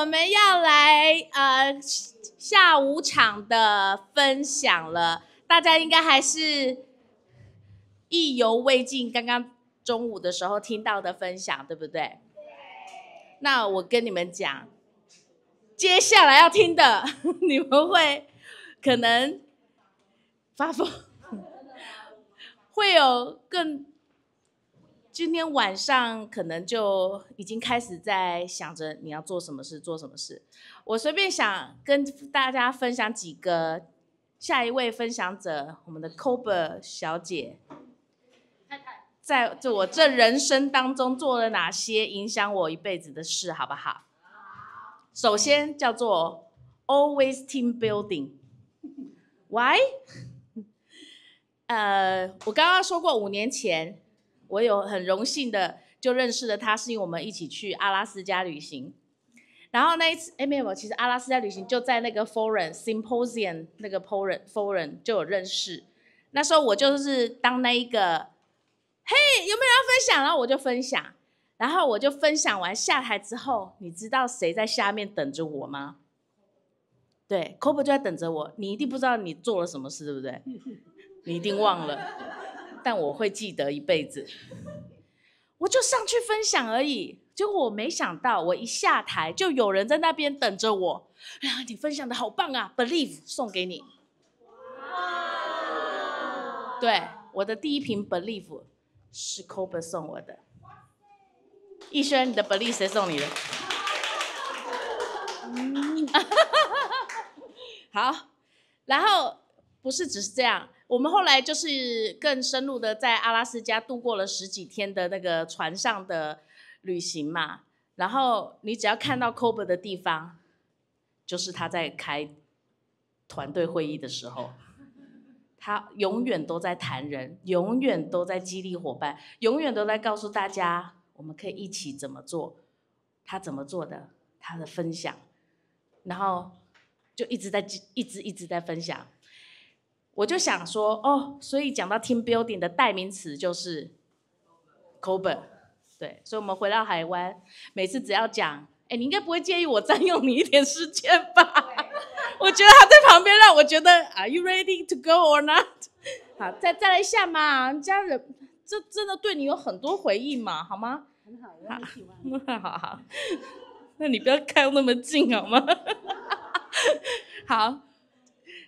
我们要来呃下午场的分享了，大家应该还是意犹未尽。刚刚中午的时候听到的分享，对不对？那我跟你们讲，接下来要听的，你们会可能发疯，会有更。今天晚上可能就已经开始在想着你要做什么事，做什么事。我随便想跟大家分享几个。下一位分享者，我们的 c o b r a 小姐，太太，在就我这人生当中做了哪些影响我一辈子的事，好不好？好。首先叫做 Always Team Building。Why？呃，我刚刚说过五年前。我有很荣幸的就认识了他，是因为我们一起去阿拉斯加旅行。然后那一次 a 其实阿拉斯加旅行就在那个 f o r e i g n Symposium 那个 f o r u m f o r g n 就有认识。那时候我就是当那一个，嘿，有没有人要分享？然后我就分享，然后我就分享完下台之后，你知道谁在下面等着我吗？对 c o b r a 就在等着我。你一定不知道你做了什么事，对不对？你一定忘了。但我会记得一辈子。我就上去分享而已，结果我没想到，我一下台就有人在那边等着我。哎呀，你分享的好棒啊！Believe 送给你。对，我的第一瓶 Believe 是 c o b r e 送我的。逸轩，你的 Believe 谁送你的？好，然后不是只是这样。我们后来就是更深入的在阿拉斯加度过了十几天的那个船上的旅行嘛，然后你只要看到 Kobe 的地方，就是他在开团队会议的时候，他永远都在谈人，永远都在激励伙伴，永远都在告诉大家我们可以一起怎么做，他怎么做的，他的分享，然后就一直在一直一直在分享。我就想说哦，所以讲到 team building 的代名词就是 cober，对，所以我们回到海湾，每次只要讲，哎，你应该不会介意我占用你一点时间吧？我觉得他在旁边让我觉得，Are you ready to go or not？好，再再来一下嘛，家人，这真的对你有很多回忆嘛，好吗？很好，我喜欢。好好好，那你不要靠那么近好吗？好。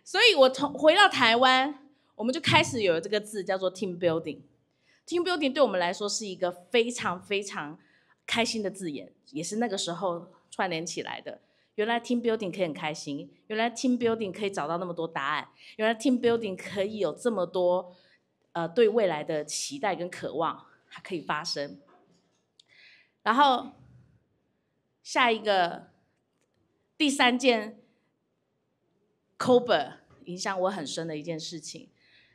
所以，我从回到台湾，我们就开始有这个字叫做 team building。team building 对我们来说是一个非常非常开心的字眼，也是那个时候串联起来的。原来 team building 可以很开心，原来 team building 可以找到那么多答案，原来 team building 可以有这么多呃对未来的期待跟渴望，还可以发生。然后下一个第三件。c o b a 影响我很深的一件事情，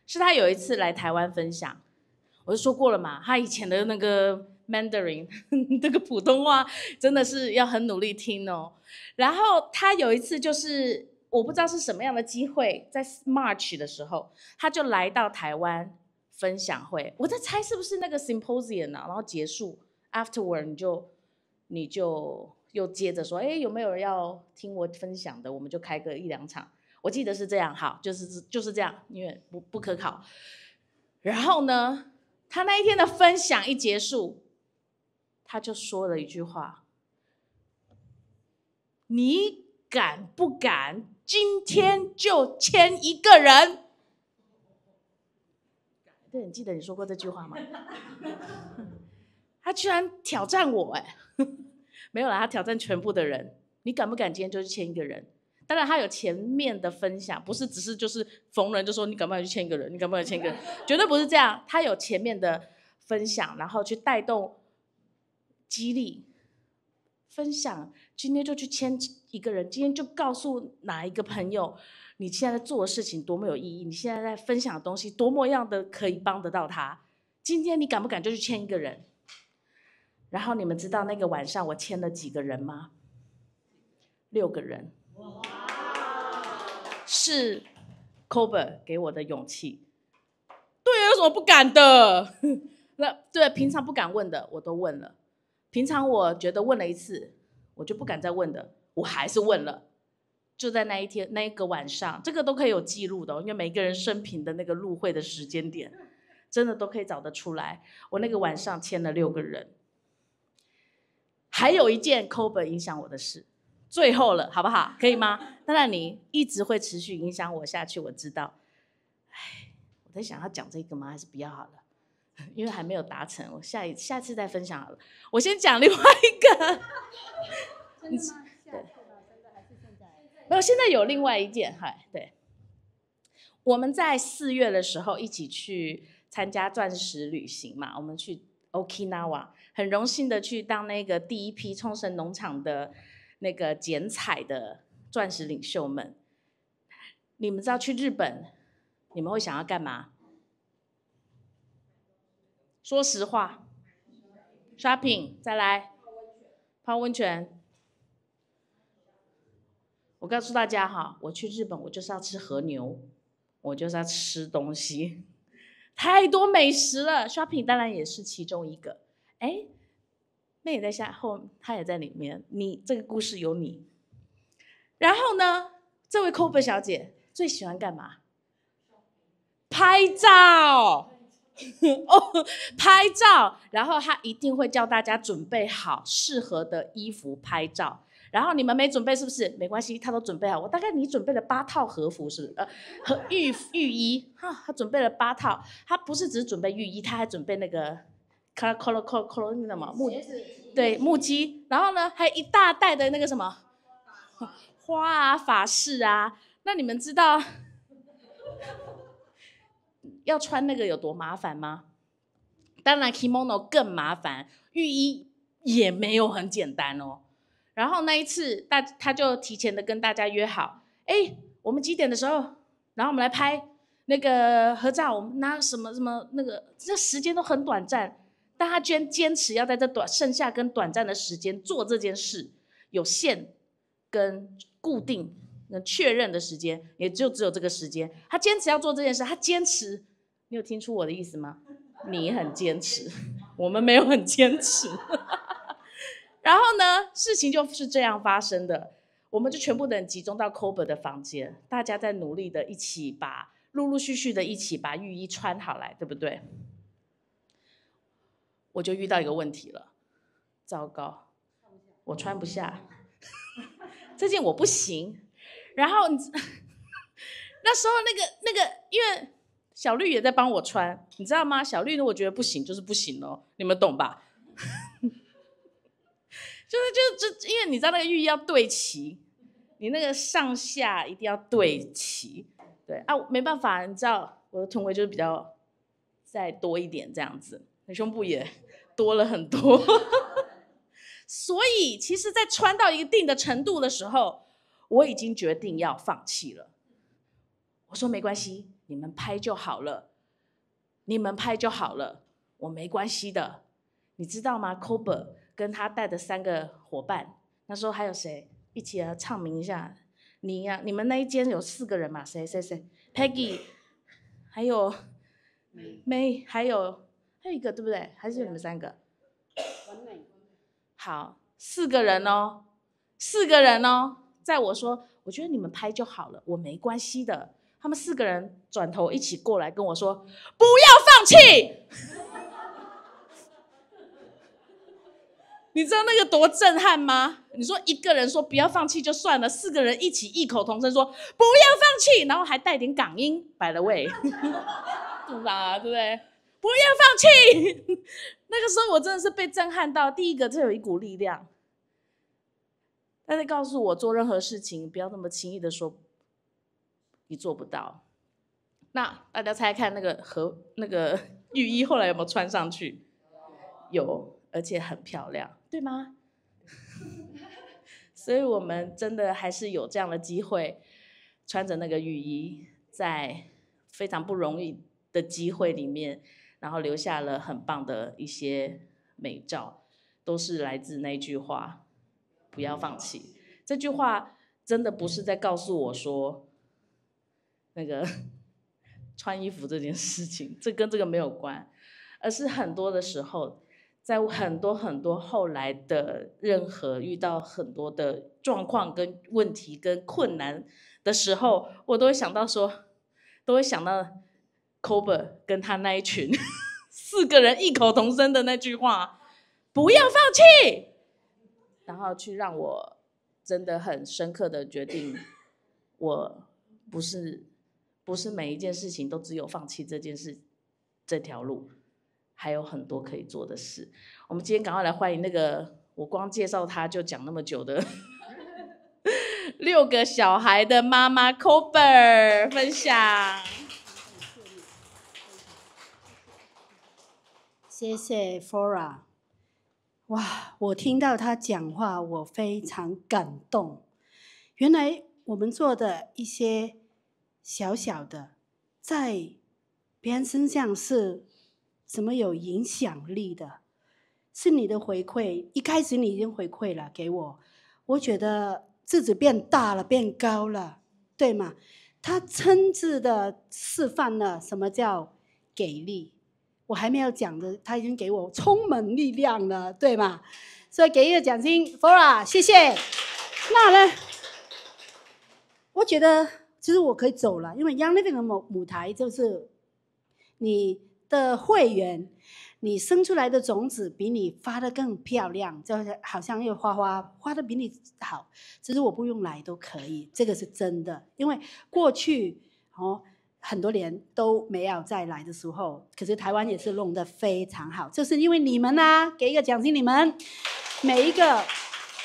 是他有一次来台湾分享，我就说过了嘛，他以前的那个 Mandarin，这 个普通话真的是要很努力听哦。然后他有一次就是我不知道是什么样的机会，在 March 的时候，他就来到台湾分享会，我在猜是不是那个 Symposium 呢？然后结束 Afterward 你就你就又接着说，哎，有没有人要听我分享的？我们就开个一两场。我记得是这样，好，就是就是这样，因为不不可靠。然后呢，他那一天的分享一结束，他就说了一句话：“你敢不敢今天就签一个人？”对，你记得你说过这句话吗？他居然挑战我哎，没有了，他挑战全部的人。你敢不敢今天就去签一个人？当然，他有前面的分享，不是只是就是逢人就说你敢不敢去签一个人？你敢不敢签一个？人，绝对不是这样。他有前面的分享，然后去带动、激励、分享。今天就去签一个人，今天就告诉哪一个朋友，你现在做的事情多么有意义，你现在在分享的东西多么样的可以帮得到他。今天你敢不敢就去签一个人？然后你们知道那个晚上我签了几个人吗？六个人。是 c o b e 给我的勇气。对啊，有什么不敢的？那对平常不敢问的，我都问了。平常我觉得问了一次，我就不敢再问的，我还是问了。就在那一天，那一个晚上，这个都可以有记录的，因为每个人生平的那个入会的时间点，真的都可以找得出来。我那个晚上签了六个人。还有一件 Kobe 影响我的事。最后了，好不好？可以吗？当然，你一直会持续影响我下去，我知道。唉，我在想要讲这个吗？还是不要好了？因为还没有达成，我下一下次再分享好了。我先讲另外一个。对。没有，现在有另外一件。嗨，对。我们在四月的时候一起去参加钻石旅行嘛？我们去 Okinawa，很荣幸的去当那个第一批冲绳农场的。那个剪彩的钻石领袖们，你们知道去日本，你们会想要干嘛？说实话，shopping，再来泡温泉。我告诉大家哈，我去日本，我就是要吃和牛，我就是要吃东西，太多美食了，shopping 当然也是其中一个。哎。妹也在下后，她也在里面。你这个故事有你。然后呢，这位 c o b e 小姐最喜欢干嘛？拍照。哦，拍照。然后她一定会叫大家准备好适合的衣服拍照。然后你们没准备是不是？没关系，她都准备好。我大概你准备了八套和服，是不是？呃，和浴浴衣 哈，她准备了八套。她不是只准备浴衣，她还准备那个。看，烤了烤烤了那个什么木，对木屐，然后呢，还一大袋的那个什么花啊、法式啊。那你们知道要穿那个有多麻烦吗？当然，kimono 更麻烦，浴衣也没有很简单哦。然后那一次，大他就提前的跟大家约好，哎，我们几点的时候，然后我们来拍那个合照，我们拿什么什么那个，这时间都很短暂。但他居然坚持要在这短、剩下跟短暂的时间做这件事，有限跟固定、跟确认的时间，也就只有这个时间。他坚持要做这件事，他坚持。你有听出我的意思吗？你很坚持，我们没有很坚持。然后呢，事情就是这样发生的。我们就全部人集中到 c o b a 的房间，大家在努力的一起把陆陆续续的一起把浴衣穿好来，对不对？我就遇到一个问题了，糟糕，我穿不下 这件，我不行。然后 那时候那个那个，因为小绿也在帮我穿，你知道吗？小绿呢，我觉得不行，就是不行哦，你们懂吧？就是就是因为你知道那个衣要对齐，你那个上下一定要对齐，对啊，没办法，你知道我的臀围就是比较再多一点这样子。胸部也 多了很多，所以其实，在穿到一定的程度的时候，我已经决定要放弃了。我说没关系，你们拍就好了，你们拍就好了，我没关系的。你知道吗 c o b a 跟他带的三个伙伴，他说还有谁一起来唱名一下？你呀，你们那一间有四个人嘛？谁谁谁？Peggy，还有 May，还有。有一个对不对？还是你们三个？完美。好，四个人哦，四个人哦。在我说，我觉得你们拍就好了，我没关系的。他们四个人转头一起过来跟我说：“不要放弃。”你知道那个多震撼吗？你说一个人说不要放弃就算了，四个人一起异口同声说不要放弃，然后还带点港音，“By the way”，啊，对不对？不要放弃！那个时候我真的是被震撼到。第一个，这有一股力量，但是告诉我做任何事情不要那么轻易的说你做不到。那大家猜看那个和那个浴衣后来有没有穿上去？有，而且很漂亮，对吗？所以我们真的还是有这样的机会，穿着那个雨衣，在非常不容易的机会里面。然后留下了很棒的一些美照，都是来自那句话“不要放弃”。这句话真的不是在告诉我说那个 穿衣服这件事情，这跟这个没有关，而是很多的时候，在很多很多后来的任何遇到很多的状况、跟问题、跟困难的时候，我都会想到说，都会想到。c o b e 跟他那一群 四个人异口同声的那句话：“不要放弃。”然后去让我真的很深刻的决定，我不是不是每一件事情都只有放弃这件事，这条路还有很多可以做的事。我们今天赶快来欢迎那个我光介绍他就讲那么久的 六个小孩的妈妈 c o b e 分享。谢谢 Fora，哇！我听到他讲话，我非常感动。原来我们做的一些小小的，在别人身上是怎么有影响力的？是你的回馈，一开始你已经回馈了给我，我觉得自己变大了，变高了，对吗？他亲自的示范了什么叫给力。我还没有讲的，他已经给我充满力量了，对吗？所以给一个奖金，Fora，谢谢。那呢，我觉得其实我可以走了，因为杨那边的舞台就是你的会员，你生出来的种子比你发的更漂亮，就是好像又花花花的比你好。其实我不用来都可以，这个是真的，因为过去哦。很多年都没有再来的时候，可是台湾也是弄得非常好，就是因为你们啊，给一个奖金，你们每一个。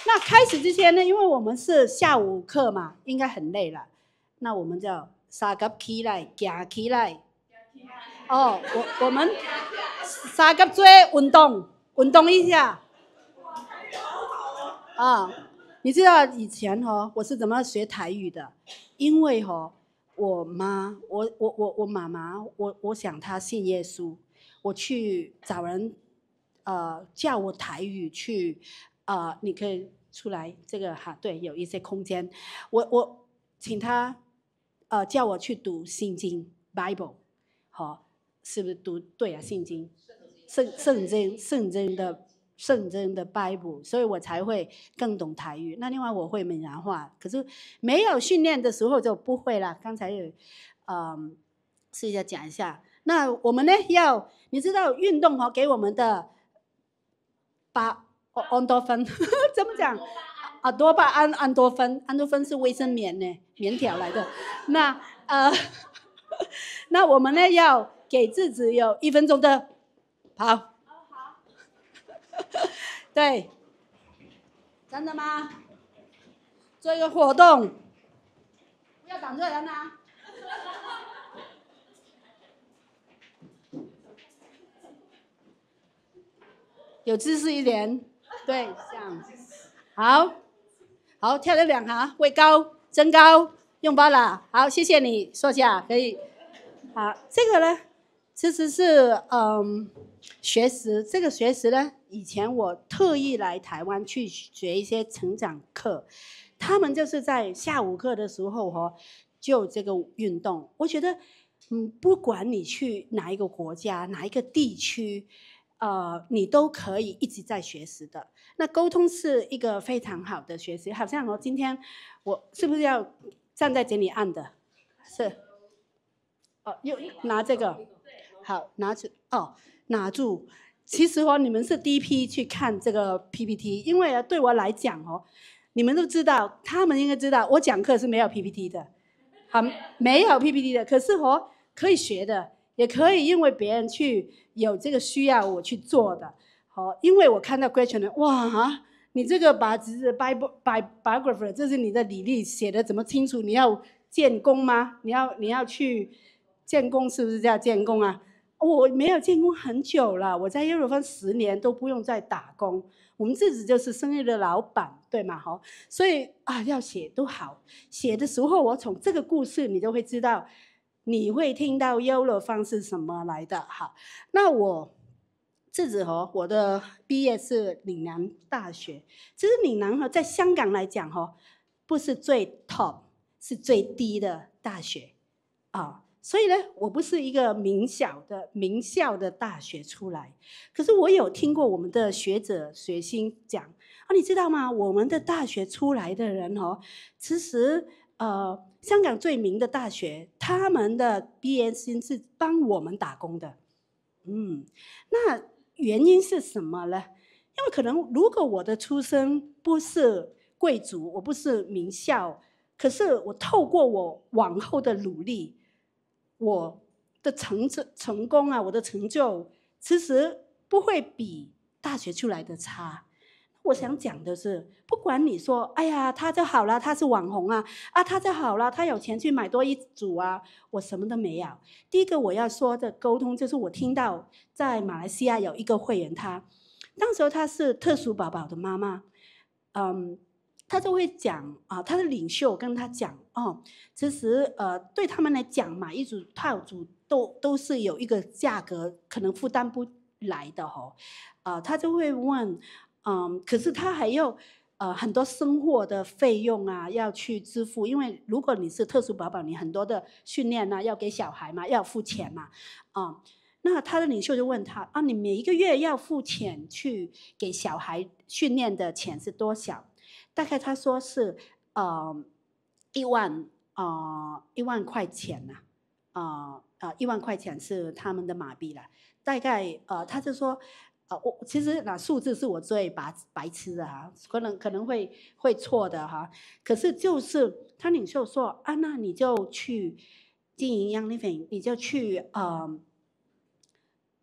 那开始之前呢，因为我们是下午课嘛，应该很累了，那我们就沙个起来，夹起来。哦，我我们沙个做运动，运动一下。啊，你知道以前哦，我是怎么学台语的？因为哦。我妈，我我我我妈妈，我我想她信耶稣，我去找人，呃，叫我台语去，呃，你可以出来这个哈，对，有一些空间，我我请他，呃，叫我去读圣经，Bible，好，是不是读对啊？圣经，圣圣经圣经的。圣经的背补，所以我才会更懂台语。那另外我会闽南话，可是没有训练的时候就不会了。刚才，嗯，试一下讲一下。那我们呢要，你知道运动哦，给我们的把安多芬 怎么讲？啊多巴胺、安多芬、安多芬是卫生棉呢，棉条来的。那呃，那我们呢要给自己有一分钟的跑。对，真的吗？做一个活动，不要挡住人呐。有知识一点，对，样，好，好跳了两下，位高增高用包了，好，谢谢你，硕下，可以。好，这个呢，其实是嗯，学识，这个学识呢。以前我特意来台湾去学一些成长课，他们就是在下午课的时候，哈，就这个运动。我觉得，嗯，不管你去哪一个国家、哪一个地区，呃，你都可以一直在学习的。那沟通是一个非常好的学习，好像我今天我是不是要站在这里按的？是，哦，又拿这个，好，拿住，哦，拿住。其实哦，你们是第一批去看这个 PPT，因为对我来讲哦，你们都知道，他们应该知道，我讲课是没有 PPT 的，好，没有 PPT 的，可是哦，可以学的，也可以因为别人去有这个需要我去做的哦，因为我看到 g r e s t h o n e 哇哈，你这个把只是 b i o g r a p h r 这是你的履历写的怎么清楚？你要建功吗？你要你要去建功，是不是叫建功啊？我没有进工很久了，我在耶鲁芬十年都不用再打工，我们自己就是生意的老板，对吗？哈，所以啊，要写都好，写的时候我从这个故事，你都会知道，你会听到耶鲁芬是什么来的。哈，那我自己哈，我的毕业是岭南大学，其实岭南哈，在香港来讲哈，不是最 top，是最低的大学，啊。所以呢，我不是一个名校的名校的大学出来，可是我有听过我们的学者学心讲啊，你知道吗？我们的大学出来的人哦，其实呃，香港最名的大学，他们的毕业生是帮我们打工的，嗯，那原因是什么呢？因为可能如果我的出身不是贵族，我不是名校，可是我透过我往后的努力。我的成成成功啊，我的成就其实不会比大学出来的差。我想讲的是，不管你说，哎呀，他就好了，他是网红啊，啊，他就好了，他有钱去买多一组啊，我什么都没有。第一个我要说的沟通，就是我听到在马来西亚有一个会员，他，当时他是特殊宝宝的妈妈，嗯。他就会讲啊，他的领袖跟他讲哦，其实呃对他们来讲嘛，一组套组都都是有一个价格，可能负担不来的吼，呃，他就会问，嗯，可是他还要呃很多生活的费用啊，要去支付，因为如果你是特殊宝宝，你很多的训练呢要给小孩嘛，要付钱嘛，啊，那他的领袖就问他啊，你每一个月要付钱去给小孩训练的钱是多少？大概他说是，呃，一万呃一万块钱呐，啊呃一万块钱是他们的马币了。大概呃，他就说，呃，我其实那数字是我最白白痴的哈，可能可能会会错的哈。可是就是他领袖说啊，那你就去经营 Young Living，你就去呃，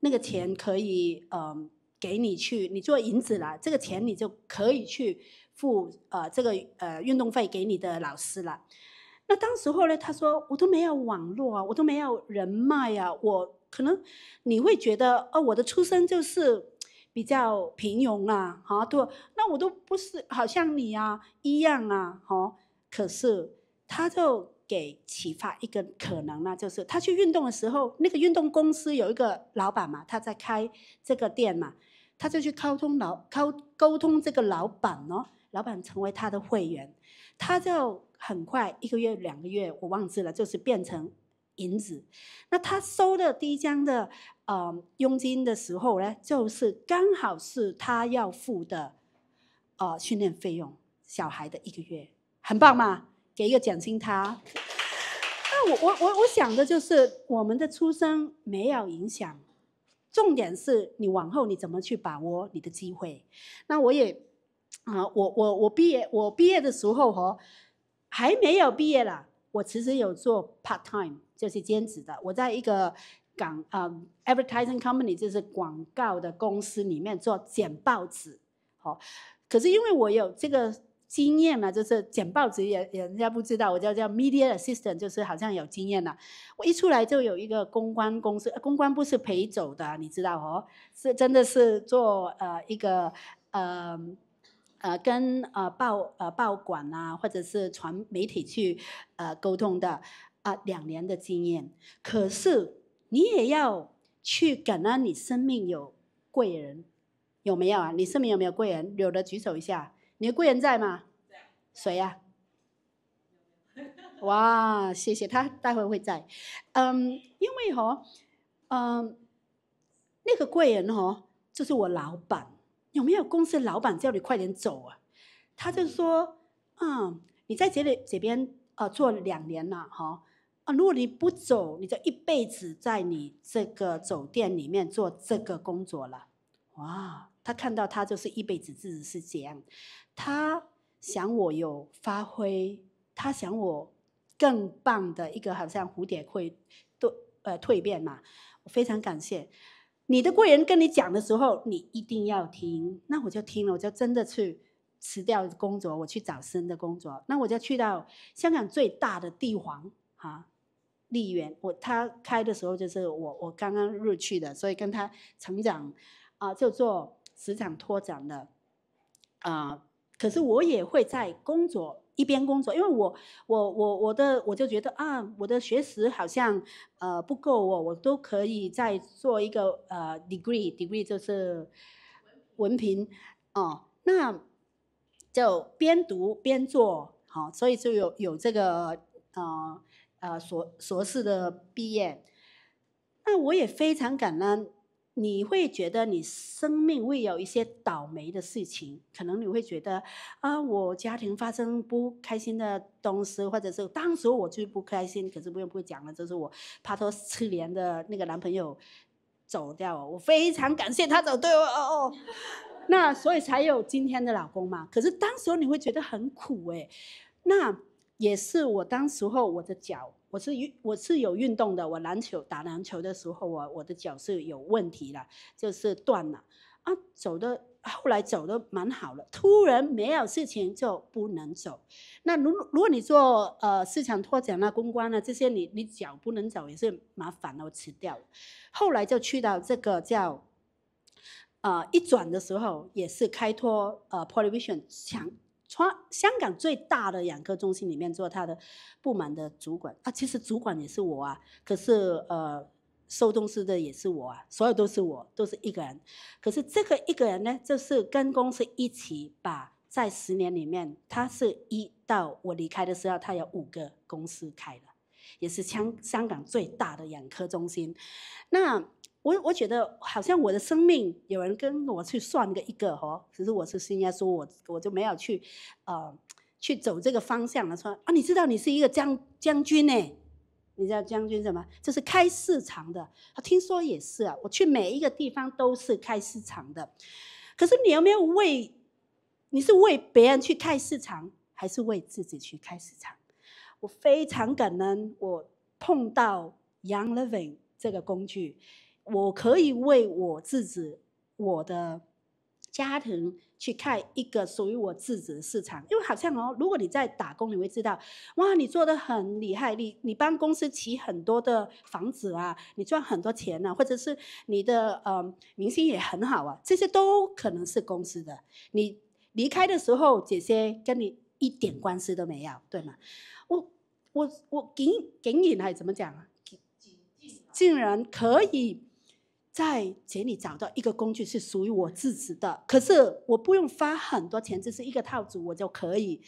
那个钱可以呃，给你去，你做银子了，这个钱你就可以去。付呃这个呃运动费给你的老师了，那当时候呢，他说我都没有网络啊，我都没有人脉啊，我可能你会觉得，哦，我的出身就是比较平庸啊，好，都那我都不是好像你啊一样啊，哦，可是他就给启发一个可能呢，就是他去运动的时候，那个运动公司有一个老板嘛，他在开这个店嘛，他就去沟通老沟沟通这个老板哦。老板成为他的会员，他就很快一个月两个月我忘记了，就是变成银子。那他收的第一张的呃佣金的时候呢，就是刚好是他要付的呃训练费用，小孩的一个月，很棒嘛，给一个奖金他。那我我我我想的就是我们的出生没有影响，重点是你往后你怎么去把握你的机会。那我也。啊，我我我毕业，我毕业的时候呵，还没有毕业了。我其实有做 part time，就是兼职的。我在一个港啊，advertising company，就是广告的公司里面做剪报纸。好，可是因为我有这个经验呢，就是剪报纸也人家不知道，我叫叫 media assistant，就是好像有经验了。我一出来就有一个公关公司，公关部是陪走的，你知道哦？是真的是做呃一个呃。呃，跟呃报呃报馆呐，或者是传媒体去呃沟通的，啊，两年的经验。可是你也要去感恩你生命有贵人，有没有啊？你生命有没有贵人？有的举手一下，你的贵人在吗？谁呀？哇，谢谢他，待会会在。嗯，因为哈，嗯，那个贵人哈，就是我老板。有没有公司老板叫你快点走啊？他就说：“嗯，你在这里这边啊做两年了，哈啊，如果你不走，你就一辈子在你这个酒店里面做这个工作了，哇！他看到他就是一辈子自己是这样，他想我有发挥，他想我更棒的一个，好像蝴蝶会都呃蜕变嘛，我非常感谢。”你的贵人跟你讲的时候，你一定要听。那我就听了，我就真的去辞掉工作，我去找新的工作。那我就去到香港最大的地皇啊丽园，我他开的时候就是我我刚刚入去的，所以跟他成长啊，就做职场拓展的啊。可是我也会在工作。一边工作，因为我我我我的我就觉得啊，我的学识好像呃不够，哦，我都可以再做一个呃 degree，degree 就是文凭哦，那就边读边做好，所以就有有这个呃呃硕硕士的毕业，那我也非常感恩。你会觉得你生命会有一些倒霉的事情，可能你会觉得啊，我家庭发生不开心的东西，或者是当时我就不开心，可是不用不讲了，就是我帕托失联的那个男朋友走掉，我非常感谢他走对，哦，那所以才有今天的老公嘛。可是当时你会觉得很苦诶。那也是我当时候我的脚。我是运我是有运动的，我篮球打篮球的时候，我我的脚是有问题了，就是断了，啊，走的后来走的蛮好了，突然没有事情就不能走。那如如果你做呃市场拓展啊、公关啊这些，你你脚不能走也是麻烦了，我辞掉了。后来就去到这个叫，呃，一转的时候也是开拓呃，provision 强。川香港最大的眼科中心里面做他的部门的主管，啊，其实主管也是我啊，可是呃，收东西的也是我啊，所有都是我，都是一个人。可是这个一个人呢，就是跟公司一起把在十年里面，他是一到我离开的时候，他有五个公司开了。也是香香港最大的眼科中心，那我我觉得好像我的生命有人跟我去算个一个哦，其实我是新该说我我就没有去，呃，去走这个方向了。说啊，你知道你是一个将将军呢？你知道将军什么？就是开市场的。听说也是啊，我去每一个地方都是开市场的。可是你有没有为？你是为别人去开市场，还是为自己去开市场？我非常感恩，我碰到 Young Living 这个工具，我可以为我自己、我的家庭去开一个属于我自己的市场。因为好像哦，如果你在打工，你会知道，哇，你做的很厉害，你你帮公司起很多的房子啊，你赚很多钱呢，或者是你的呃，明星也很好啊，这些都可能是公司的。你离开的时候，这些跟你一点关系都没有，对吗？我。我我给给你还是怎么讲啊？竟然可以在这里找到一个工具是属于我自己的，可是我不用花很多钱，就是一个套组我就可以，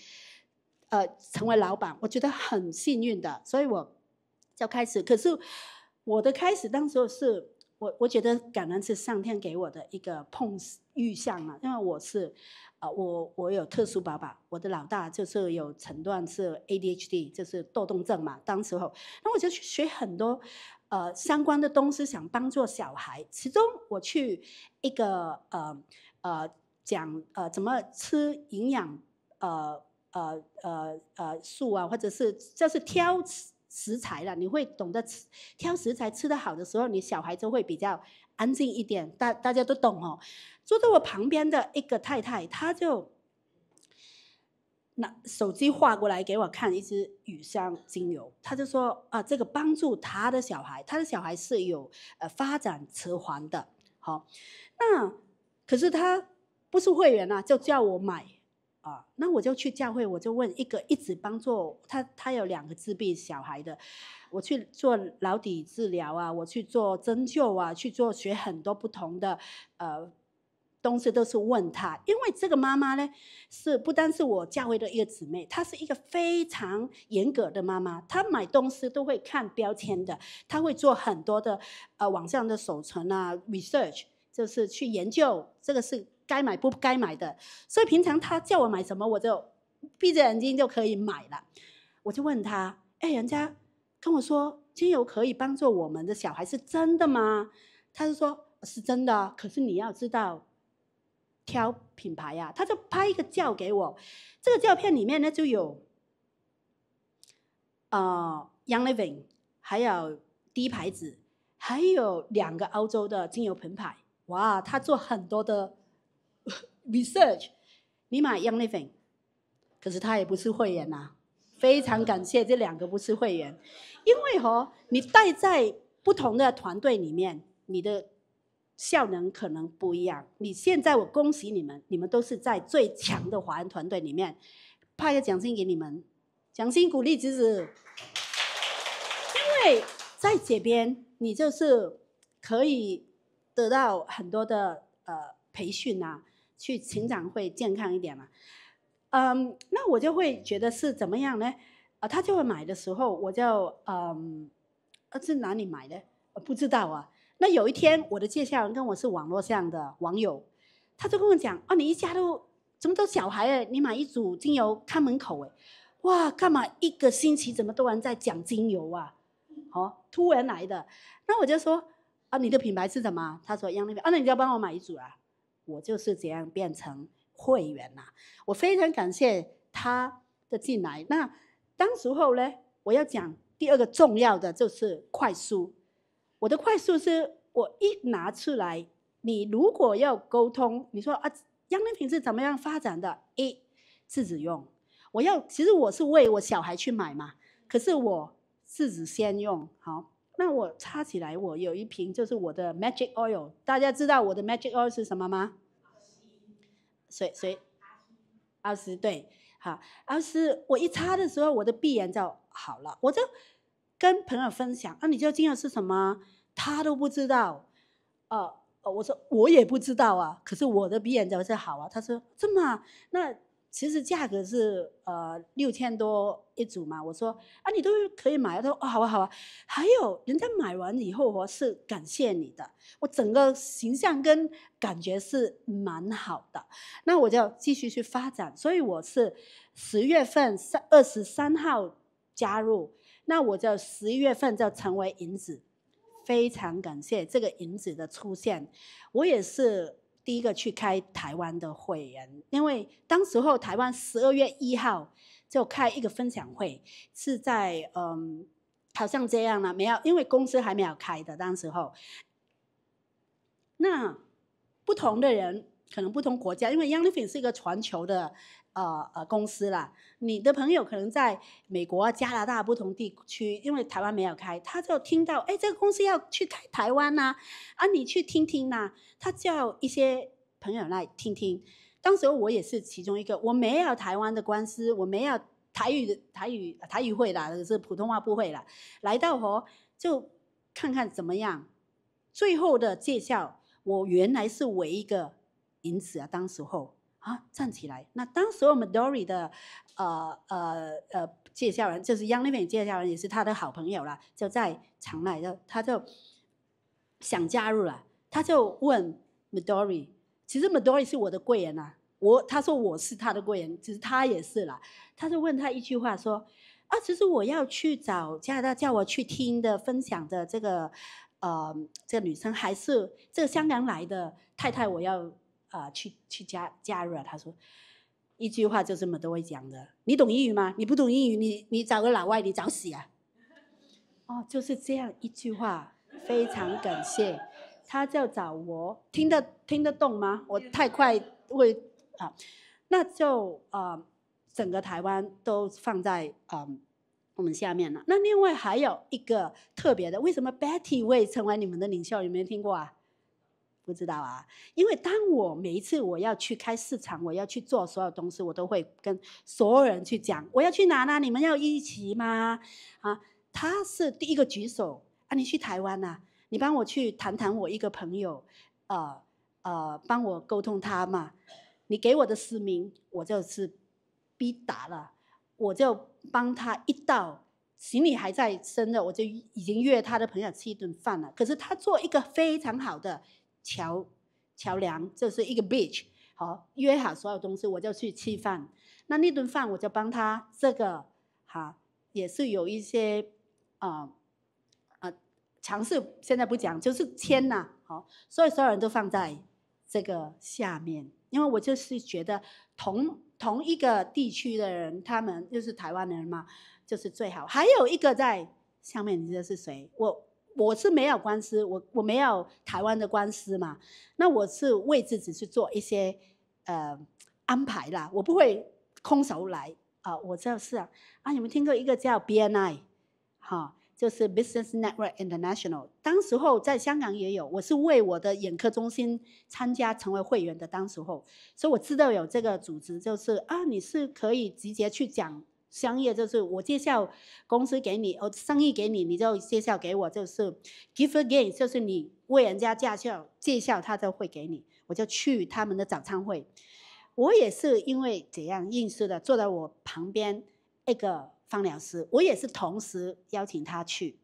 呃，成为老板，我觉得很幸运的，所以我就开始。可是我的开始当时是。我我觉得感恩是上天给我的一个碰遇象嘛，因为我是，啊我我有特殊宝宝，我的老大就是有诊断是 ADHD，就是多动症嘛。当时候，那我就去学很多，呃相关的东西，想帮助小孩。其中我去一个呃呃讲呃怎么吃营养，呃呃呃呃素啊，或者是就是挑食材了，你会懂得吃，挑食材吃的好的时候，你小孩就会比较安静一点。大大家都懂哦。坐在我旁边的一个太太，她就拿手机划过来给我看一支雨香精油，她就说啊，这个帮助他的小孩，他的小孩是有呃发展迟缓的。好，那可是他不是会员啊，就叫我买。啊，那我就去教会，我就问一个一直帮助他，他有两个自闭小孩的，我去做脑底治疗啊，我去做针灸啊，去做学很多不同的呃东西，都是问他。因为这个妈妈呢，是不单是我教会的一个姊妹，她是一个非常严格的妈妈，她买东西都会看标签的，她会做很多的呃网上的手存啊，research 就是去研究这个是。该买不该买的，所以平常他叫我买什么，我就闭着眼睛就可以买了。我就问他：“哎，人家跟我说精油可以帮助我们的小孩，是真的吗？”他就说：“是真的。”可是你要知道挑品牌呀，他就拍一个照给我。这个照片里面呢，就有啊 Young Living，还有 D 牌子，还有两个欧洲的精油品牌。哇，他做很多的。research，你买 u n g l i v i n g 可是他也不是会员呐。非常感谢这两个不是会员，因为哈，你待在不同的团队里面，你的效能可能不一样。你现在我恭喜你们，你们都是在最强的华人团队里面，派个奖金给你们，奖金鼓励支持。因为在这边，你就是可以得到很多的呃培训呐。去成长会健康一点嘛？嗯，那我就会觉得是怎么样呢？啊，他就会买的时候，我就嗯，啊是哪里买的？不知道啊。那有一天，我的介绍人跟我是网络上的网友，他就跟我讲：“哦，你一家都怎么都小孩哎？你买一组精油看门口哎？哇，干嘛一个星期怎么突然在讲精油啊？哦，突然来的。那我就说啊，你的品牌是什么？他说杨丽萍。”啊，那你就要帮我买一组啊？”我就是这样变成会员啦。我非常感谢他的进来。那当时候呢，我要讲第二个重要的就是快速。我的快速是我一拿出来，你如果要沟通，你说啊，杨丽萍是怎么样发展的？一自己用，我要其实我是为我小孩去买嘛，可是我自己先用好。那我擦起来，我有一瓶，就是我的 magic oil。大家知道我的 magic oil 是什么吗？谁谁？阿斯对，好，阿斯，我一擦的时候，我的鼻炎就好了。我就跟朋友分享，那你就竟样是什么？他都不知道。哦哦，我说我也不知道啊，可是我的鼻炎就是好啊。他说这么那。其实价格是呃六千多一组嘛，我说啊你都可以买，他说好啊，好啊。还有人家买完以后我是感谢你的，我整个形象跟感觉是蛮好的，那我就继续去发展，所以我是十月份三二十三号加入，那我就十一月份就成为银子，非常感谢这个银子的出现，我也是。第一个去开台湾的会员，因为当时候台湾十二月一号就开一个分享会，是在嗯好像这样了，没有因为公司还没有开的当时候，那不同的人可能不同国家，因为 y u n Living 是一个全球的。呃呃，公司啦，你的朋友可能在美国、加拿大不同地区，因为台湾没有开，他就听到，哎，这个公司要去开台湾呐，啊，你去听听呐，他叫一些朋友来听听。当时候我也是其中一个，我没有台湾的官司，我没有台语的台语台语会啦，是普通话不会啦。来到哦，就看看怎么样。最后的介绍，我原来是唯一个银子啊，当时候。啊，站起来！那当时我们 Dory 的，呃呃呃，介绍人就是杨丽萍介绍人，也是他的好朋友了，就在场内，就他就想加入了，他就问 Dory，其实 Dory 是我的贵人啊，我他说我是他的贵人，其实他也是了，他就问他一句话说，啊，其实我要去找加拿大叫我去听的分享的这个，呃，这个女生还是这个香港来的太太，我要。啊，去去加加入了，他说一句话就这么都会讲的。你懂英语吗？你不懂英语，你你找个老外，你找死啊！哦，就是这样一句话，非常感谢。他叫找我，听得听得懂吗？我太快会啊，那就啊，整个台湾都放在嗯我们下面了。那另外还有一个特别的，为什么 Betty 会成为你们的领袖？有没有听过啊？不知道啊，因为当我每一次我要去开市场，我要去做所有东西，我都会跟所有人去讲，我要去哪呢？你们要一起吗？啊，他是第一个举手啊，你去台湾呐，你帮我去谈谈我一个朋友，呃呃，帮我沟通他嘛。你给我的实名，我就是逼打了，我就帮他一到行李还在身的，我就已经约他的朋友吃一顿饭了。可是他做一个非常好的。桥桥梁，这是一个 beach，好约好所有东西，我就去吃饭。那那顿饭，我就帮他这个，哈，也是有一些啊啊，试，现在不讲，就是签呐，好，所以所有人都放在这个下面，因为我就是觉得同同一个地区的人，他们又是台湾人嘛，就是最好。还有一个在下面，你知道是谁？我。我是没有官司，我我没有台湾的官司嘛，那我是为自己去做一些呃安排啦，我不会空手来啊，我就是啊，你们听过一个叫 BNI，哈，就是 Business Network International，当时候在香港也有，我是为我的眼科中心参加成为会员的，当时候，所以我知道有这个组织，就是啊，你是可以直接去讲。商业就是我介绍公司给你，哦生意给你，你就介绍给我，就是 give again，就是你为人家驾校介绍，他就会给你。我就去他们的早餐会，我也是因为怎样认识的，坐在我旁边一个方疗师，我也是同时邀请他去，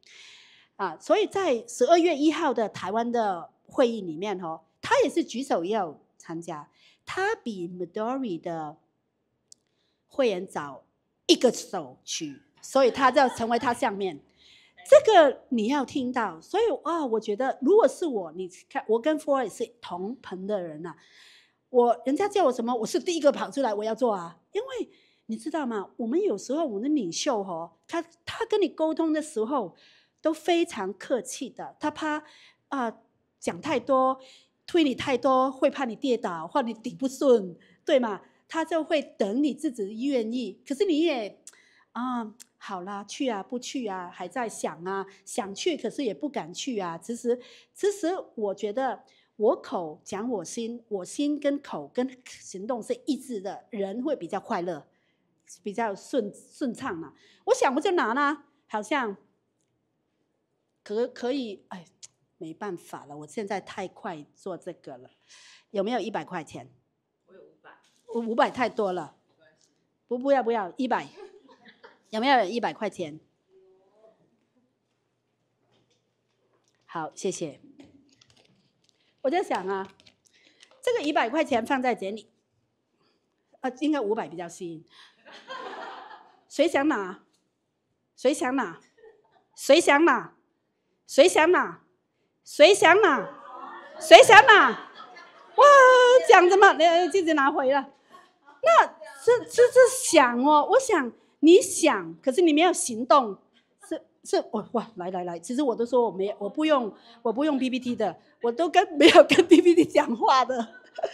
啊，所以在十二月一号的台湾的会议里面哦，他也是举手要参加，他比 Madori 的会员早。一个手举，所以他就要成为他下面。这个你要听到，所以啊，我觉得如果是我，你看我跟 f a 是同盆的人呐，我人家叫我什么，我是第一个跑出来，我要做啊。因为你知道吗？我们有时候我们的领袖哦，他他跟你沟通的时候都非常客气的，他怕啊讲太多，推你太多，会怕你跌倒或你顶不顺，对吗？他就会等你自己愿意，可是你也，啊，好啦，去啊，不去啊，还在想啊，想去，可是也不敢去啊。其实，其实我觉得，我口讲我心，我心跟口跟行动是一致的，人会比较快乐，比较顺顺畅嘛。我想我就拿啦，好像，可可以，哎，没办法了，我现在太快做这个了，有没有一百块钱？五五百太多了，不不要不要一百，有没有一百块钱？好，谢谢。我在想啊，这个一百块钱放在这里，啊，应该五百比较吸引。谁想拿？谁想拿？谁想拿？谁想拿？谁想拿？谁想拿？哇，讲什么？你自己拿回了。那这这这想哦，我想你想，可是你没有行动，是是我哇来来来，其实我都说我没有，我不用我不用 PPT 的，我都跟没有跟 PPT 讲话的，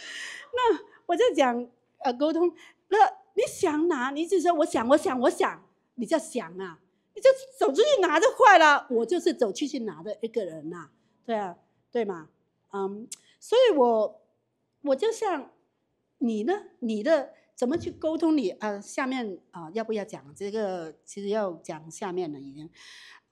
那我在讲呃沟通，那你想拿，你只是我想我想我想，你就想啊，你就走出去拿就快了，我就是走出去拿的一个人呐，对啊对嘛，嗯，所以我我就像。你呢？你的怎么去沟通？你啊，下面啊，要不要讲这个？其实要讲下面了，已经。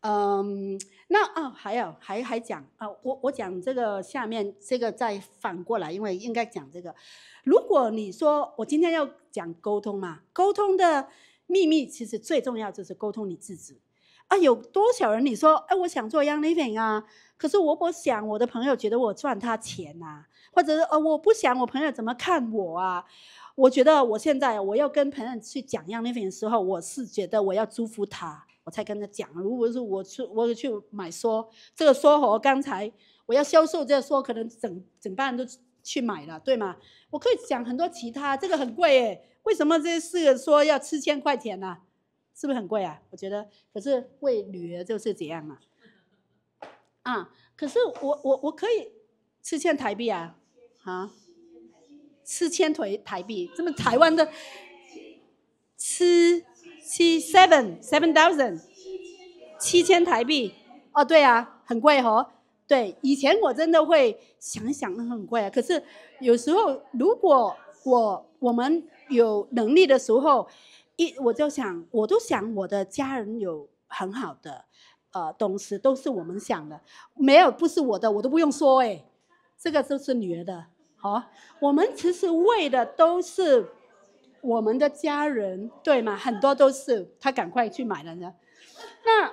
嗯，那啊，还有，还还讲啊，我我讲这个下面这个再反过来，因为应该讲这个。如果你说，我今天要讲沟通嘛，沟通的秘密其实最重要就是沟通你自己。啊，有多少人你说，哎，我想做 Young Living 啊，可是我不想我的朋友觉得我赚他钱呐。或者是呃，我不想我朋友怎么看我啊？我觉得我现在我要跟朋友去讲样那份的时候，我是觉得我要祝福他，我才跟他讲。如果是我去，我去买说这个说和刚才我要销售这说，可能整整班人都去买了，对吗？我可以讲很多其他，这个很贵耶，为什么这四个说要七千块钱呢？是不是很贵啊？我觉得，可是为女儿就是这样啊。啊，可是我我我可以七千台币啊。啊，七千台台币，这么台湾的七七 seven seven thousand 七千台币哦，对啊，很贵哦。对，以前我真的会想想很贵啊。可是有时候，如果我我们有能力的时候，一我就想，我都想我的家人有很好的呃东西，都是我们想的，没有不是我的，我都不用说哎，这个都是女儿的。哦，我们其实为的都是我们的家人，对吗？很多都是他赶快去买了呢。那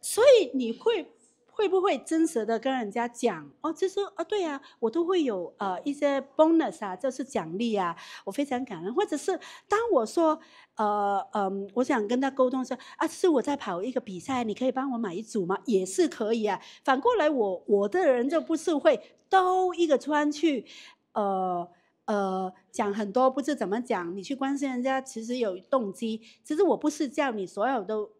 所以你会。会不会真实的跟人家讲哦？其实啊，对啊，我都会有呃一些 bonus 啊，就是奖励啊，我非常感恩。或者是当我说呃嗯，我想跟他沟通说啊，是我在跑一个比赛，你可以帮我买一组吗？也是可以啊。反过来，我我的人就不是会兜一个圈去，呃呃讲很多，不知怎么讲，你去关心人家，其实有动机。其实我不是叫你所有都。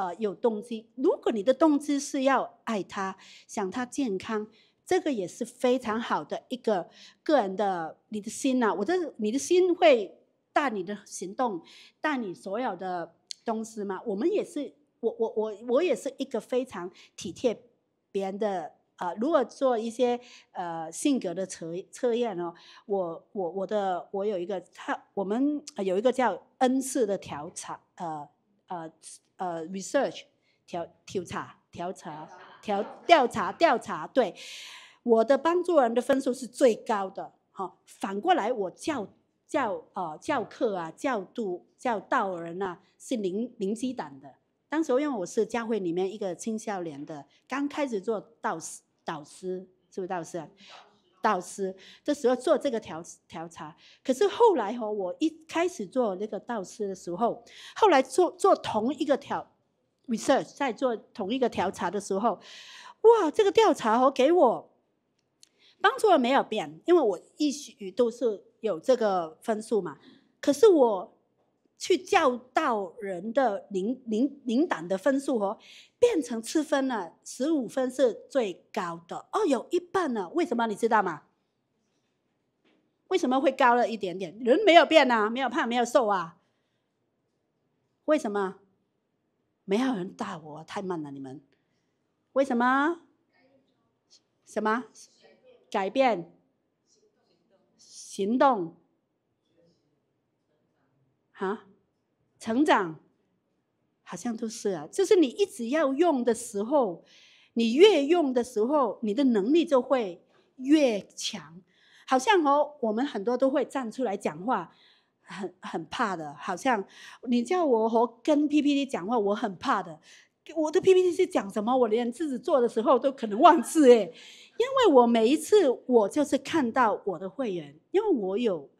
呃，有动机。如果你的动机是要爱他、想他健康，这个也是非常好的一个个人的你的心呐。我这你的心会带你的行动，带你所有的东西嘛。我们也是，我我我我也是一个非常体贴别人的。呃，如果做一些呃性格的测测验哦，我我我的我有一个，他我们有一个叫 N 次的调查，呃呃。呃，research 调调查调查调调查调查，对，我的帮助人的分数是最高的，好，反过来我教教啊教课啊教度教道人啊是零零鸡蛋的，当时因为我是教会里面一个青少年的，刚开始做导师导师，是不是导师啊？导师的时候做这个调调查，可是后来哦，我一开始做那个导师的时候，后来做做同一个调 research，在做同一个调查的时候，哇，这个调查哦给我帮助了没有变，因为我一直都是有这个分数嘛，可是我。去教导人的零零零档的分数哦，变成七分了，十五分是最高的哦，有一半了，为什么你知道吗？为什么会高了一点点？人没有变啊，没有胖，没有瘦啊，为什么？没有人带我，太慢了，你们，为什么？什么？改变行动啊？成长好像都是啊，就是你一直要用的时候，你越用的时候，你的能力就会越强。好像和我们很多都会站出来讲话，很很怕的。好像你叫我和跟 PPT 讲话，我很怕的。我的 PPT 是讲什么？我连自己做的时候都可能忘记诶，因为我每一次我就是看到我的会员，因为我有。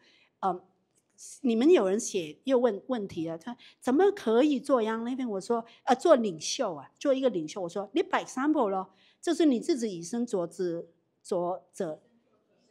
你们有人写又问问题了，他怎么可以做？那边我说，呃，做领袖啊，做一个领袖，我说你摆三 a m p l e 咯，就是你自己以身作之，作者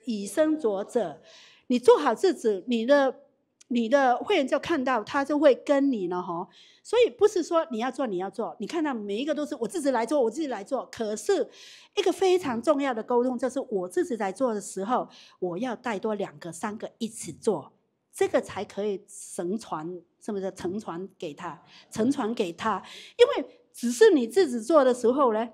以身作则，你做好自己，你的你的会员就看到他就会跟你了哈。所以不是说你要做你要做，你看到每一个都是我自己来做我自己来做，可是一个非常重要的沟通，就是我自己在做的时候，我要带多两个三个一起做。这个才可以乘传，是不是乘传给他？乘传给他，因为只是你自己做的时候呢，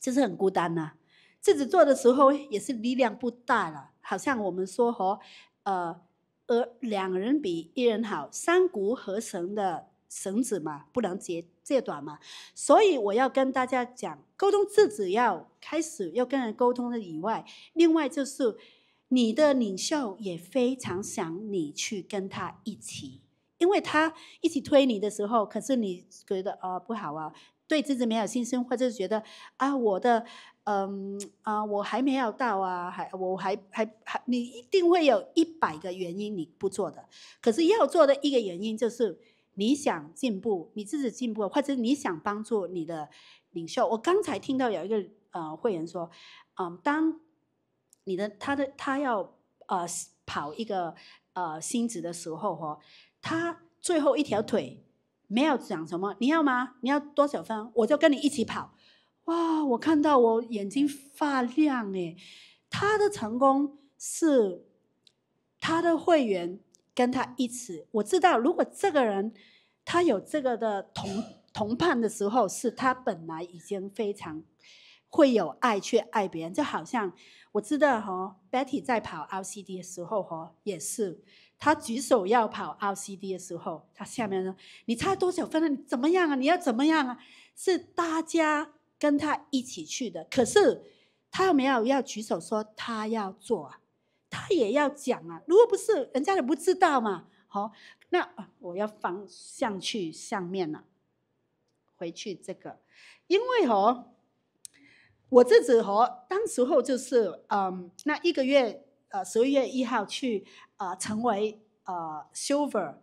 就是很孤单呐。自己做的时候也是力量不大了，好像我们说和，呃，呃，两人比一人好，三股合成的绳子嘛，不能截截短嘛。所以我要跟大家讲，沟通自己要开始要跟人沟通的以外，另外就是。你的领袖也非常想你去跟他一起，因为他一起推你的时候，可是你觉得啊不好啊，对自己没有信心，或者觉得啊我的嗯啊我还没有到啊，还我还还还，你一定会有一百个原因你不做的，可是要做的一个原因就是你想进步，你自己进步，或者你想帮助你的领袖。我刚才听到有一个呃会员说，嗯当。你的他的他要呃跑一个呃星子的时候哦，他最后一条腿没有讲什么？你要吗？你要多少分？我就跟你一起跑。哇！我看到我眼睛发亮哎。他的成功是他的会员跟他一起。我知道，如果这个人他有这个的同同伴的时候，是他本来已经非常。会有爱去爱别人，就好像我知道哈，Betty 在跑 LCD 的时候哈，也是他举手要跑 LCD 的时候，他下面说：“你差多少分了？怎么样啊？你要怎么样啊？”是大家跟他一起去的，可是他有没有要举手说他要做？啊？他也要讲啊，如果不是人家都不知道嘛。好，那我要方上去上面了，回去这个，因为哦，我自己和当时候就是，嗯，那一个月，呃，十一月一号去，呃，成为呃，silver，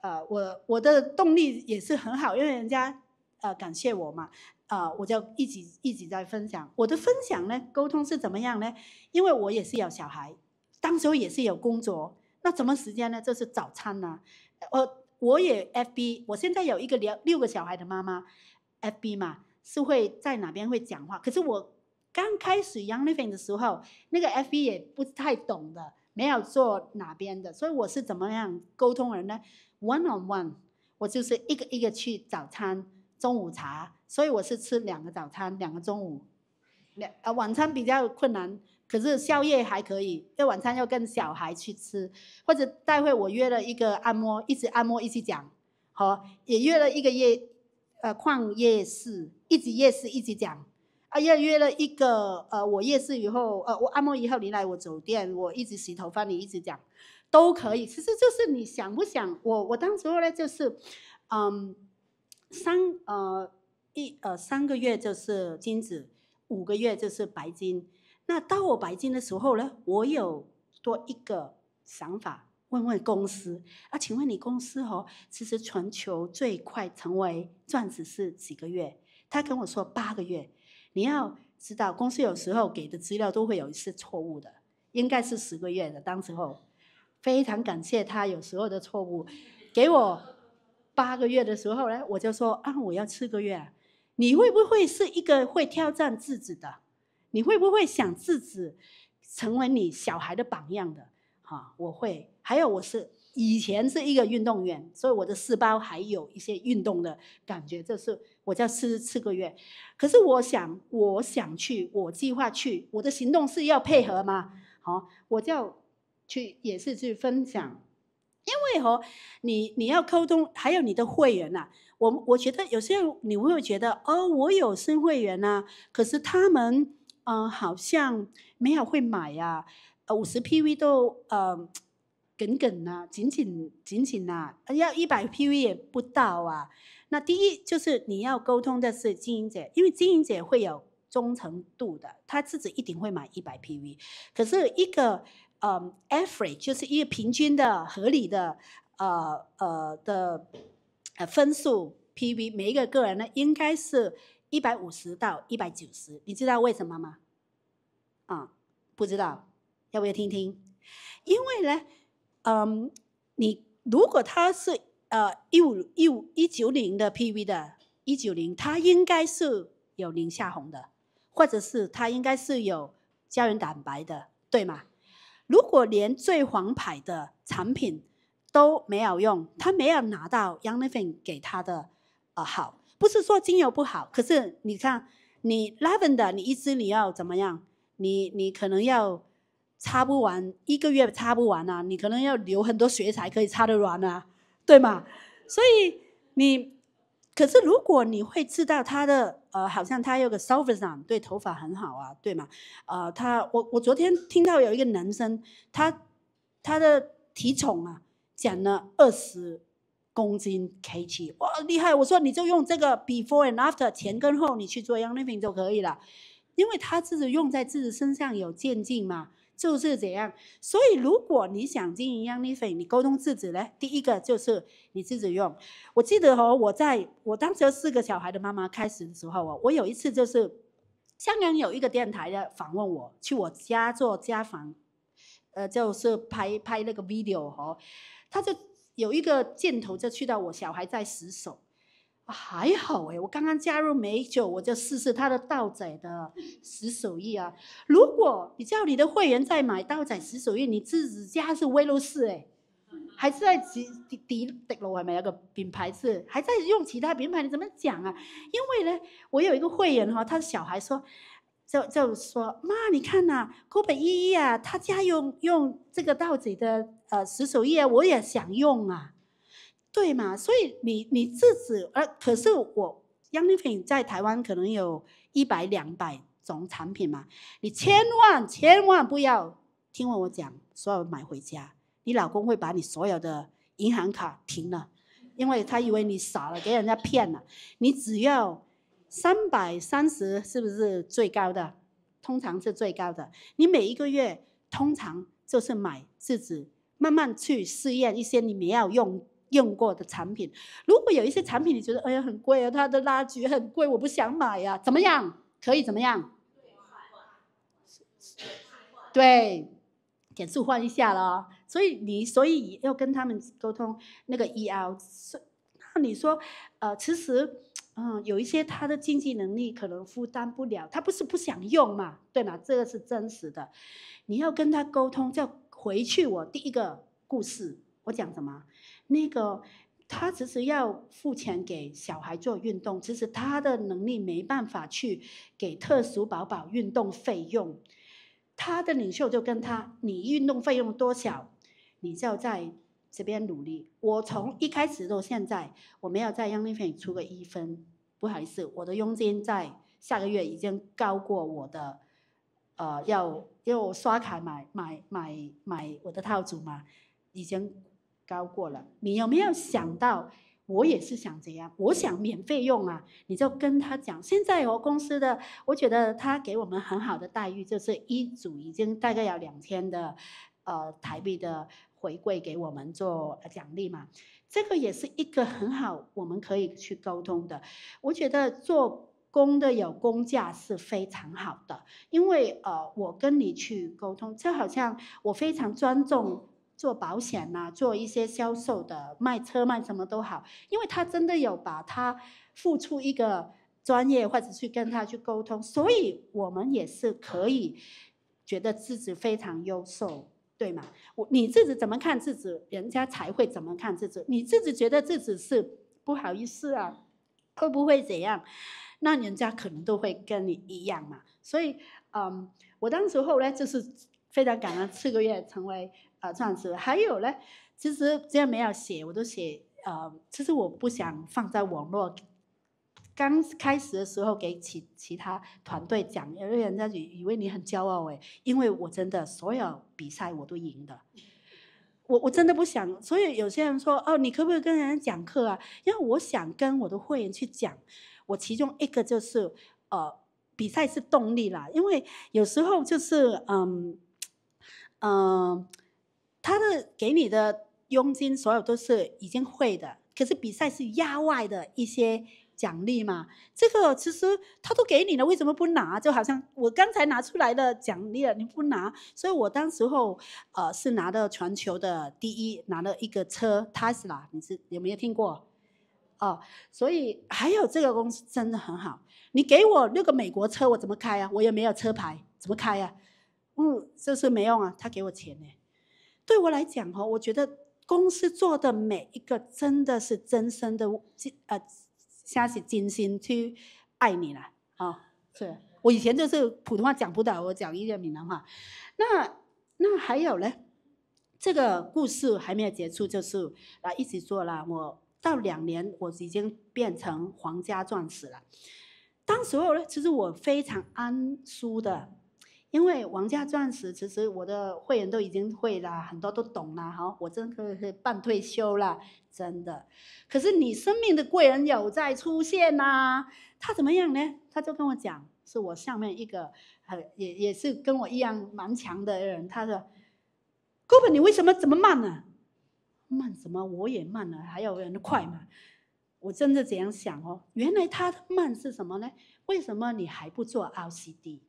呃，我我的动力也是很好，因为人家呃感谢我嘛，啊，我就一直一直在分享。我的分享呢，沟通是怎么样呢？因为我也是有小孩，当时候也是有工作，那什么时间呢？就是早餐呢。我我也 FB，我现在有一个六六个小孩的妈妈，FB 嘛。是会在哪边会讲话，可是我刚开始杨丽萍的时候，那个 f b 也不太懂的，没有做哪边的，所以我是怎么样沟通人呢？One on one，我就是一个一个去早餐、中午茶，所以我是吃两个早餐、两个中午，两啊晚餐比较困难，可是宵夜还可以，因晚餐要跟小孩去吃，或者待会我约了一个按摩，一直按摩一起讲，好，也约了一个夜。呃，逛夜市，一直夜市，一直讲，啊，要约了一个，呃，我夜市以后，呃，我按摩以后，你来我酒店，我一直洗头发，你一直讲，都可以。其实就是你想不想我？我当时候呢，就是，嗯，三呃一呃三个月就是金子，五个月就是白金。那到我白金的时候呢，我有多一个想法。问问公司啊？请问你公司哦，其实全球最快成为钻石是几个月？他跟我说八个月。你要知道，公司有时候给的资料都会有一些错误的，应该是十个月的。当时候非常感谢他，有时候的错误给我八个月的时候呢，我就说啊，我要四个月。你会不会是一个会挑战自己的？你会不会想自己成为你小孩的榜样的？哈，我会。还有我是以前是一个运动员，所以我的细胞还有一些运动的感觉。这是我叫四四个月，可是我想我想去，我计划去，我的行动是要配合吗？好，我叫去也是去分享，因为哈，你你要沟通，还有你的会员呐。我我觉得有些人你会觉得哦，我有新会员呐，可是他们嗯好像没有会买呀，呃五十 PV 都呃。耿耿啊，仅仅仅仅呐，要一百 PV 也不到啊。那第一就是你要沟通的是经营者，因为经营者会有忠诚度的，他自己一定会买一百 PV。可是一个呃 average，就是一个平均的合理的呃呃的呃分数 PV，每一个个人呢应该是一百五十到一百九十。你知道为什么吗？啊，不知道，要不要听听？因为呢。嗯，你如果它是呃一五一五一九零的 PV 的，一九零，它应该是有宁夏红的，或者是它应该是有胶原蛋白的，对吗？如果连最黄牌的产品都没有用，他没有拿到 Young Living 给他的呃好，不是说精油不好，可是你看你 Lavender，你一支你要怎么样？你你可能要。擦不完，一个月擦不完啊！你可能要留很多血才可以擦得完啊，对吗？所以你，可是如果你会知道它的，呃，好像它有个 s o f t e n e 对头发很好啊，对吗？呃，他，我我昨天听到有一个男生，他他的体重啊减了二十公斤 kg，哇，厉害！我说你就用这个 before and after 前跟后你去做 y o g l i v i n g 就可以了，因为他自己用在自己身上有渐进嘛。就是这样，所以如果你想经营影响力，你沟通自己呢？第一个就是你自己用。我记得哦，我在我当时四个小孩的妈妈开始的时候哦，我有一次就是，香港有一个电台的访问，我去我家做家访，呃，就是拍拍那个 video 哦，他就有一个镜头就去到我小孩在洗手。还好诶，我刚刚加入美久，我就试试他的道仔的洗手液啊。如果你叫你的会员再买道仔洗手液，你自己家是威露士诶，还是在迪迪迪乐还买了个品牌是，还在用其他品牌？你怎么讲啊？因为呢，我有一个会员哈，他的小孩说，就就说妈，你看呐，古北依依啊，他家用用这个道仔的呃石手液，我也想用啊。对嘛，所以你你自己，而可是我杨丽萍在台湾可能有一百两百种产品嘛，你千万千万不要听我讲，说买回家，你老公会把你所有的银行卡停了，因为他以为你傻了，给人家骗了。你只要三百三十，是不是最高的？通常是最高的。你每一个月通常就是买自己慢慢去试验一些你没要用。用过的产品，如果有一些产品你觉得哎呀很贵啊，它的垃圾很贵，我不想买呀，怎么样？可以怎么样？对，减速换一下啦。所以你所以要跟他们沟通那个 E L，那你说呃，其实嗯，有一些他的经济能力可能负担不了，他不是不想用嘛，对吗？这个是真实的。你要跟他沟通，就回去。我第一个故事，我讲什么？那个，他其实要付钱给小孩做运动，其实他的能力没办法去给特殊宝宝运动费用。他的领袖就跟他：你运动费用多少，你就在这边努力。我从一开始到现在，我没有在杨丽萍出个一分，不好意思，我的佣金在下个月已经高过我的，呃，要要刷卡买买买买我的套组嘛，已经。高过了，你有没有想到？我也是想这样，我想免费用啊！你就跟他讲，现在我公司的，我觉得他给我们很好的待遇，就是一组已经大概有两千的，呃，台币的回馈给我们做奖励嘛。这个也是一个很好，我们可以去沟通的。我觉得做工的有工价是非常好的，因为呃，我跟你去沟通，就好像我非常尊重。做保险呐，做一些销售的，卖车卖什么都好，因为他真的有把他付出一个专业，或者去跟他去沟通，所以我们也是可以觉得自己非常优秀，对吗？我你自己怎么看自己，人家才会怎么看自己。你自己觉得自己是不好意思啊，会不会怎样？那人家可能都会跟你一样嘛。所以，嗯，我当时候呢，就是非常感恩四个月成为。啊，这样子还有呢。其实这样没有写，我都写。呃，其实我不想放在网络。刚开始的时候给其其他团队讲，因为人家以为你很骄傲哎。因为我真的所有比赛我都赢的，我我真的不想。所以有些人说哦，你可不可以跟人家讲课啊？因为我想跟我的会员去讲。我其中一个就是呃，比赛是动力啦。因为有时候就是嗯嗯。他的给你的佣金，所有都是已经会的。可是比赛是压外的一些奖励嘛，这个其实他都给你了，为什么不拿？就好像我刚才拿出来的奖励你不拿，所以我当时候呃是拿到全球的第一，拿了一个车 Tesla，你是有没有听过？哦，所以还有这个公司真的很好。你给我那个美国车，我怎么开呀？我也没有车牌，怎么开呀？嗯，就是没用啊。他给我钱呢。对我来讲，哈，我觉得公司做的每一个真的是真真的，呃，下是精心去爱你了，啊，是我以前就是普通话讲不到，我讲一点闽南话。那那还有呢，这个故事还没有结束，就是啊，一起做了，我到两年我已经变成皇家钻石了。当时候呢，其实我非常安舒的。因为王家钻石，其实我的会员都已经会了很多，都懂了哈。我真的是半退休了，真的。可是你生命的贵人有在出现呐？他怎么样呢？他就跟我讲，是我下面一个，也也是跟我一样蛮强的人。他说：“哥本，你为什么这么慢呢？慢什么？我也慢了，还有人快嘛？我真的这样想哦。原来他慢是什么呢？为什么你还不做 RCD？”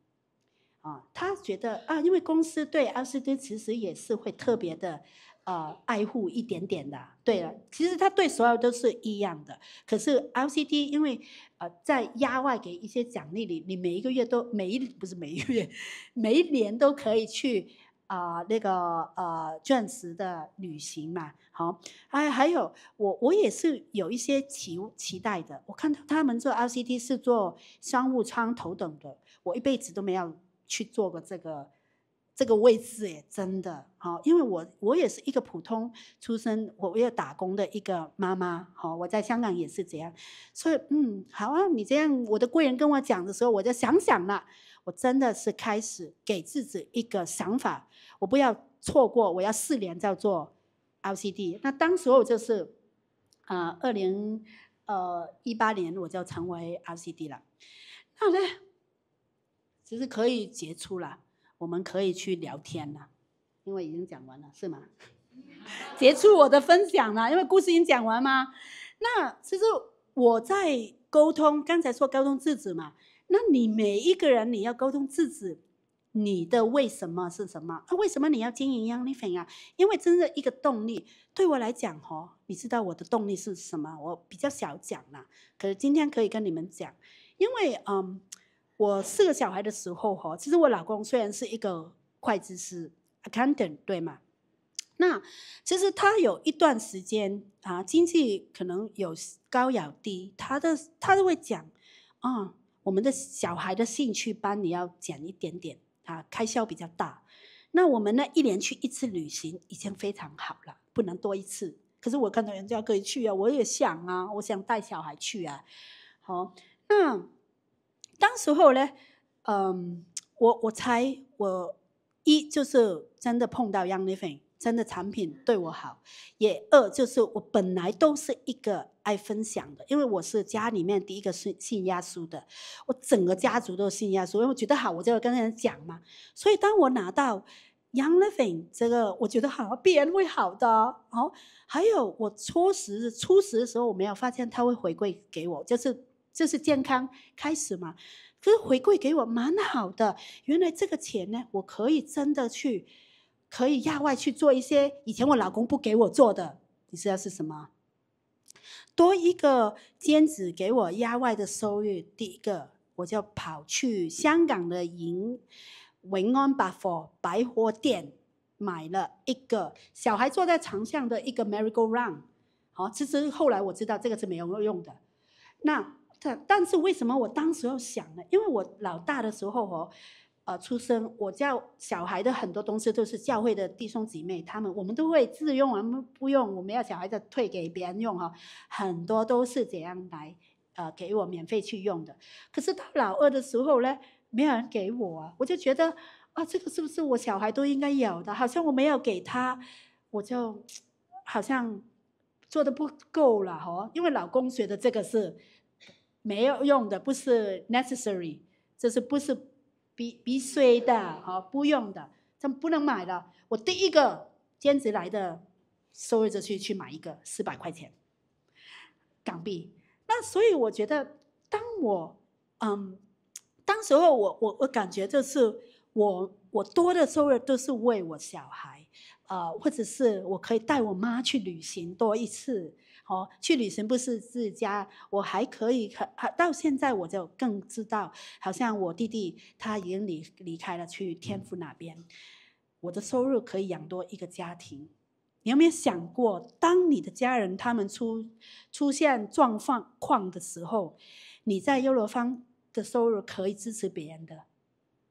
啊，他觉得啊，因为公司对 l c d 其实也是会特别的，呃，爱护一点点的。对了，其实他对所有都是一样的。可是 l c d 因为呃，在压外给一些奖励里，你每一个月都每一不是每一个月，每一年都可以去啊那个呃钻石的旅行嘛，好还还有我我也是有一些期期待的。我看到他们做 l c d 是做商务舱头等的，我一辈子都没有。去做个这个这个位置哎，真的好，因为我我也是一个普通出身，我我也打工的一个妈妈好，我在香港也是这样，所以嗯，好啊，你这样，我的贵人跟我讲的时候，我就想想了，我真的是开始给自己一个想法，我不要错过，我要四年叫做 LCD，那当时候就是啊，二零呃一八年我就成为 LCD 了，那嘞。就是可以结束了，我们可以去聊天了，因为已经讲完了，是吗？结 束我的分享了，因为故事已经讲完吗？那其实我在沟通，刚才说沟通自己嘛，那你每一个人你要沟通自己，你的为什么是什么？为什么你要经营 Young Living 啊？因为真的一个动力，对我来讲哦，你知道我的动力是什么？我比较少讲了，可是今天可以跟你们讲，因为嗯。我四个小孩的时候，哈，其实我老公虽然是一个会计师，accountant，对吗？那其实他有一段时间啊，经济可能有高有低，他的他都会讲，啊，我们的小孩的兴趣班你要减一点点，啊，开销比较大。那我们呢，一年去一次旅行已经非常好了，不能多一次。可是我看到人家可以去啊，我也想啊，我想带小孩去啊，好，那。当时候呢，嗯，我我猜我一就是真的碰到 Young Living，真的产品对我好，也二就是我本来都是一个爱分享的，因为我是家里面第一个信信耶稣的，我整个家族都信耶稣，因为我觉得好，我就跟人讲嘛。所以当我拿到 Young Living 这个，我觉得好，必然会好的。哦，还有我初十初十的时候，我没有发现它会回馈给我，就是。这是健康开始嘛？可是回馈给我蛮好的，原来这个钱呢，我可以真的去，可以亚外去做一些以前我老公不给我做的，你知道是什么？多一个兼职给我亚外的收入，第一个我就跑去香港的银永安百货百货店买了一个小孩坐在床上的一个 merry go round，好，其实后来我知道这个是没有用的，那。但但是为什么我当时要想呢？因为我老大的时候哦，呃，出生我教小孩的很多东西都是教会的弟兄姊妹他们我们都会自用，我们不用我们要小孩的退给别人用哈，很多都是怎样来呃给我免费去用的。可是到老二的时候呢，没有人给我，我就觉得啊，这个是不是我小孩都应该有的？好像我没有给他，我就好像做的不够了哈。因为老公觉得这个是。没有用的，不是 necessary，这是不是必必须的？好，不用的，就不能买了。我第一个兼职来的收入就去去买一个四百块钱港币。那所以我觉得，当我嗯，当时候我我我感觉就是我我多的收入都是为我小孩，呃，或者是我可以带我妈去旅行多一次。哦，去旅行不是自家，我还可以，到现在我就更知道，好像我弟弟他已经离离开了去天府那边，我的收入可以养多一个家庭。你有没有想过，当你的家人他们出出现状况况的时候，你在优乐方的收入可以支持别人的？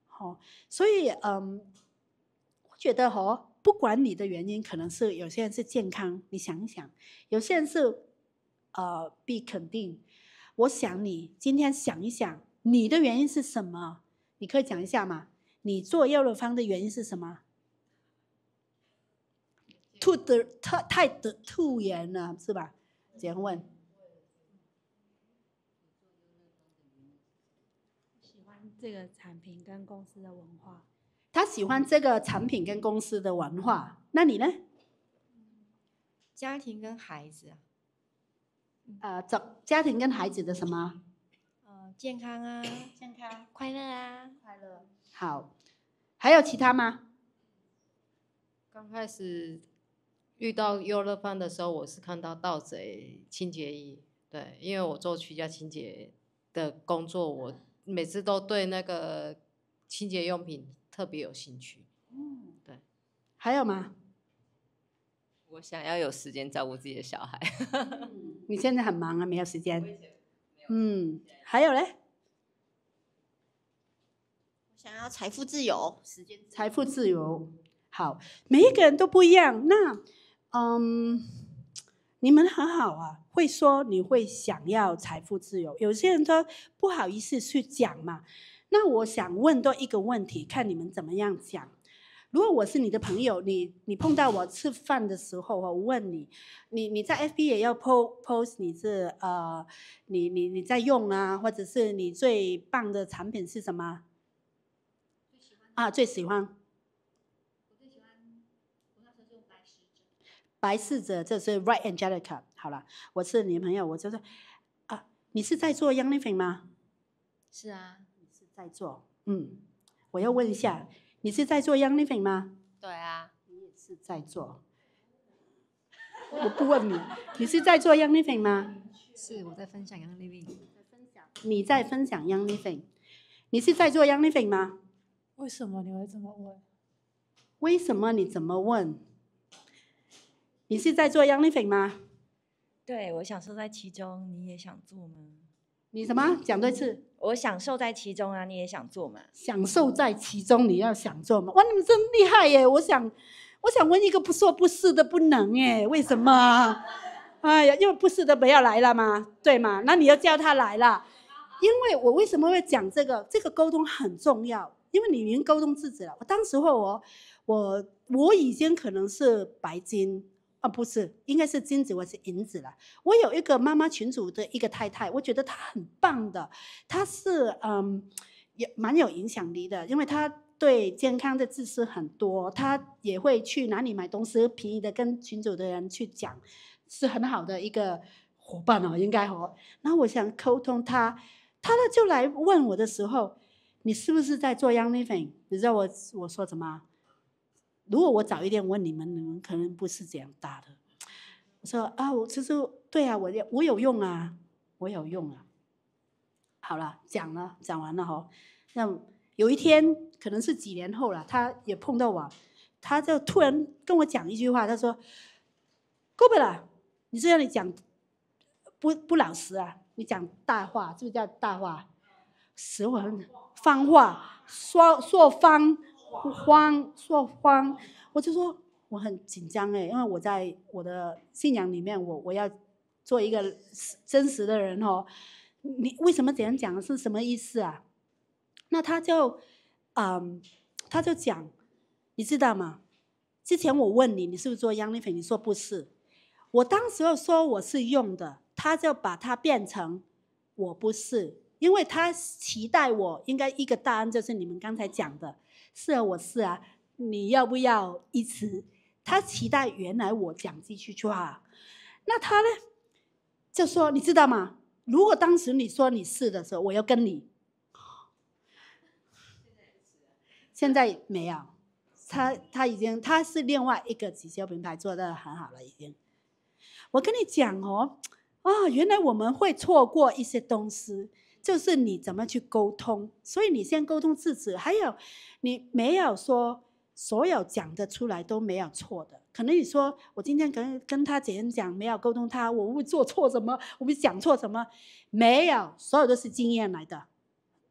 好，所以嗯，我觉得好。不管你的原因可能是有些人是健康，你想一想，有些人是呃被肯定。我想你今天想一想，你的原因是什么？你可以讲一下吗？你做药乐方的原因是什么？吐的太太的突然了是吧？这样问。喜欢这个产品跟公司的文化。他喜欢这个产品跟公司的文化，那你呢？家庭跟孩子，呃，找家庭跟孩子的什么？呃，健康啊，健康，快乐啊，快乐。好，还有其他吗？刚开始遇到优乐 Fun 的时候，我是看到盗贼清洁衣，对，因为我做居家清洁的工作，我每次都对那个清洁用品。特别有兴趣，嗯，对，还有吗？我想要有时间照顾自己的小孩。你现在很忙啊，没有时间。嗯，还有嘞？我想要财富自由，时间财富自由。好，每一个人都不一样。那，嗯，你们很好啊，会说你会想要财富自由。有些人他不好意思去讲嘛。那我想问多一个问题，看你们怎么样讲。如果我是你的朋友，你你碰到我吃饭的时候，我问你，你你在 FB 也要 post，你是呃，你你你在用啊，或者是你最棒的产品是什么？啊，最喜欢。白侍者，这是 r i g h t Angelica。好了，我是你的朋友，我就是啊，你是在做 Young Living 吗？是啊。在做，嗯，我要问一下，你是在做 Young Living 吗？对啊，你也是在做。我不问你，你是在做 Young Living 吗？是我在分享 Young Living，在分享。你在分享 Young Living，你是在做 Young Living 吗？为什么你会这么问？为什么你怎么问？你是在做 Young Living 吗？对，我想说在其中，你也想做吗？你什么讲对次？我享受在其中啊！你也想做嘛？享受在其中，你要想做嘛？哇，你们真厉害耶！我想，我想问一个不说不是的不能耶，为什么？哎呀，因为不是的不要来了嘛，对嘛？那你要叫他来了，因为我为什么会讲这个？这个沟通很重要，因为你已经沟通自己了。我当时候我我我以前可能是白金。啊，不是，应该是金子或是银子了？我有一个妈妈群主的一个太太，我觉得她很棒的，她是嗯也蛮有影响力的，因为她对健康的知识很多，她也会去哪里买东西便宜的跟群主的人去讲，是很好的一个伙伴哦，应该哦。然后我想沟通她，她呢就来问我的时候，你是不是在做 Young Living？你知道我我说什么？如果我早一点问你们，你们可能不是这样答的。我说啊，我其实对啊，我我有用啊，我有用啊。好了，讲了，讲完了哈。那有一天，可能是几年后了，他也碰到我，他就突然跟我讲一句话，他说：“够不了，你这样你讲不不老实啊，你讲大话，这叫大话，俗话、方话、说说方。”慌说慌，我就说我很紧张哎，因为我在我的信仰里面，我我要做一个真实的人哦。你为什么这样讲？是什么意思啊？那他就嗯，他就讲，你知道吗？之前我问你，你是不是做杨丽萍？你说不是。我当时候说我是用的，他就把它变成我不是，因为他期待我应该一个答案就是你们刚才讲的。是啊，我是啊，你要不要一次？他期待原来我讲续做啊，那他呢，就说你知道吗？如果当时你说你是的时候，我要跟你。现在没有，他他已经他是另外一个直销品牌做的很好了，已经。我跟你讲哦，啊，原来我们会错过一些东西。就是你怎么去沟通，所以你先沟通自己。还有，你没有说所有讲的出来都没有错的。可能你说我今天跟跟他怎样讲，没有沟通他，我会做错什么？我会讲错什么？没有，所有都是经验来的。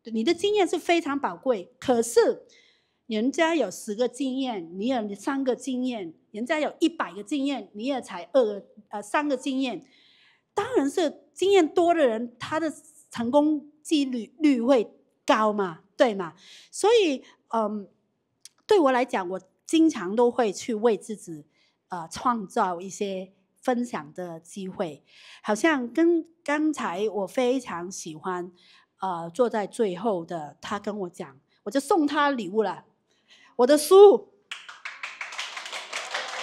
你的经验是非常宝贵，可是人家有十个经验，你有三个经验；人家有一百个经验，你也才二呃三个经验。当然是经验多的人，他的。成功几率率会高嘛？对嘛？所以，嗯，对我来讲，我经常都会去为自己呃创造一些分享的机会。好像跟刚才我非常喜欢呃坐在最后的他跟我讲，我就送他礼物了，我的书。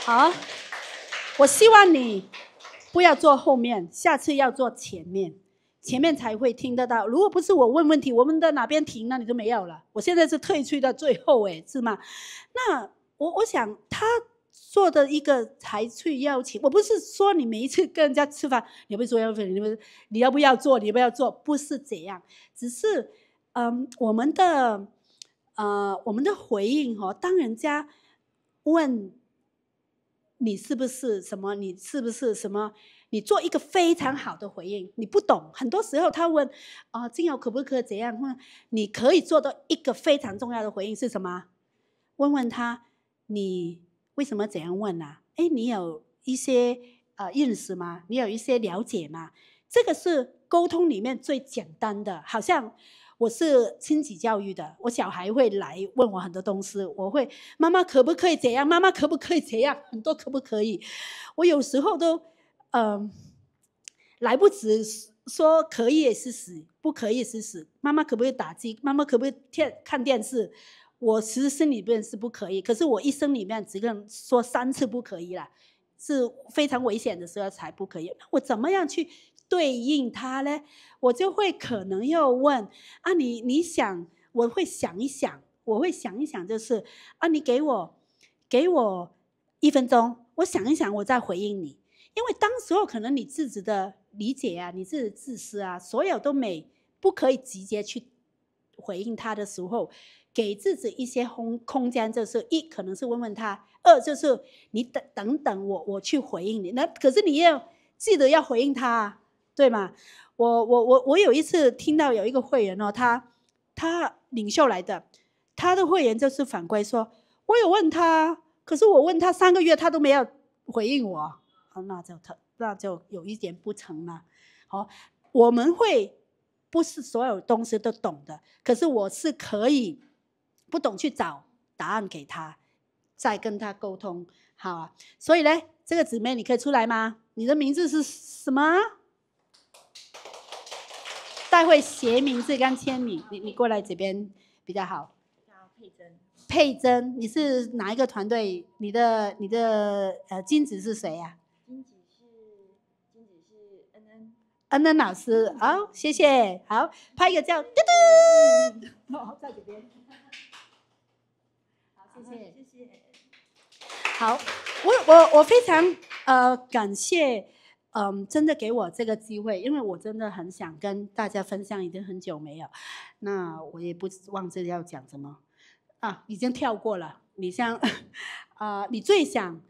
好，我希望你不要坐后面，下次要坐前面。前面才会听得到。如果不是我问问题，我们的哪边停了你就没有了。我现在是退去到最后，哎，是吗？那我我想他做的一个才去邀请。我不是说你每一次跟人家吃饭，你不做邀请，你们你要不要做？你不要做，不是这样。只是，嗯，我们的，呃，我们的回应哈，当人家问你是不是什么，你是不是什么？你做一个非常好的回应，你不懂，很多时候他问啊，金友可不可以怎样？问你可以做到一个非常重要的回应是什么？问问他，你为什么怎样问呢？哎，你有一些呃认识吗？你有一些了解吗？这个是沟通里面最简单的。好像我是亲子教育的，我小孩会来问我很多东西，我会妈妈可不可以这样？妈妈可不可以这样？很多可不可以？我有时候都。嗯，来不及说可以是死，不可以是死。妈妈可不可以打击？妈妈可不可以电看电视？我其实心里边是不可以，可是我一生里面只跟说三次不可以了，是非常危险的时候才不可以。我怎么样去对应他呢？我就会可能要问啊，你你想，我会想一想，我会想一想，就是啊，你给我给我一分钟，我想一想，我再回应你。因为当时候可能你自己的理解啊，你自己自私啊，所有都没不可以直接去回应他的时候，给自己一些空空间，就是一可能是问问他，二就是你等等等我，我去回应你。那可是你要记得要回应他，对吗？我我我我有一次听到有一个会员哦，他他领袖来的，他的会员就是反馈说，我有问他，可是我问他三个月，他都没有回应我。那就特那就有一点不成了，好，我们会不是所有东西都懂的，可是我是可以不懂去找答案给他，再跟他沟通，好。啊，所以呢，这个姊妹你可以出来吗？你的名字是什么？待会写名字跟签名，你你过来这边比较好。佩珍。佩珍，你是哪一个团队？你的你的呃，金子是谁呀？恩恩老师，好，谢谢，好，拍一个叫嘟嘟。好，在这边。好，谢谢，谢谢。好，我我我非常呃感谢，嗯，真的给我这个机会，因为我真的很想跟大家分享，已经很久没有。那我也不忘记要讲什么啊，已经跳过了。你像 啊，你最想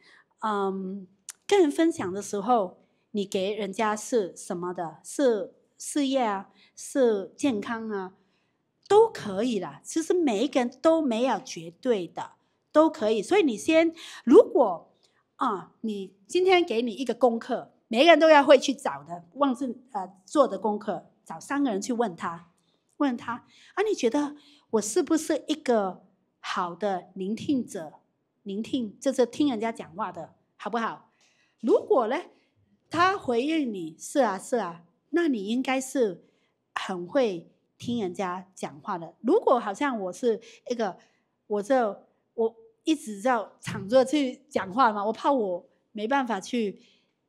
嗯跟人分享的时候。你给人家是什么的？是事业啊，是健康啊，都可以啦。其实每一个人都没有绝对的，都可以。所以你先，如果啊，你今天给你一个功课，每个人都要会去找的，忘记呃做的功课，找三个人去问他，问他啊，你觉得我是不是一个好的聆听者？聆听就是听人家讲话的好不好？如果呢？他回应你是啊是啊，那你应该是很会听人家讲话的。如果好像我是一个，我这我一直在抢着去讲话嘛，我怕我没办法去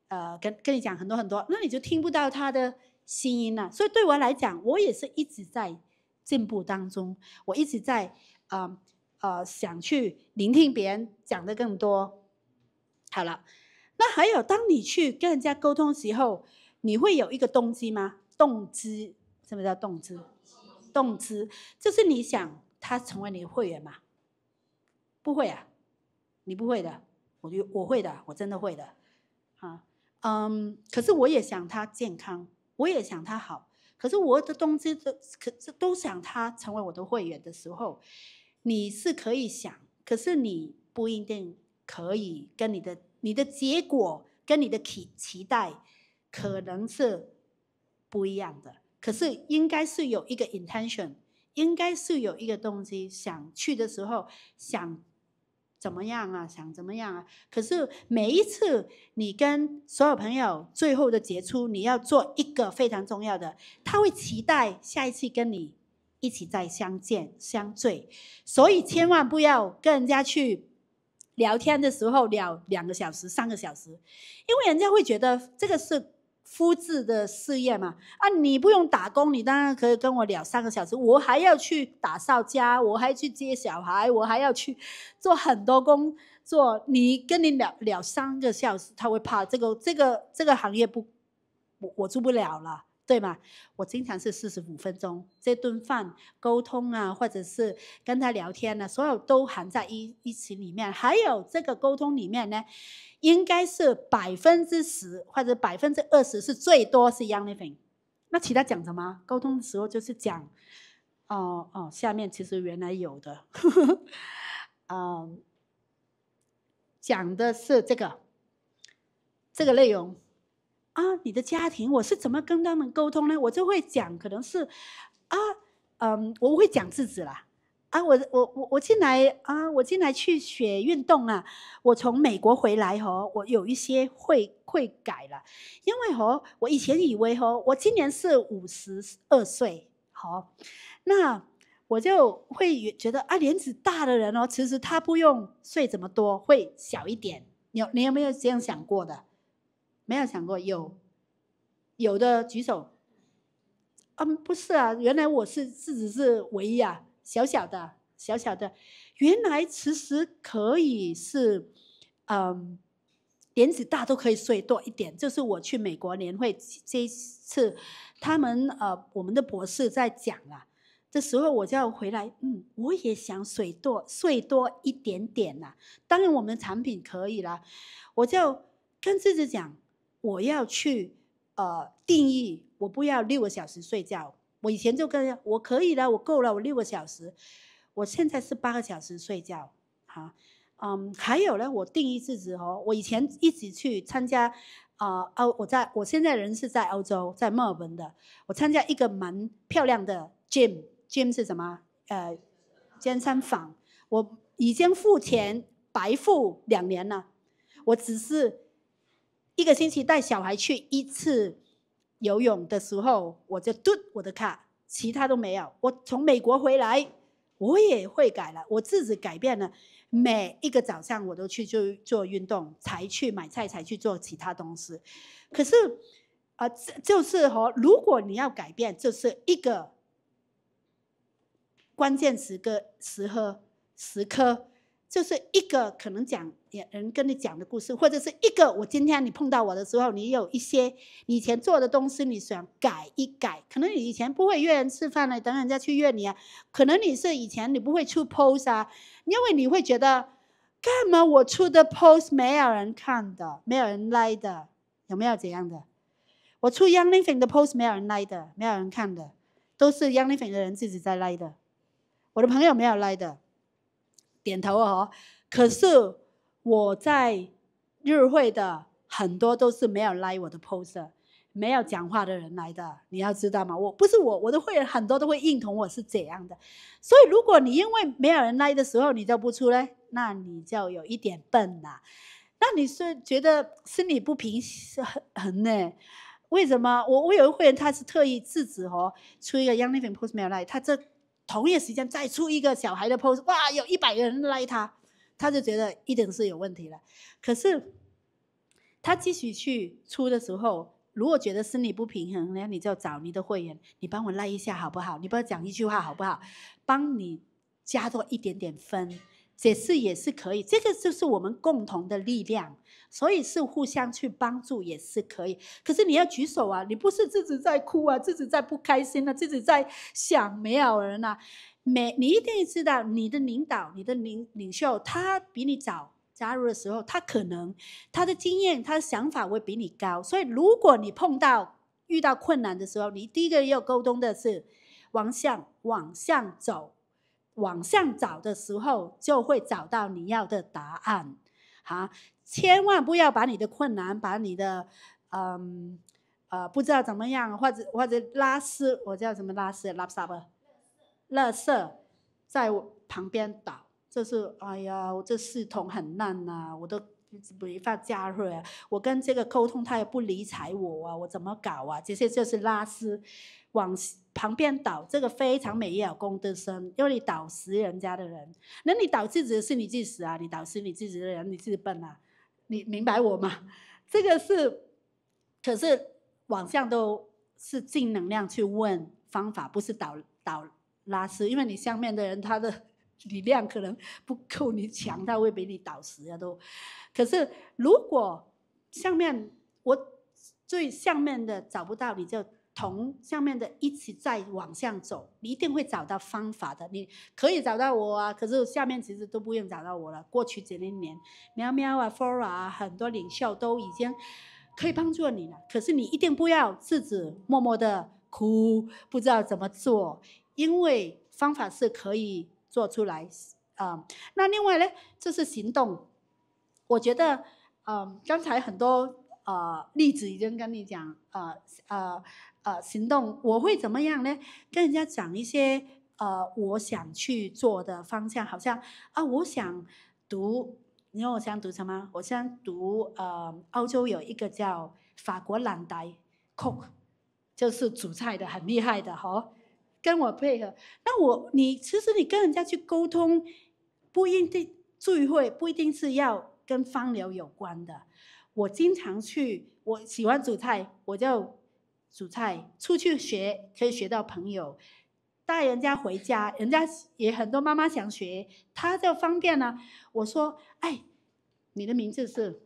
呃跟跟你讲很多很多，那你就听不到他的心音了。所以对我来讲，我也是一直在进步当中，我一直在啊啊想去聆听别人讲的更多。好了。那还有，当你去跟人家沟通的时候，你会有一个动机吗？动机什么叫动机？动机就是你想他成为你的会员嘛？不会啊，你不会的。我就我会的，我真的会的。啊，嗯，可是我也想他健康，我也想他好。可是我的动机都，可是都想他成为我的会员的时候，你是可以想，可是你不一定可以跟你的。你的结果跟你的期期待可能是不一样的，可是应该是有一个 intention，应该是有一个东西，想去的时候想怎么样啊，想怎么样啊。可是每一次你跟所有朋友最后的结束，你要做一个非常重要的，他会期待下一次跟你一起再相见相聚，所以千万不要跟人家去。聊天的时候聊两个小时、三个小时，因为人家会觉得这个是肤质的事业嘛啊，你不用打工，你当然可以跟我聊三个小时。我还要去打扫家，我还去接小孩，我还要去做很多工作。你跟你聊聊三个小时，他会怕这个这个这个行业不，我我做不了了。对嘛？我经常是四十五分钟，这顿饭沟通啊，或者是跟他聊天呢，所有都含在一一起里面。还有这个沟通里面呢，应该是百分之十或者百分之二十是最多是 y o u n i n g 那其他讲什么？沟通的时候就是讲，哦哦，下面其实原来有的，啊，讲的是这个这个内容。啊，你的家庭我是怎么跟他们沟通呢？我就会讲，可能是，啊，嗯，我会讲自己啦。啊，我我我我进来啊，我进来去学运动啊。我从美国回来哦，我有一些会会改了，因为哦，我以前以为哦，我今年是五十二岁好，那我就会觉得啊，年纪大的人哦，其实他不用睡这么多，会小一点。你你有没有这样想过的？没有想过有，有的举手。嗯，不是啊，原来我是自己是唯一啊，小小的小小的，原来其实可以是，嗯，年纪大都可以睡多一点。就是我去美国年会这一次，他们呃我们的博士在讲啊，这时候我就要回来，嗯，我也想水多睡多一点点呐。当然我们产品可以了，我就跟自己讲。我要去呃定义，我不要六个小时睡觉。我以前就跟我可以了，我够了，我六个小时。我现在是八个小时睡觉。哈，嗯，还有呢，我定义自己哦。我以前一直去参加啊欧，我在我现在人是在欧洲，在墨尔本的。我参加一个蛮漂亮的 gym，gym 是什么？呃，健身房。我已经付钱白付两年了，我只是。一个星期带小孩去一次游泳的时候，我就嘟我的卡，其他都没有。我从美国回来，我也会改了，我自己改变了。每一个早上我都去做做运动，才去买菜，才去做其他东西。可是，啊，就是和如果你要改变，就是一个关键时刻、时刻、时刻。就是一个可能讲人跟你讲的故事，或者是一个我今天你碰到我的时候，你有一些以前做的东西，你想改一改。可能你以前不会约人吃饭了，等人家去约你啊。可能你是以前你不会出 post 啊，因为你会觉得，干嘛我出的 post 没有人看的，没有人 like 的，有没有这样的？我出杨丽萍的 post 没有人 like 的，没有人看的，都是杨丽萍的人自己在 like 的，我的朋友没有 like 的。点头哦，可是我在日会的很多都是没有来我的 post，没有讲话的人来的，你要知道吗？我不是我，我的会员很多都会认同我是怎样的，所以如果你因为没有人来的时候你就不出来，那你就有一点笨呐，那你是觉得心里不平衡很为什么？我我有一会员他是特意制止哦，出一个 Living post 没有来，他这。同一时间再出一个小孩的 pose，哇，有一百个人 like、他，他就觉得一定是有问题了。可是他继续去出的时候，如果觉得心理不平衡呢，你就找你的会员，你帮我赖一下好不好？你不要讲一句话好不好？帮你加多一点点分。解释也是可以，这个就是我们共同的力量，所以是互相去帮助也是可以。可是你要举手啊，你不是自己在哭啊，自己在不开心啊，自己在想没有人啊。没，你一定知道你的领导、你的领领袖，他比你早加入的时候，他可能他的经验、他的想法会比你高。所以，如果你碰到遇到困难的时候，你第一个要沟通的是往向往向走。往上找的时候，就会找到你要的答案，哈！千万不要把你的困难，把你的，嗯，呃，不知道怎么样，或者或者拉丝，我叫什么拉丝？拉萨不？垃圾在旁边倒，就是哎呀，我这系统很烂呐，我都。没法加入啊！我跟这个沟通，他也不理睬我啊！我怎么搞啊？这些就是拉丝，往旁边倒。这个非常没有功德心，因为你倒屎人家的人，那你倒自己是你自己啊！你倒屎你自己的人，你自己笨啊！你明白我吗？这个是，可是网上都是尽能量去问方法，不是倒倒拉丝，因为你下面的人他的。力量可能不够，你强他会比你倒死啊都。可是如果上面我最下面的找不到，你就同下面的一起再往上走，你一定会找到方法的。你可以找到我啊，可是下面其实都不用找到我了。过去几年年，喵喵啊、Flora 啊，很多领袖都已经可以帮助你了。可是你一定不要自己默默的哭，不知道怎么做，因为方法是可以。做出来，啊，那另外呢，就是行动。我觉得，嗯，刚才很多呃例子已经跟你讲，呃呃呃，行动我会怎么样呢？跟人家讲一些呃，我想去做的方向，好像啊，我想读，你看我想读什么？我想读呃，澳洲有一个叫法国朗代 cook，就是煮菜的很厉害的，哈。跟我配合，那我你其实你跟人家去沟通，不一定聚会不一定是要跟芳疗有关的。我经常去，我喜欢煮菜，我就煮菜出去学，可以学到朋友，带人家回家，人家也很多妈妈想学，他就方便了。我说，哎，你的名字是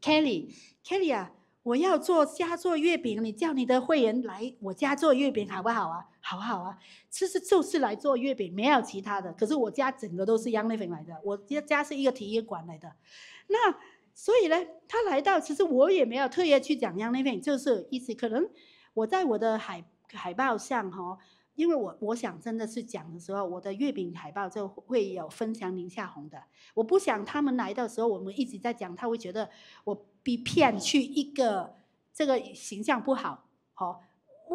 Kelly，Kelly，Kelly 啊。我要做家做月饼，你叫你的会员来我家做月饼好不好啊？好不好啊？其实就是来做月饼，没有其他的。可是我家整个都是杨丽萍来的，我家是一个体育馆来的。那所以呢，他来到，其实我也没有特意去讲杨丽萍，就是一直可能我在我的海海报上哈，因为我我想真的是讲的时候，我的月饼海报就会有分享宁夏红的。我不想他们来的时候，我们一直在讲，他会觉得我。被骗去一个，这个形象不好，好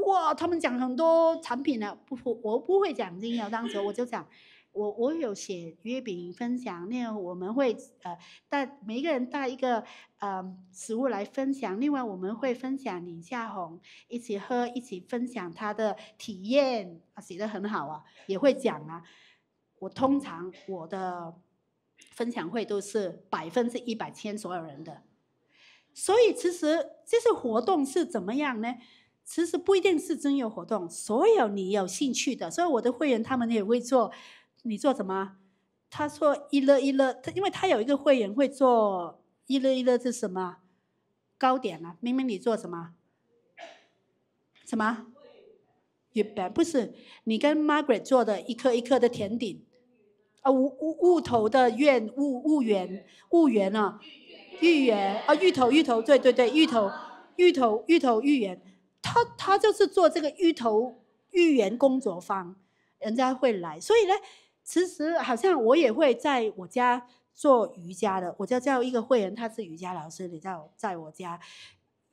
哇！他们讲很多产品呢，不，我不会讲精油，当时我就讲，我我有写月饼分享，那我们会呃带每一个人带一个呃食物来分享。另外我们会分享宁夏红，一起喝，一起分享他的体验啊，写的很好啊，也会讲啊。我通常我的分享会都是百分之一百签所有人的。所以其实这些活动是怎么样呢？其实不一定是真有活动，所有你有兴趣的，所以我的会员他们也会做。你做什么？他说一乐一乐，他因为他有一个会员会做一乐一乐是什么？糕点啊？明明你做什么？什么？月饼不是？你跟 Margaret 做的一颗一颗的甜点，啊，雾雾头的愿雾雾圆雾圆啊。芋圆啊，芋头芋头，对对对，芋头，芋头芋头芋圆，他他就是做这个芋头芋圆工作坊，人家会来。所以呢，其实好像我也会在我家做瑜伽的，我就叫一个会员，他是瑜伽老师，你知道，在我家，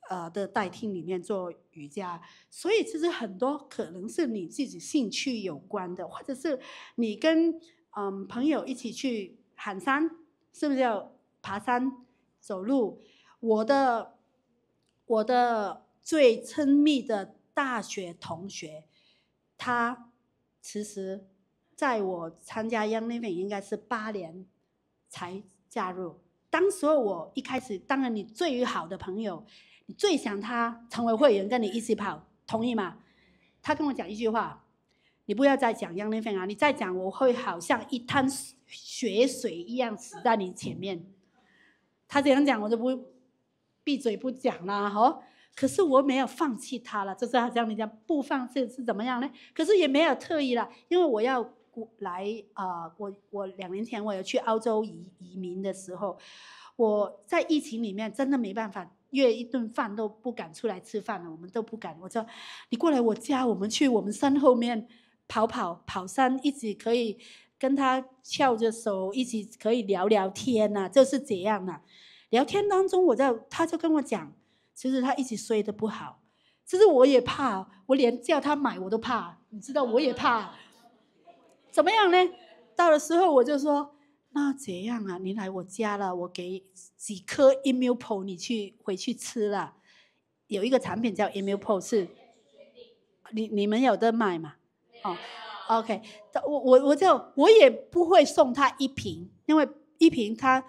呃的大厅里面做瑜伽。所以其实很多可能是你自己兴趣有关的，或者是你跟嗯朋友一起去喊山，是不是要爬山？走路，我的我的最亲密的大学同学，他其实在我参加 Young Living 应该是八年才加入。当时候我一开始，当然你最好的朋友，你最想他成为会员跟你一起跑，同意吗？他跟我讲一句话：“你不要再讲 Young Living 啊，你再讲我会好像一滩血水一样死在你前面。”他这样讲，我就不闭嘴不讲了哈。可是我没有放弃他了，就是像你讲不放弃是怎么样呢？可是也没有特意了，因为我要来啊，我我两年前我要去澳洲移移民的时候，我在疫情里面真的没办法，约一顿饭都不敢出来吃饭了，我们都不敢。我说你过来我家，我们去我们山后面跑跑跑山，一起可以跟他翘着手一起可以聊聊天呐，就是这样啊。聊天当中，我在他就跟我讲，其实他一直睡得不好，其实我也怕，我连叫他买我都怕，你知道我也怕。怎么样呢？到了时候我就说，那怎样啊？你来我家了，我给几颗 Immuno 你去回去吃了。有一个产品叫 Immuno 是，你你们有的买嘛？哦，OK，我我我就我也不会送他一瓶，因为一瓶他。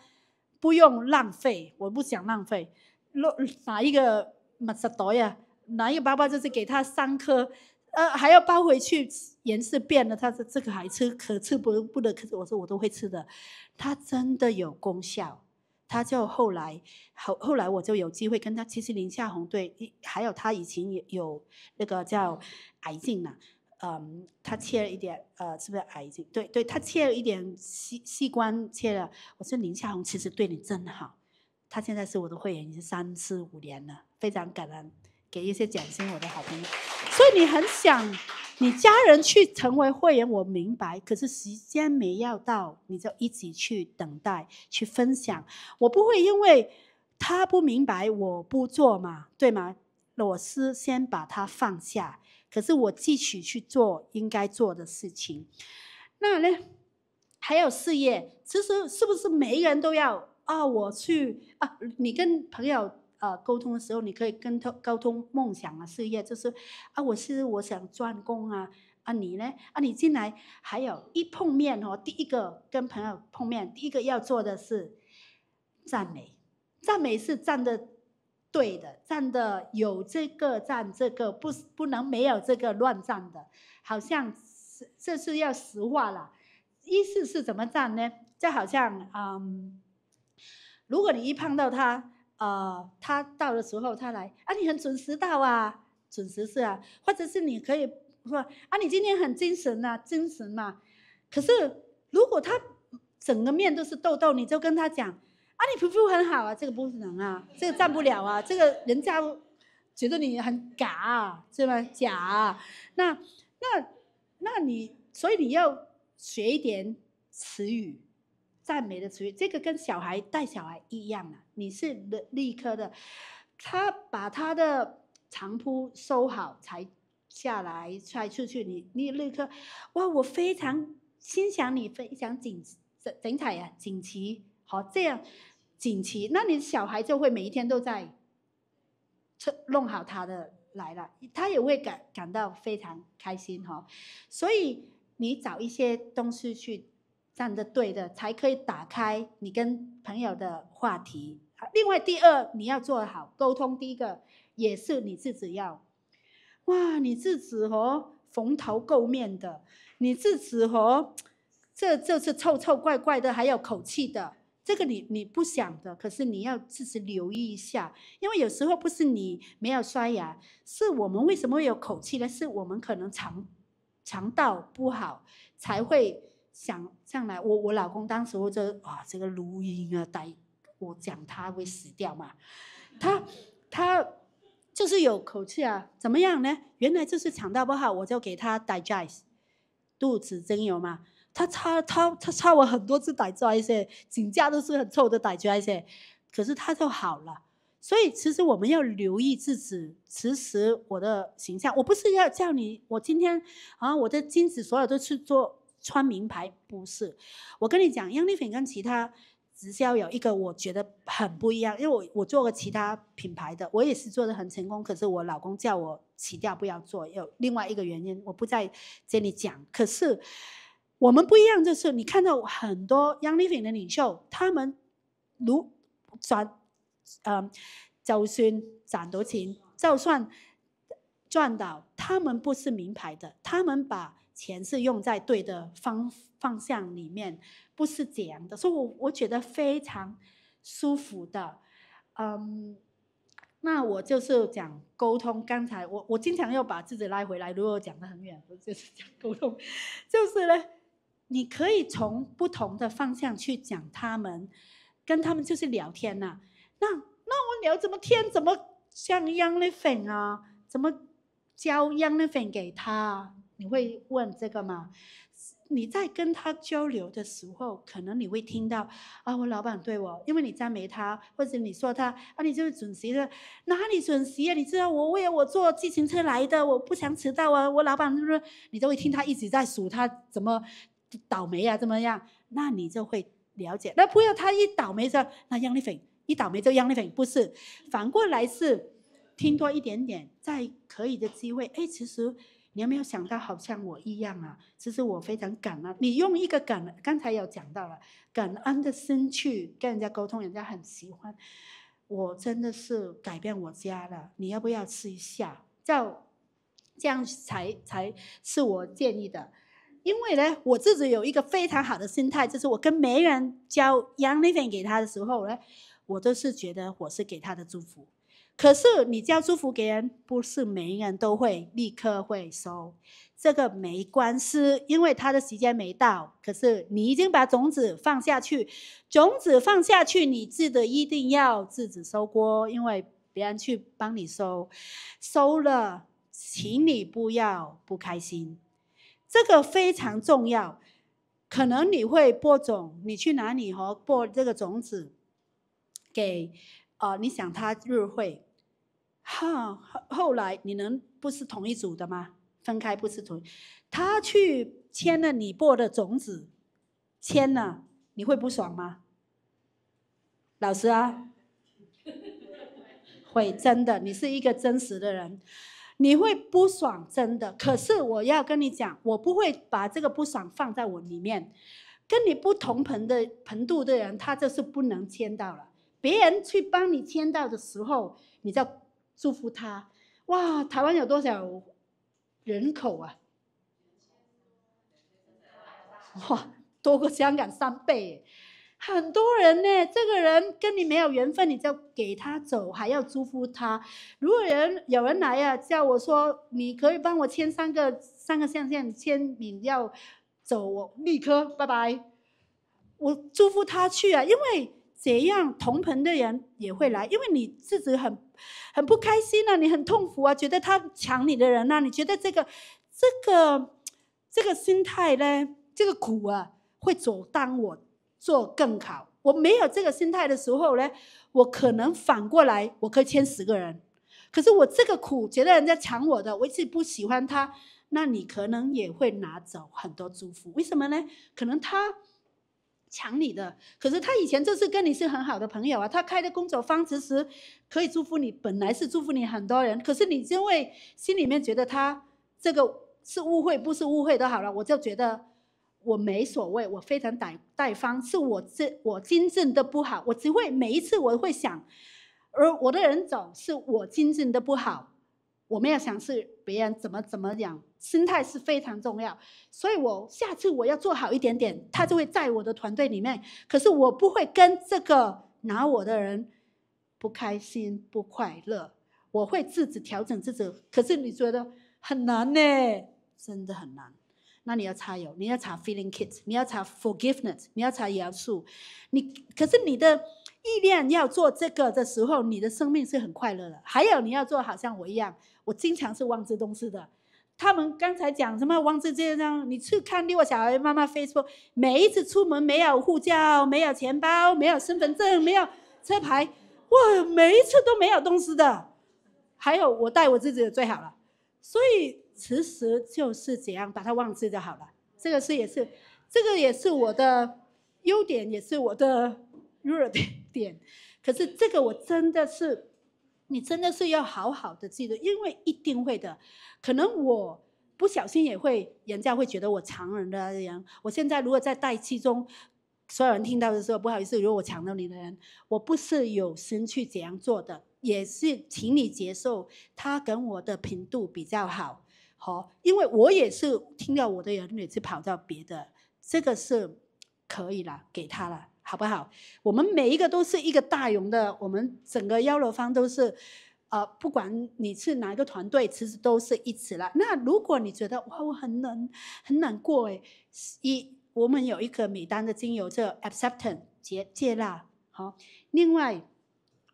不用浪费，我不想浪费。若 拿一个马萨多呀，拿一个包包就是给他三颗，呃，还要包回去，颜色变了，他说这个还吃，可吃不不得可吃。我说我都会吃的，它真的有功效。他就后来后后来我就有机会跟他，其实林夏红对，还有他以前也有那个叫癌症呢。嗯，他切了一点，呃，是不是癌症？对对，他切了一点细器官，切了。我说林夏红其实对你真好，他现在是我的会员，已经三次五年了，非常感恩，给一些奖金我的好朋友。所以你很想你家人去成为会员，我明白，可是时间没要到，你就一起去等待去分享。我不会因为他不明白我不做嘛，对吗？我是先把他放下。可是我继续去做应该做的事情，那呢？还有事业，其实是不是每一个人都要啊？我去啊，你跟朋友呃沟通的时候，你可以跟他沟通梦想啊，事业就是啊，我是我想专攻啊啊，你呢？啊，你进来，还有一碰面哦，第一个跟朋友碰面，第一个要做的是赞美，赞美是站的。对的，站的有这个站，这个不不能没有这个乱站的，好像是这是要实话了。意思是怎么站呢？就好像嗯，如果你一碰到他，呃，他到的时候他来，啊，你很准时到啊，准时是啊，或者是你可以说，啊，你今天很精神啊，精神嘛。可是如果他整个面都是痘痘，你就跟他讲。那你皮肤很好啊，这个不能啊，这个赞不了啊，这个人家觉得你很假，是吗？假，那那那你，所以你要学一点词语，赞美的词语。这个跟小孩带小孩一样啊，你是立立刻的，他把他的长铺收好才下来，踹出去。你你立刻，哇，我非常欣赏你，非常整整彩呀，锦旗好这样。锦旗，那你小孩就会每一天都在，弄好他的来了，他也会感感到非常开心哈。所以你找一些东西去站的对的，才可以打开你跟朋友的话题。另外，第二你要做好沟通，第一个也是你自己要哇，你自己哦，蓬头垢面的，你自己哦，这就是臭臭怪怪的，还有口气的。这个你你不想的，可是你要自己留意一下，因为有时候不是你没有刷牙，是我们为什么有口气呢？是我们可能肠肠道不好才会想上来。我我老公当时就啊，这个录音啊，带我讲他会死掉嘛，他他就是有口气啊，怎么样呢？原来就是肠道不好，我就给他 digest 肚子精油嘛。他差他他差我很多次打折一些，请假都是很臭的打折一些，可是他就好了。所以其实我们要留意自己，其实我的形象。我不是要叫你，我今天啊，我的金子所有都去做穿名牌，不是。我跟你讲，杨丽萍跟其他直销有一个我觉得很不一样，因为我我做过其他品牌的，我也是做的很成功，可是我老公叫我起掉不要做，有另外一个原因，我不在这里讲。可是。我们不一样，就是你看到很多 u n g l i v i n 的领袖，他们如转，嗯，就算展头琴，就算赚到，他们不是名牌的，他们把钱是用在对的方方向里面，不是这样的，所以，我我觉得非常舒服的，嗯，那我就是讲沟通，刚才我我经常要把自己拉回来，如果讲的很远，就是讲沟通，就是呢。你可以从不同的方向去讲他们，跟他们就是聊天呐。那那我聊怎么天怎么像一样的粉啊？怎么教一样的粉给他？你会问这个吗？你在跟他交流的时候，可能你会听到啊，我老板对我，因为你赞美他或者你说他啊，你就是准时的，哪里准时啊？你知道我为了我坐自行车来的，我不想迟到啊。我老板就是？你都会听他一直在数他怎么。倒霉啊，怎么样？那你就会了解。那不要他一倒霉之那杨丽萍一倒霉就杨丽萍，不是。反过来是，听多一点点，在可以的机会，哎，其实你有没有想到，好像我一样啊？其实我非常感恩。你用一个感恩，刚才有讲到了，感恩的心去跟人家沟通，人家很喜欢。我真的是改变我家了。你要不要试一下？叫这样才才是我建议的。因为呢，我自己有一个非常好的心态，就是我跟没人交 “young living” 给他的时候呢，我都是觉得我是给他的祝福。可是你交祝福给人，不是每个人都会立刻会收，这个没关系，因为他的时间没到。可是你已经把种子放下去，种子放下去，你记得一定要自己收果，因为别人去帮你收，收了，请你不要不开心。这个非常重要，可能你会播种，你去哪里和播这个种子，给，啊，你想他日会，哈，后来你能不是同一组的吗？分开不是同，他去签了你播的种子，签了你会不爽吗？老师啊，会真的，你是一个真实的人。你会不爽，真的。可是我要跟你讲，我不会把这个不爽放在我里面。跟你不同盆的盆度的人，他就是不能签到了。别人去帮你签到的时候，你就祝福他。哇，台湾有多少人口啊？哇，多过香港三倍。很多人呢，这个人跟你没有缘分，你就给他走，还要祝福他。如果人有人来呀，叫我说，你可以帮我签三个三个象限签名，要走，我立刻拜拜。我祝福他去啊，因为怎样同盆的人也会来，因为你自己很很不开心啊，你很痛苦啊，觉得他抢你的人啊，你觉得这个这个这个心态呢，这个苦啊，会阻挡我。做更好。我没有这个心态的时候呢，我可能反过来，我可以签十个人。可是我这个苦，觉得人家抢我的，我一直不喜欢他，那你可能也会拿走很多祝福。为什么呢？可能他抢你的，可是他以前就是跟你是很好的朋友啊。他开的工作方其实可以祝福你，本来是祝福你很多人。可是你因为心里面觉得他这个是误会，不是误会的，好了，我就觉得。我没所谓，我非常歹待方，是我这我精进的不好，我只会每一次我会想，而我的人总是我精进的不好，我没有想是别人怎么怎么讲，心态是非常重要，所以我下次我要做好一点点，他就会在我的团队里面。可是我不会跟这个拿我的人不开心不快乐，我会自己调整自己。可是你觉得很难呢，真的很难。那你要查油，你要查 feeling kit，你要查 forgiveness，你要查元素，你可是你的意念要做这个的时候，你的生命是很快乐的。还有你要做好像我一样，我经常是忘之东西的。他们刚才讲什么忘之这样，你去看六个小孩妈妈 Facebook，每一次出门没有护照、没有钱包、没有身份证、没有车牌，哇，每一次都没有东西的。还有我带我自己的最好了，所以。其实就是怎样，把它忘记就好了。这个是也是，这个也是我的优点，也是我的弱点。可是这个我真的是，你真的是要好好的记得，因为一定会的。可能我不小心也会，人家会觉得我强人的人。我现在如果在待机中，所有人听到的时候，不好意思，如果我抢到你的人，我不是有心去怎样做的，也是请你接受，他跟我的频度比较好。好，因为我也是听到我的儿女去跑到别的，这个是可以了，给他了，好不好？我们每一个都是一个大勇的，我们整个幺六方都是，呃，不管你是哪一个团队，其实都是一起了。那如果你觉得哇，我很难，很难过，哎，一我们有一个美单的精油叫 acceptance，接接纳，好，另外。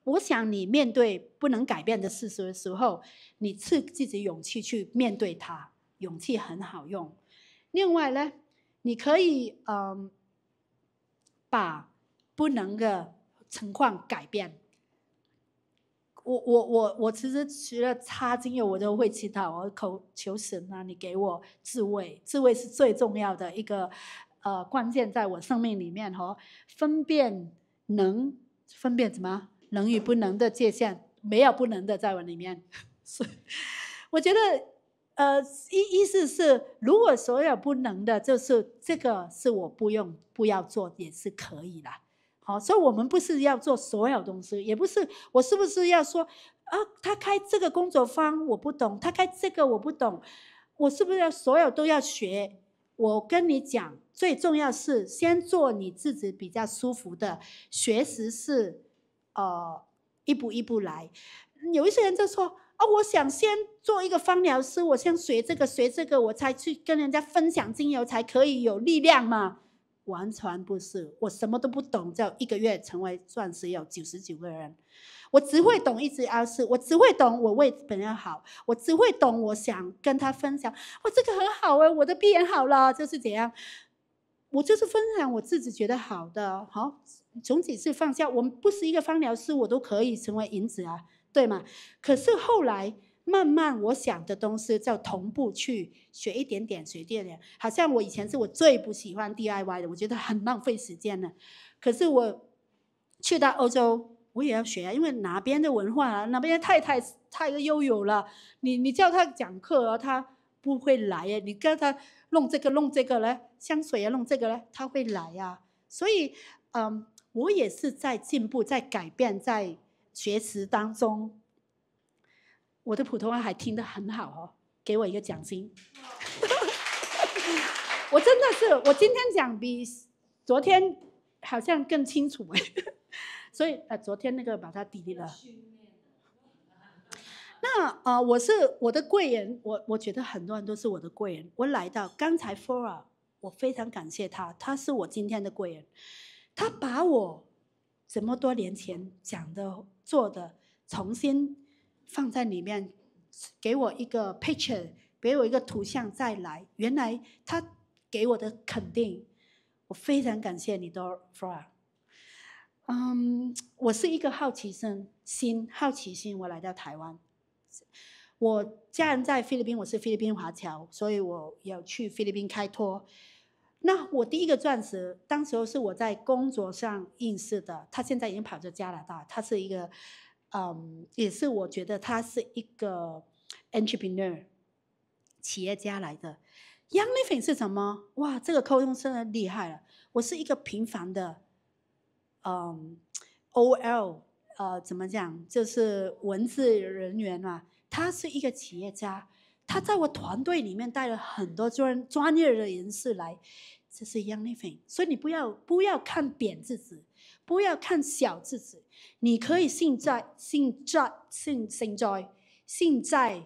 我想你面对不能改变的事实的时候，你赐自己勇气去面对它，勇气很好用。另外呢，你可以嗯，把不能的情况改变。我我我我其实除了擦精油，我都会祈祷，我口求神啊，你给我智慧，智慧是最重要的一个呃关键，在我生命里面哦，分辨能分辨什么？能与不能的界限，没有不能的在我里面。是，我觉得，呃，意意思是，如果所有不能的，就是这个是我不用不要做也是可以的。好，所以我们不是要做所有东西，也不是我是不是要说啊？他开这个工作方我不懂，他开这个我不懂，我是不是要所有都要学？我跟你讲，最重要是先做你自己比较舒服的，学习是。呃，一步一步来。有一些人就说：“哦，我想先做一个芳疗师，我先学这个学这个，我才去跟人家分享精油，才可以有力量嘛。”完全不是，我什么都不懂，就一个月成为钻石有九十九个人。我只会懂一直阿是，我只会懂我为别人好，我只会懂我想跟他分享。哇，这个很好哎，我的闭眼好了，就是怎样？我就是分享我自己觉得好的，好。从此是放下，我们不是一个芳疗师，我都可以成为银子啊，对吗？可是后来慢慢，我想的东西叫同步去学一点点学点点。好像我以前是我最不喜欢 DIY 的，我觉得很浪费时间呢。可是我去到欧洲，我也要学啊，因为哪边的文化啊，哪边太太太悠有了。你你叫他讲课啊，他不会来呀。你跟他弄这个弄这个嘞，香水啊弄这个嘞，他会来呀。所以，嗯。我也是在进步，在改变，在学习当中。我的普通话还听得很好哦，给我一个奖金。我真的是，我今天讲比昨天好像更清楚哎。所以呃，昨天那个把它抵低了。那啊，我是我的贵人，我我觉得很多人都是我的贵人。我来到刚才 Flora，我非常感谢他，他是我今天的贵人。他把我这么多年前讲的、做的重新放在里面，给我一个 picture，给我一个图像再来。原来他给我的肯定，我非常感谢你，Dora。嗯，我是一个好奇心心好奇心，我来到台湾。我家人在菲律宾，我是菲律宾华侨，所以我有去菲律宾开拓。那我第一个钻石，当时候是我在工作上应试的，他现在已经跑出加拿大，他是一个，嗯，也是我觉得他是一个 entrepreneur 企业家来的。Young Living 是什么？哇，这个沟通真的厉害了。我是一个平凡的，嗯，OL，呃，怎么讲，就是文字人员嘛。他是一个企业家。他在我团队里面带了很多专专业的人士来，这是 u n l i v i n g 所以你不要不要看扁自己，不要看小自己。你可以现在现在现现在现在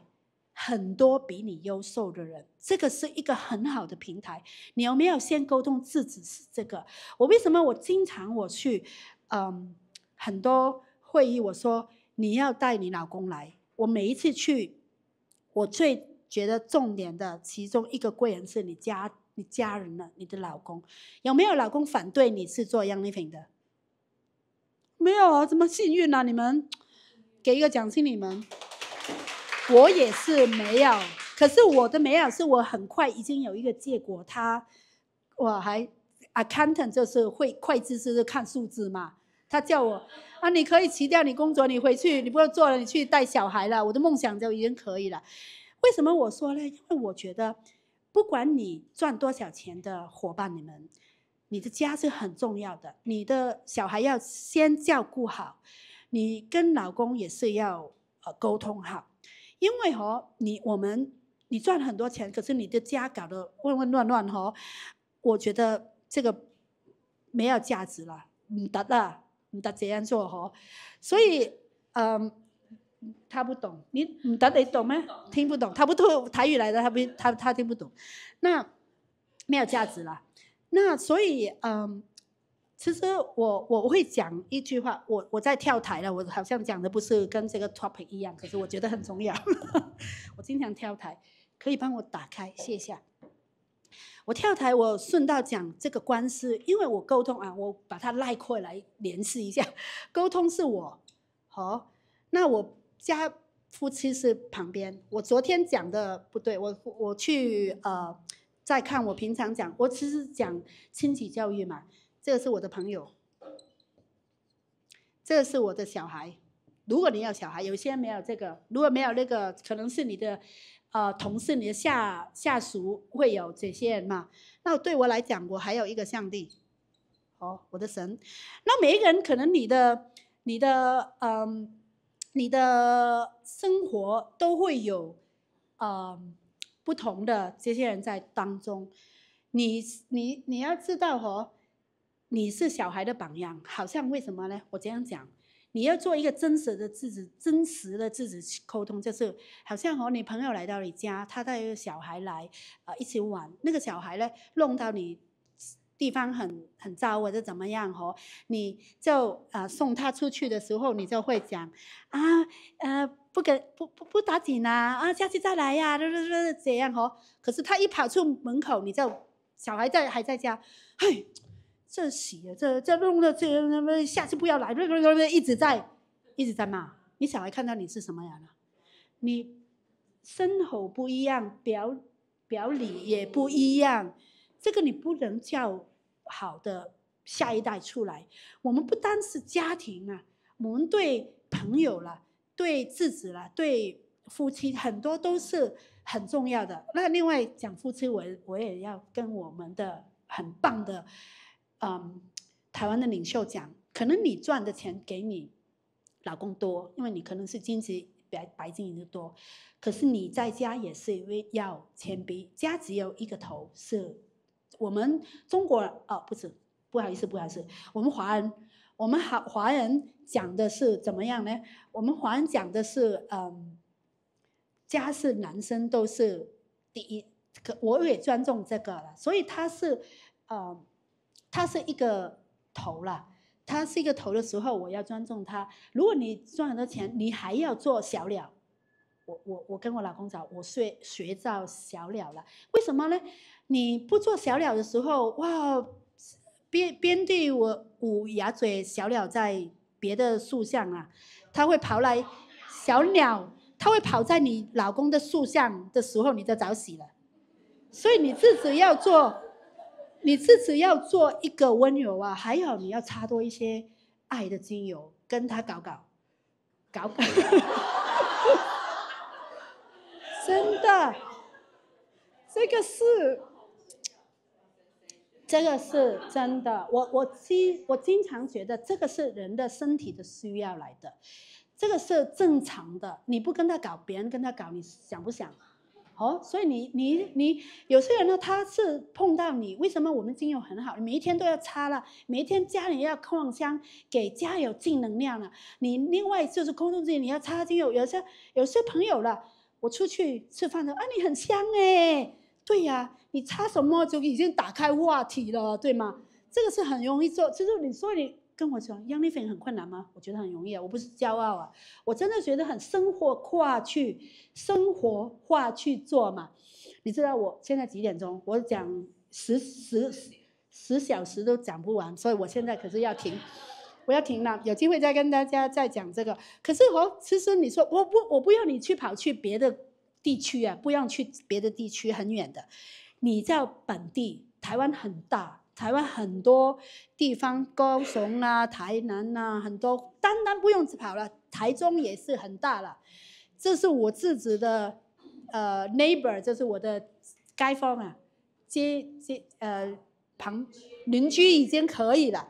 很多比你优秀的人，这个是一个很好的平台。你有没有先沟通自己是这个？我为什么我经常我去，嗯，很多会议我说你要带你老公来。我每一次去，我最觉得重点的其中一个贵人是你家、你家人了，你的老公有没有？老公反对你是做 young living 的？没有啊，怎么幸运啊！你们给一个奖金，你们。我也是没有，可是我的没有是我很快已经有一个结果，他我还 accountant 就是会会计师看数字嘛，他叫我啊，你可以辞掉你工作，你回去你不要做了，你去带小孩了，我的梦想就已经可以了。为什么我说呢？因为我觉得，不管你赚多少钱的伙伴，你们，你的家是很重要的。你的小孩要先照顾好，你跟老公也是要呃沟通好。因为哦，你我们你赚很多钱，可是你的家搞得混混乱乱哦，我觉得这个没有价值了，唔得啦，唔得这样做哦，所以嗯。他不懂，你你得你懂咩？听不懂，他不读台语来的，他不他他听不懂，那没有价值啦。那所以嗯，其实我我会讲一句话，我我在跳台了，我好像讲的不是跟这个 topic 一样，可是我觉得很重要。我经常跳台，可以帮我打开，谢下。我跳台，我顺道讲这个官司，因为我沟通啊，我把它拉过来联系一下。沟通是我好，那我。家夫妻是旁边。我昨天讲的不对，我我去呃再看。我平常讲，我其实讲亲子教育嘛。这是我的朋友，这是我的小孩。如果你要小孩，有些没有这个，如果没有那个，可能是你的呃同事、你的下下属会有这些人嘛。那对我来讲，我还有一个上帝，好，我的神。那每一个人可能你的你的嗯。你的生活都会有，呃，不同的这些人在当中，你你你要知道哦，你是小孩的榜样，好像为什么呢？我这样讲，你要做一个真实的自己，真实的自己沟通，就是好像和你朋友来到你家，他带一个小孩来，呃，一起玩，那个小孩呢，弄到你。地方很很糟，或者怎么样哦？你就呃送他出去的时候，你就会讲，啊呃不跟不不不打紧啦，啊下次再来呀，这样哦。可是他一跑出门口，你就小孩在还在家，嘿，这洗这这弄的这那么下次不要来，一直在一直在骂你。小孩看到你是什么样的？你身口不一样，表表里也不一样，这个你不能叫。好的下一代出来，我们不单是家庭啊，我们对朋友啦，对自己啦，对夫妻很多都是很重要的。那另外讲夫妻，我我也要跟我们的很棒的，嗯，台湾的领袖讲，可能你赚的钱给你老公多，因为你可能是金子白白金银的多，可是你在家也是要谦卑，家只有一个头是。我们中国啊，不是，不好意思，不好意思，我们华人，我们华华人讲的是怎么样呢？我们华人讲的是，嗯，家是男生都是第一，可我也尊重这个了，所以他是，嗯，他是一个头了，他是一个头的时候，我要尊重他。如果你赚多钱，你还要做小鸟。我我我跟我老公讲，我学学造小鸟了，为什么呢？你不做小鸟的时候，哇，边边对我捂牙嘴，小鸟在别的树上啊，它会跑来。小鸟它会跑在你老公的树上的时候，你就早洗了。所以你自己要做，你自己要做一个温柔啊，还有你要擦多一些爱的精油，跟他搞搞，搞搞。真的，这个是。这个是真的，我我经我经常觉得这个是人的身体的需要来的，这个是正常的。你不跟他搞，别人跟他搞，你想不想？哦，所以你你你，有些人呢，他是碰到你，为什么我们精油很好？你每一天都要擦了，每一天家里要空香，给家有正能量了。你另外就是空中之间你要擦精油，有些有些朋友了，我出去吃饭的，啊，你很香哎。对呀，你插什么就已经打开话题了，对吗？这个是很容易做。其实你说你跟我讲，杨丽粉很困难吗？我觉得很容易啊，我不是骄傲啊，我真的觉得很生活化去生活化去做嘛。你知道我现在几点钟？我讲十十十小时都讲不完，所以我现在可是要停，我要停了。有机会再跟大家再讲这个。可是哦，其实你说我不，我不要你去跑去别的。地区啊，不用去别的地区很远的。你在本地，台湾很大，台湾很多地方高雄啊、台南啊，很多单单不用跑了，台中也是很大了。这是我自己的呃 neighbor，就是我的街坊啊，街街呃旁邻居已经可以了。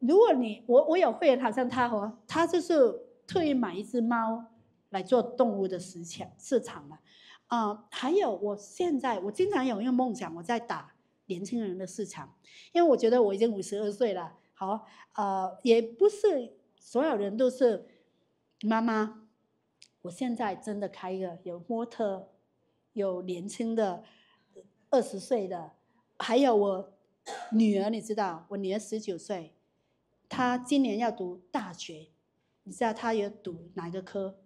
如果你我我有会员，好像他哦，他就是特意买一只猫。来做动物的市场市场了，啊，还有，我现在我经常有一个梦想，我在打年轻人的市场，因为我觉得我已经五十二岁了。好，呃，也不是所有人都是妈妈，我现在真的开一个有模特，有年轻的二十岁的，还有我女儿，你知道，我女儿十九岁，她今年要读大学，你知道她要读哪个科？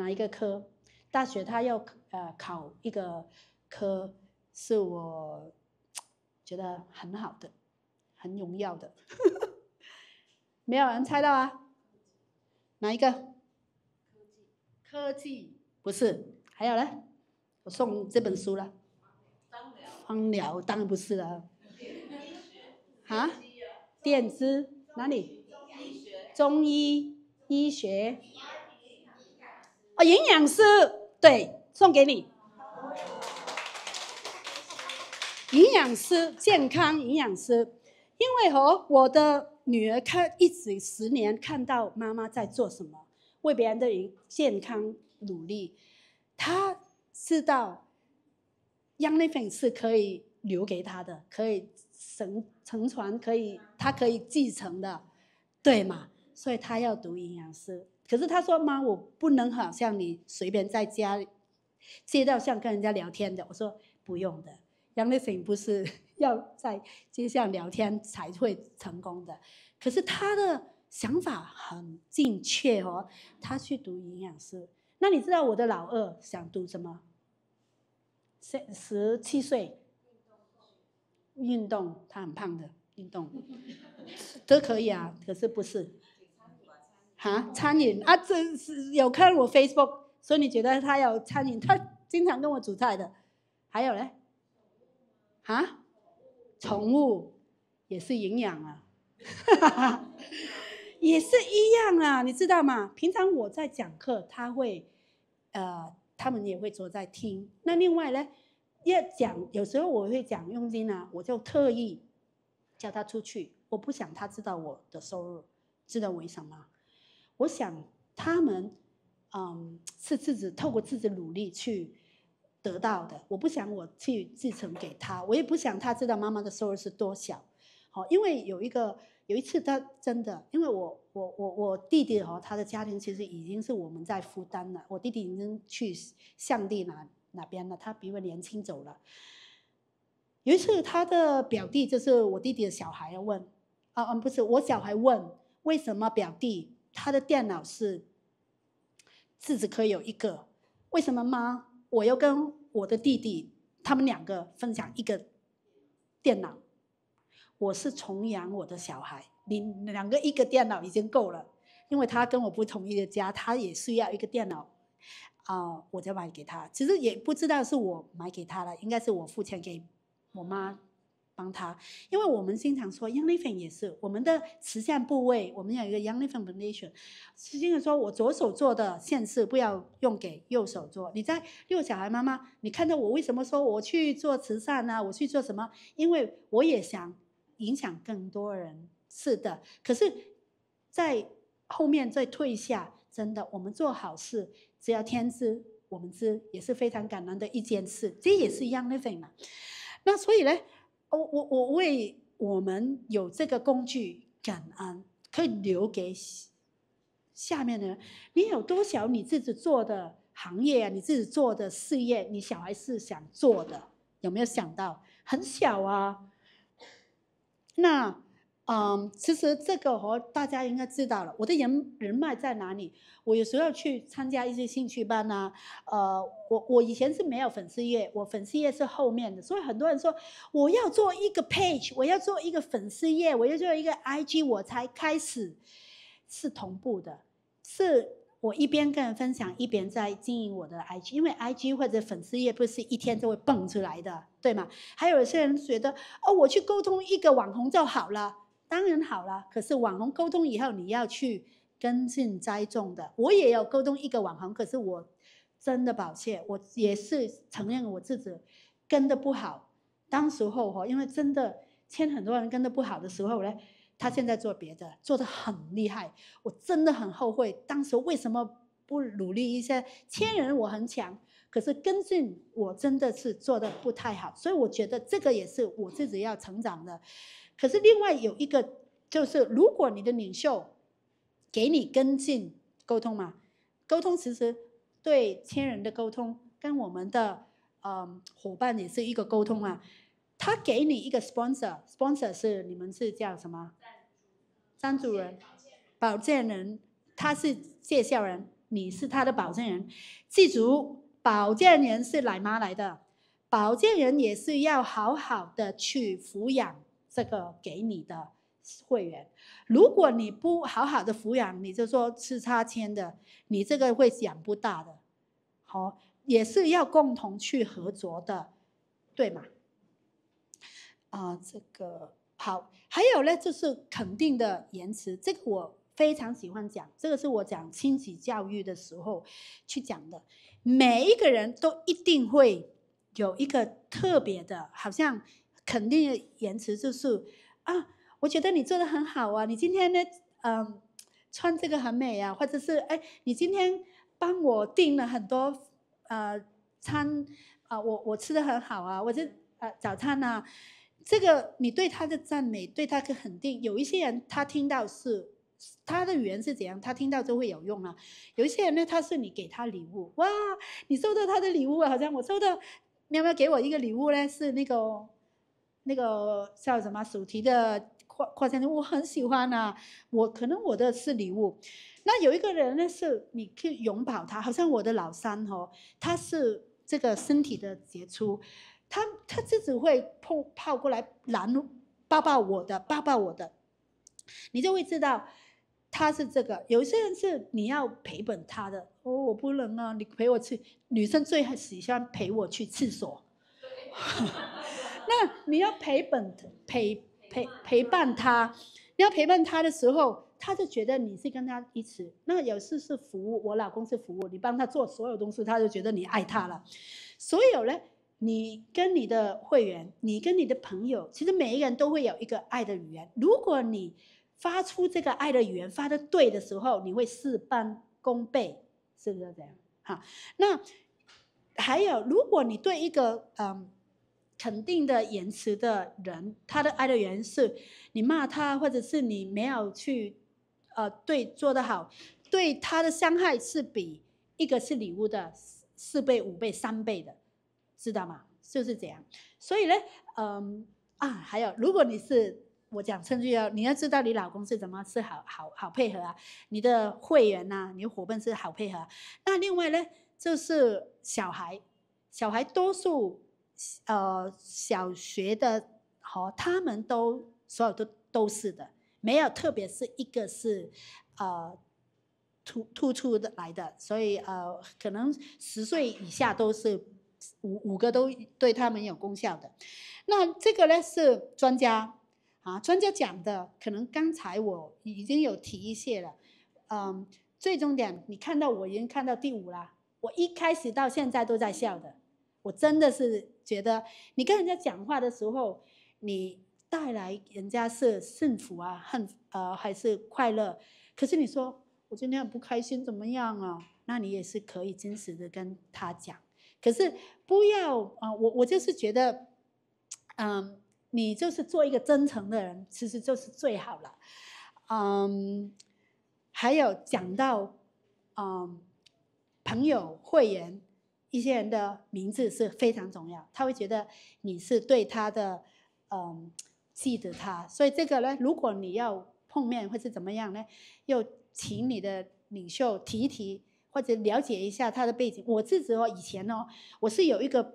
哪一个科？大学他要呃考一个科，是我觉得很好的，很荣耀的。没有人猜到啊？哪一个？科技？不是，还有呢？我送这本书了。方疗。荒当然不是了。啊？电子？哪里？中医医学。营养师，对，送给你。营养师，健康营养师，因为哦，我的女儿看一直十年，看到妈妈在做什么，为别人的健康努力，她知道，养奶粉是可以留给她的，可以承承传，可以她可以继承的，对嘛？所以，她要读营养师。可是他说：“妈，我不能好像你随便在家街道上跟人家聊天的。”我说：“不用的，杨丽萍不是要在街上聊天才会成功的。”可是他的想法很正确哦，他去读营养师。那你知道我的老二想读什么？十十七岁，运动，他很胖的运动，都 可以啊。可是不是。哈，餐饮啊，这是有看我 Facebook，所以你觉得他有餐饮，他经常跟我煮菜的。还有呢，哈，宠物也是营养啊，哈哈哈，也是一样啊，你知道吗？平常我在讲课，他会，呃，他们也会坐在听。那另外呢，要讲有时候我会讲佣金啊，我就特意叫他出去，我不想他知道我的收入，知道为什么。我想他们，嗯，是自己透过自己努力去得到的。我不想我去继承给他，我也不想他知道妈妈的收入是多小。好，因为有一个有一次他真的，因为我我我我弟弟哦，他的家庭其实已经是我们在负担了。我弟弟已经去上地那那边了，他比我年轻走了。有一次他的表弟就是我弟弟的小孩问，啊嗯，不是我小孩问，为什么表弟？他的电脑是，自己可以有一个，为什么吗？我要跟我的弟弟他们两个分享一个电脑，我是重养我的小孩，你两个一个电脑已经够了，因为他跟我不同的家，他也需要一个电脑，啊，我就买给他。其实也不知道是我买给他了，应该是我付钱给我妈。帮他，因为我们经常说，living 也是我们的慈善部位，我们有一个 living foundation。际上说我左手做的善事，不要用给右手做。你在六小孩妈妈，你看到我为什么说我去做慈善呢？我去做什么？因为我也想影响更多人。是的，可是，在后面再退下，真的，我们做好事，只要天知，我们知，也是非常感恩的一件事。这也是一样，的。什那所以呢？我我我为我们有这个工具感恩，可以留给下面的人。你有多少你自己做的行业啊？你自己做的事业，你小孩是想做的，有没有想到？很小啊。那。嗯，其实这个和大家应该知道了，我的人人脉在哪里？我有时候去参加一些兴趣班呐，呃，我我以前是没有粉丝页，我粉丝页是后面的，所以很多人说我要做一个 page，我要做一个粉丝页，我要做一个 IG，我才开始是同步的，是我一边跟人分享，一边在经营我的 IG，因为 IG 或者粉丝页不是一天就会蹦出来的，对吗？还有一些人觉得哦，我去沟通一个网红就好了。当然好了，可是网红沟通以后，你要去跟进栽种的。我也要沟通一个网红，可是我真的抱歉，我也是承认我自己跟的不好。当时候哈，因为真的签很多人跟的不好的时候呢，他现在做别的，做的很厉害。我真的很后悔，当时为什么不努力一些？签人我很强，可是跟进我真的是做的不太好。所以我觉得这个也是我自己要成长的。可是另外有一个，就是如果你的领袖给你跟进沟通嘛，沟通其实对亲人的沟通，跟我们的嗯伙伴也是一个沟通啊。他给你一个 sponsor，sponsor 是你们是叫什么？张主任，保健人，他是介绍人，你是他的保证人。记住，保健人是奶妈来的，保健人也是要好好的去抚养。这个给你的会员，如果你不好好的抚养，你就说吃差签的，你这个会养不大的，好，也是要共同去合作的，对吗？啊，这个好，还有呢，就是肯定的言辞，这个我非常喜欢讲，这个是我讲亲子教育的时候去讲的，每一个人都一定会有一个特别的，好像。肯定延迟就是啊，我觉得你做的很好啊，你今天呢，嗯，穿这个很美啊，或者是哎，你今天帮我订了很多，呃，餐，啊，我我吃的很好啊，我这呃早餐呢，这个你对他的赞美，对他的肯定，有一些人他听到是他的语言是怎样，他听到就会有用了，有一些人呢，他是你给他礼物，哇，你收到他的礼物啊，好像我收到，喵喵给我一个礼物呢，是那个。那个叫什么主题的跨跨我很喜欢啊。我可能我的是礼物。那有一个人呢，是你去拥抱他，好像我的老三哦，他是这个身体的杰出，他他自己会泡跑过来拦抱抱我的，抱抱我的，你就会知道他是这个。有一些人是你要陪本他的，我我不能啊，你陪我去。女生最喜欢陪我去厕所。那你要陪伴陪陪陪伴他，你要陪伴他的时候，他就觉得你是跟他一起。那有时是服务，我老公是服务，你帮他做所有东西，他就觉得你爱他了。所有呢，你跟你的会员，你跟你的朋友，其实每一个人都会有一个爱的语言。如果你发出这个爱的语言发的对的时候，你会事半功倍，是不是这样？好，那还有，如果你对一个嗯。肯定的，言辞的人，他的爱的原因是，你骂他，或者是你没有去，呃，对做的好，对他的伤害是比一个是礼物的四倍、五倍、三倍的，知道吗？就是这样。所以呢，嗯啊，还有，如果你是我讲证据要，你要知道你老公是怎么是好好好配合啊，你的会员呐，你的伙伴是好配合。那另外呢，就是小孩，小孩多数。呃，小学的哦，他们都所有都都是的，没有特别是一个是呃突突出来的，所以呃，可能十岁以下都是五五个都对他们有功效的。那这个呢是专家啊，专家讲的，可能刚才我已经有提一些了，嗯，最终点你看到我已经看到第五啦，我一开始到现在都在笑的。我真的是觉得，你跟人家讲话的时候，你带来人家是幸福啊，很呃还是快乐。可是你说我今天不开心，怎么样啊？那你也是可以真实的跟他讲。可是不要啊，我我就是觉得，嗯，你就是做一个真诚的人，其实就是最好了。嗯，还有讲到，嗯，朋友会员。一些人的名字是非常重要，他会觉得你是对他的，嗯，记得他。所以这个呢，如果你要碰面或是怎么样呢，要请你的领袖提一提，或者了解一下他的背景。我自己哦，以前哦，我是有一个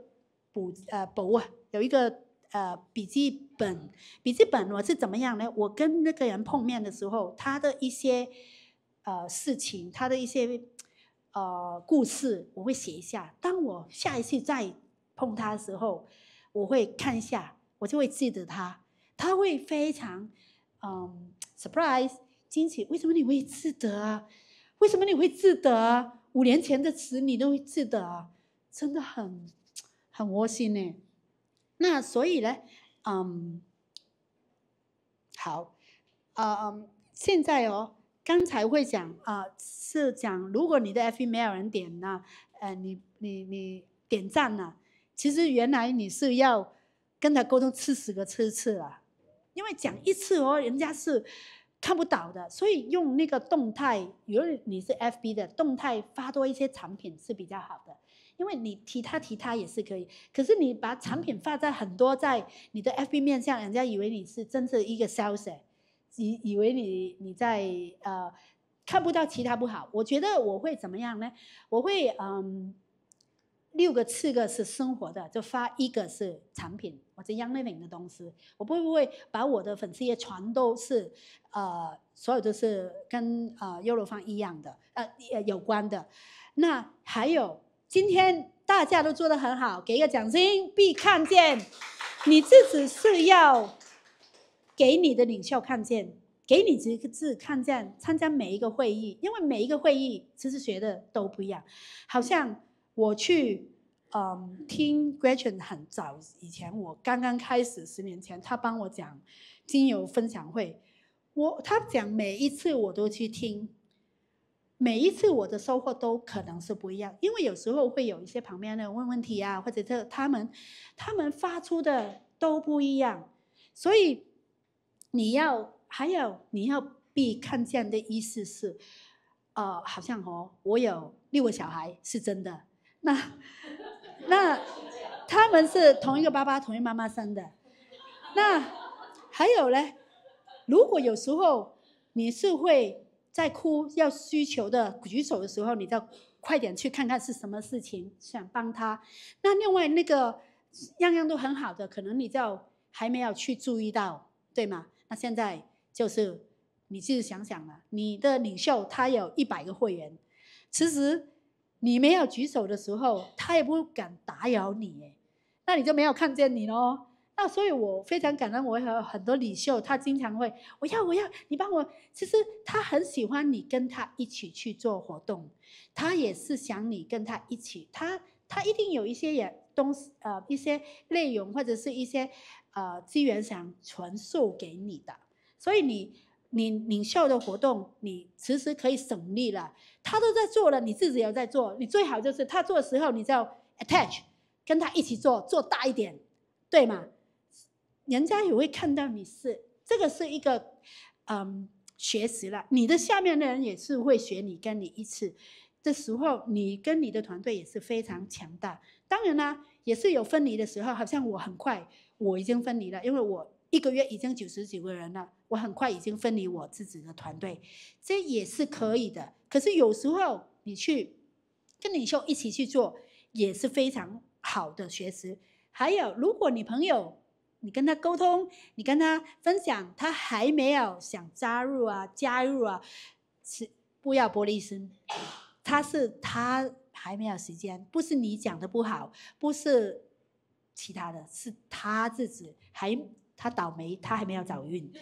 补呃簿啊，有一个呃笔记本。笔记本我是怎么样呢？我跟那个人碰面的时候，他的一些呃事情，他的一些。呃，故事我会写一下。当我下一次再碰他的时候，我会看一下，我就会记得他。他会非常，嗯，surprise，惊奇，为什么你会记得啊？为什么你会记得啊？五年前的词你都会记得啊？真的很，很窝心呢。那所以呢，嗯，好，嗯，现在哦。刚才会讲啊，是讲如果你的 FB 没有人点呢，呃，你你你点赞了，其实原来你是要跟他沟通次次个次次了，因为讲一次哦，人家是看不到的，所以用那个动态，比如你是 FB 的动态发多一些产品是比较好的，因为你提他提他也是可以，可是你把产品发在很多在你的 FB 面向，人家以为你是真正一个 sales。以以为你你在呃看不到其他不好，我觉得我会怎么样呢？我会嗯六个四个是生活的，就发一个是产品，我者 young living 的东西，我不会不会把我的粉丝页全都是呃所有都是跟呃优柔方一样的呃呃有关的。那还有今天大家都做的很好，给一个奖金必看见，你自己是要。给你的领袖看见，给你几个字看见，参加每一个会议，因为每一个会议其实学的都不一样。好像我去，嗯，听 Gretchen 很早以前，我刚刚开始，十年前，他帮我讲精油分享会，我他讲每一次我都去听，每一次我的收获都可能是不一样，因为有时候会有一些旁边的人问问题啊，或者这他们，他们发出的都不一样，所以。你要还有你要被看见的意思是，呃，好像哦，我有六个小孩是真的，那 那他们是同一个爸爸、同一妈妈生的，那还有呢，如果有时候你是会在哭要需求的举手的时候，你就快点去看看是什么事情，想帮他。那另外那个样样都很好的，可能你就还没有去注意到，对吗？那现在就是，你自己想想啊，你的领袖他有一百个会员，其实你没有举手的时候，他也不敢打扰你，那你就没有看见你喽。那所以我非常感恩，我和很多领袖他经常会，我要我要你帮我，其实他很喜欢你跟他一起去做活动，他也是想你跟他一起他。他一定有一些也东西，呃，一些内容或者是一些，呃，资源想传授给你的，所以你你领袖的活动，你其实可以省力了。他都在做了，你自己也在做，你最好就是他做的时候，你就 attach，跟他一起做，做大一点，对吗？人家也会看到你是这个是一个，嗯，学习了，你的下面的人也是会学你，跟你一起。这时候，你跟你的团队也是非常强大。当然啦，也是有分离的时候。好像我很快我已经分离了，因为我一个月已经九十九个人了，我很快已经分离我自己的团队，这也是可以的。可是有时候你去跟领袖一起去做，也是非常好的学习。还有，如果你朋友你跟他沟通，你跟他分享，他还没有想加入啊，加入啊，是不要玻璃心。他是他还没有时间，不是你讲的不好，不是其他的是他自己还他倒霉，他还没有找运。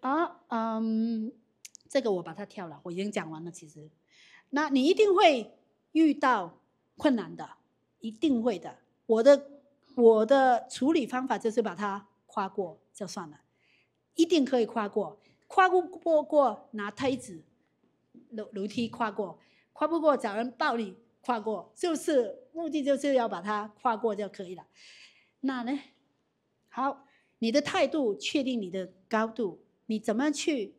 啊，嗯，这个我把它跳了，我已经讲完了。其实，那你一定会遇到困难的，一定会的。我的我的处理方法就是把它跨过就算了，一定可以跨过，跨过过过拿推子。楼楼梯跨过，跨不过找人抱你跨过，就是目的就是要把它跨过就可以了。那呢？好，你的态度确定你的高度，你怎么去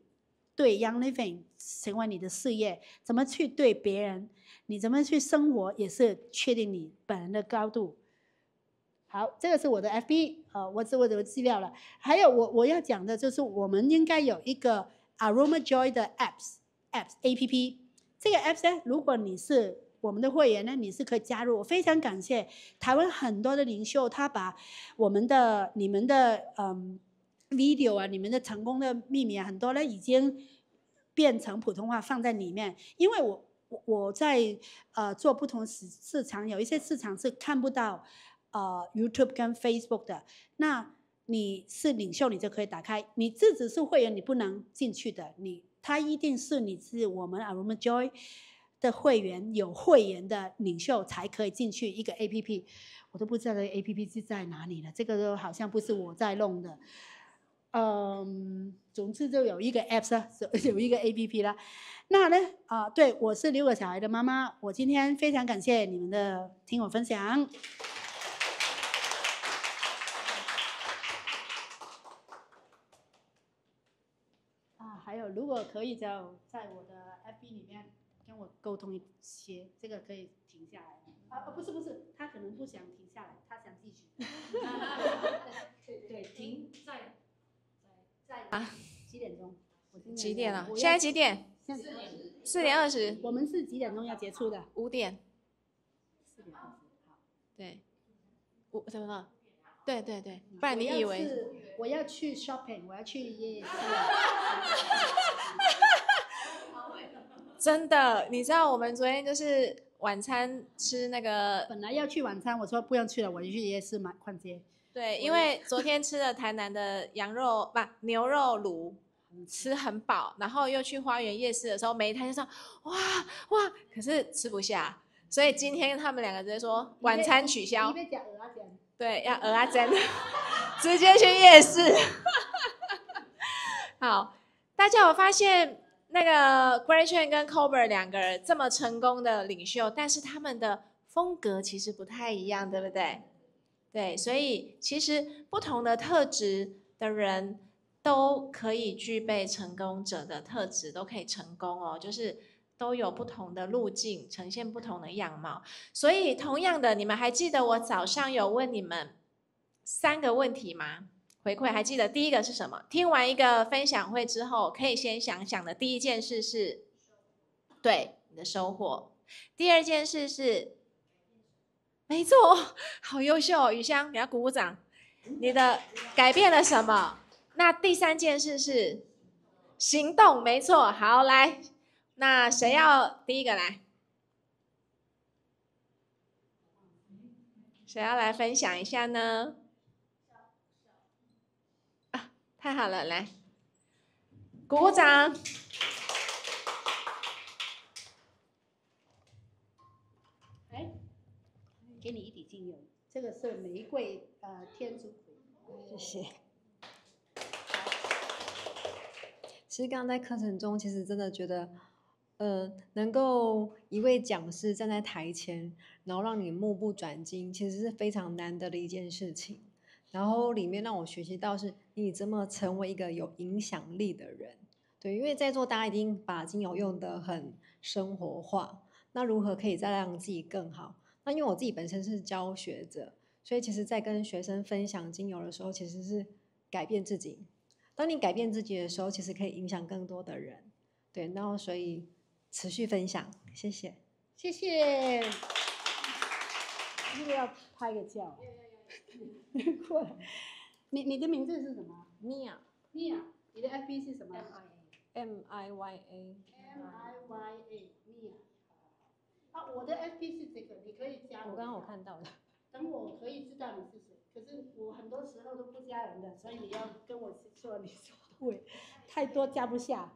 对 Young Living 成为你的事业？怎么去对别人？你怎么去生活也是确定你本人的高度。好，这个是我的 FB 啊，我是我的资料了。还有我我要讲的就是我们应该有一个 Aroma Joy 的 Apps。App s A P P，这个 App 呢，如果你是我们的会员呢，你是可以加入。我非常感谢台湾很多的领袖，他把我们的、你们的嗯 video 啊、你们的成功的秘密，很多呢已经变成普通话放在里面。因为我我我在呃做不同市市场，有一些市场是看不到呃 YouTube 跟 Facebook 的。那你是领袖，你就可以打开。你自己是会员，你不能进去的。你。它一定是你是我们 Aromajoy 的会员，有会员的领袖才可以进去一个 APP。我都不知道这个 APP 是在哪里了，这个好像不是我在弄的。嗯，总之就有一个 App 啦，有一个 APP 啦。那呢，啊，对我是六个小孩的妈妈，我今天非常感谢你们的听我分享。可以，在在我的 FB 里面跟我沟通一些，这个可以停下来。啊啊，不是不是，他可能不想停下来，他想继续。对 对，停在在在啊，几点钟？几点了？现在几点？四点四点二十。我们是几点钟要结束的？五点。四点二十。好。对。五什么？对对对，不然你以为我要去，我要去 shopping，我要去夜市。真的，你知道我们昨天就是晚餐吃那个，本来要去晚餐，我说不用去了，我就去夜市买逛街。对，因为昨天吃了台南的羊肉不牛肉炉，吃很饱，然后又去花园夜市的时候，每台就说哇哇，可是吃不下，所以今天他们两个接说晚餐取消。对，要鹅啊 直接去夜市。好，大家我发现那个 Gretchen 跟 Colbert 两个人这么成功的领袖，但是他们的风格其实不太一样，对不对？对，所以其实不同的特质的人都可以具备成功者的特质，都可以成功哦，就是。都有不同的路径，呈现不同的样貌。所以，同样的，你们还记得我早上有问你们三个问题吗？回馈还记得第一个是什么？听完一个分享会之后，可以先想想的第一件事是，对你的收获；第二件事是，没错，好优秀，雨香，你要鼓鼓掌。你的改变了什么？那第三件事是行动，没错，好来。那谁要第一个来？谁要来分享一下呢？啊，太好了，来，鼓掌！给你一滴精油，这个是玫瑰呃天竺葵，谢谢。其实刚刚在课程中，其实真的觉得。呃，能够一位讲师站在台前，然后让你目不转睛，其实是非常难得的一件事情。然后里面让我学习到是，你怎么成为一个有影响力的人？对，因为在座大家已经把精油用得很生活化，那如何可以再让自己更好？那因为我自己本身是教学者，所以其实，在跟学生分享精油的时候，其实是改变自己。当你改变自己的时候，其实可以影响更多的人。对，然后所以。持续分享，谢谢，谢谢。又要拍个照，过来。你你的名字是什么？mia mia，你的 fb 是什么？m i y a m i y a mia。啊，我的 fb 是这个，你可以加我。刚刚我看到了。等我可以知道你是谁，可是我很多时候都不加人的，所以你要跟我说你说么太多加不下。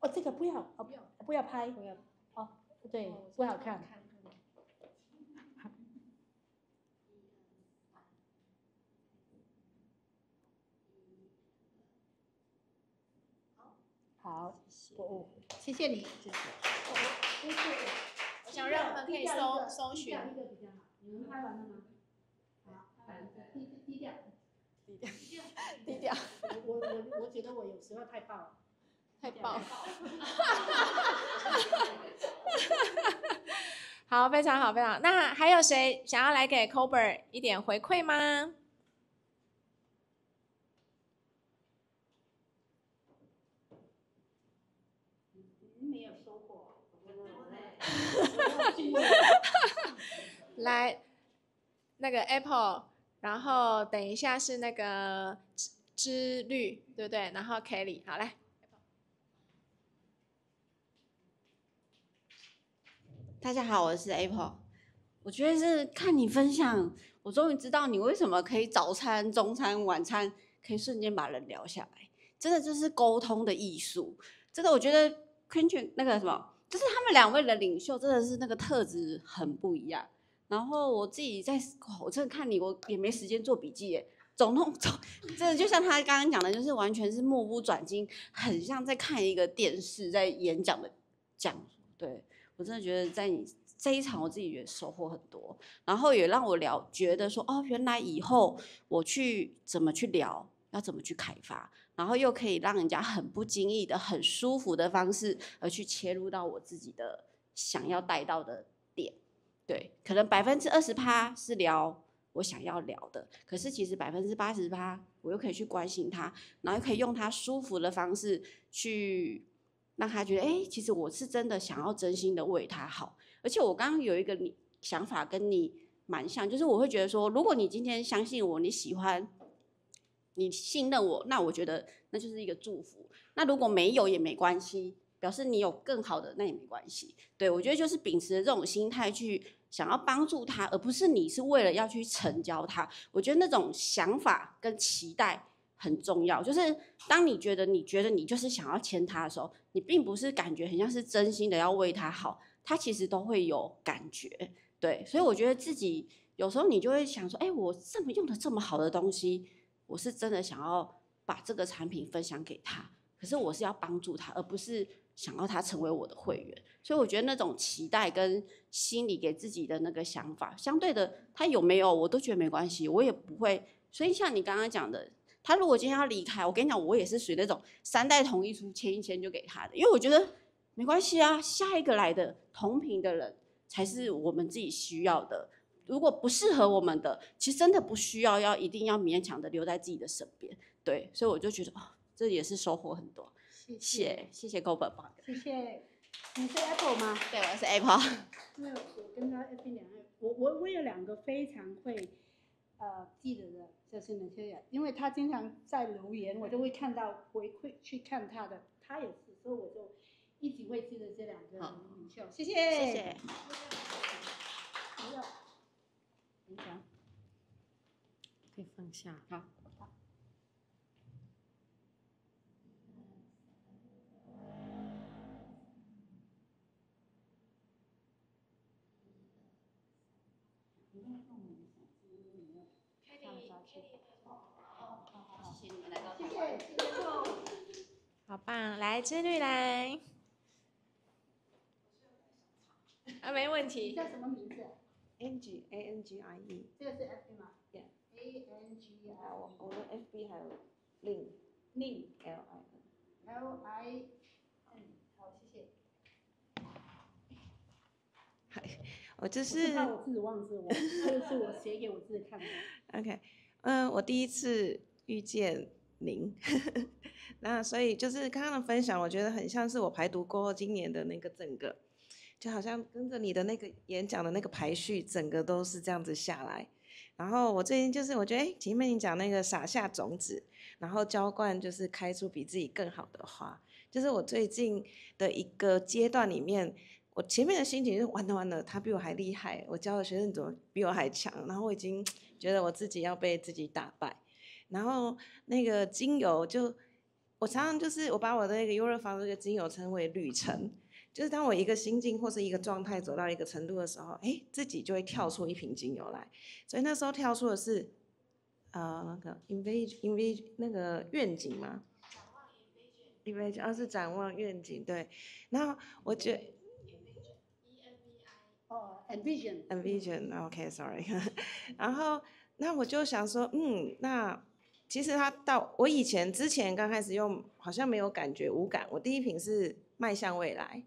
哦，这个不要，哦、不要，不要拍。不要。哦，对，不好看。好，谢谢。谢谢您。我想让我们可以搜搜寻。你们拍完了吗？好，低低调。低调。低调。低调。我我我觉得我有时候太棒了。太棒！好，非常好，非常好。那还有谁想要来给 c o b e 一点回馈吗？来，那个 Apple，然后等一下是那个之绿，对不对？然后 Kelly，好来。大家好，我是 Apple。我觉得是看你分享，我终于知道你为什么可以早餐、中餐、晚餐可以瞬间把人聊下来，真的就是沟通的艺术。真的，我觉得 k e n c h 那个什么，就是他们两位的领袖，真的是那个特质很不一样。然后我自己在，我真的看你，我也没时间做笔记，总弄总，真的就像他刚刚讲的，就是完全是目不转睛，很像在看一个电视在演讲的讲，对。我真的觉得，在你这一场，我自己觉得收获很多，然后也让我聊，觉得说哦，原来以后我去怎么去聊，要怎么去开发，然后又可以让人家很不经意的、很舒服的方式，而去切入到我自己的想要带到的点。对，可能百分之二十趴是聊我想要聊的，可是其实百分之八十八，我又可以去关心他，然后可以用他舒服的方式去。让他觉得，哎，其实我是真的想要真心的为他好。而且我刚刚有一个想法跟你蛮像，就是我会觉得说，如果你今天相信我，你喜欢，你信任我，那我觉得那就是一个祝福。那如果没有也没关系，表示你有更好的，那也没关系。对，我觉得就是秉持这种心态去想要帮助他，而不是你是为了要去成交他。我觉得那种想法跟期待。很重要，就是当你觉得你觉得你就是想要签他的时候，你并不是感觉很像是真心的要为他好，他其实都会有感觉，对，所以我觉得自己有时候你就会想说，哎，我这么用的这么好的东西，我是真的想要把这个产品分享给他，可是我是要帮助他，而不是想要他成为我的会员，所以我觉得那种期待跟心里给自己的那个想法，相对的他有没有我都觉得没关系，我也不会，所以像你刚刚讲的。他如果今天要离开，我跟你讲，我也是属于那种三代同意书签一签就给他的，因为我觉得没关系啊，下一个来的同频的人才是我们自己需要的。如果不适合我们的，其实真的不需要要一定要勉强的留在自己的身边。对，所以我就觉得哦，这也是收获很多。谢谢，谢谢高本帮。谢谢，你是 Apple 吗？对，我是 Apple。没有，我跟他 A 两个，我我我有两个非常会。呃，记得的，就是哪些人？因为他经常在留言，我都会看到回馈去看他的，他也是，所以我就一直会记得这两个领袖。谢谢，谢谢。可以放下，好。好棒，来织女来，啊没问题。叫什么名字 a n g A N G I E。这个是 FB 吗？Yeah。A N G 我们 FB 还有 Lin。Lin L I N。L I N。好谢谢。我这是我自忘我这是我写给我自己看的。OK。嗯，我第一次遇见您，那所以就是刚刚的分享，我觉得很像是我排毒过后今年的那个整个，就好像跟着你的那个演讲的那个排序，整个都是这样子下来。然后我最近就是我觉得，哎，前面你讲那个撒下种子，然后浇灌就是开出比自己更好的花，就是我最近的一个阶段里面，我前面的心情是完了完了，他比我还厉害，我教的学生怎么比我还强，然后我已经。觉得我自己要被自己打败，然后那个精油就，我常常就是我把我的那个优乐坊那个精油称为旅程，就是当我一个心境或是一个状态走到一个程度的时候，哎，自己就会跳出一瓶精油来，所以那时候跳出的是，啊那个 i n v a g e i v a g e 那个愿景嘛 i v a g e 二是展望愿景，对，然后我觉。e n vision, e n vision, OK, sorry. 然后那我就想说，嗯，那其实他到我以前之前刚开始用，好像没有感觉无感。我第一瓶是迈向未来，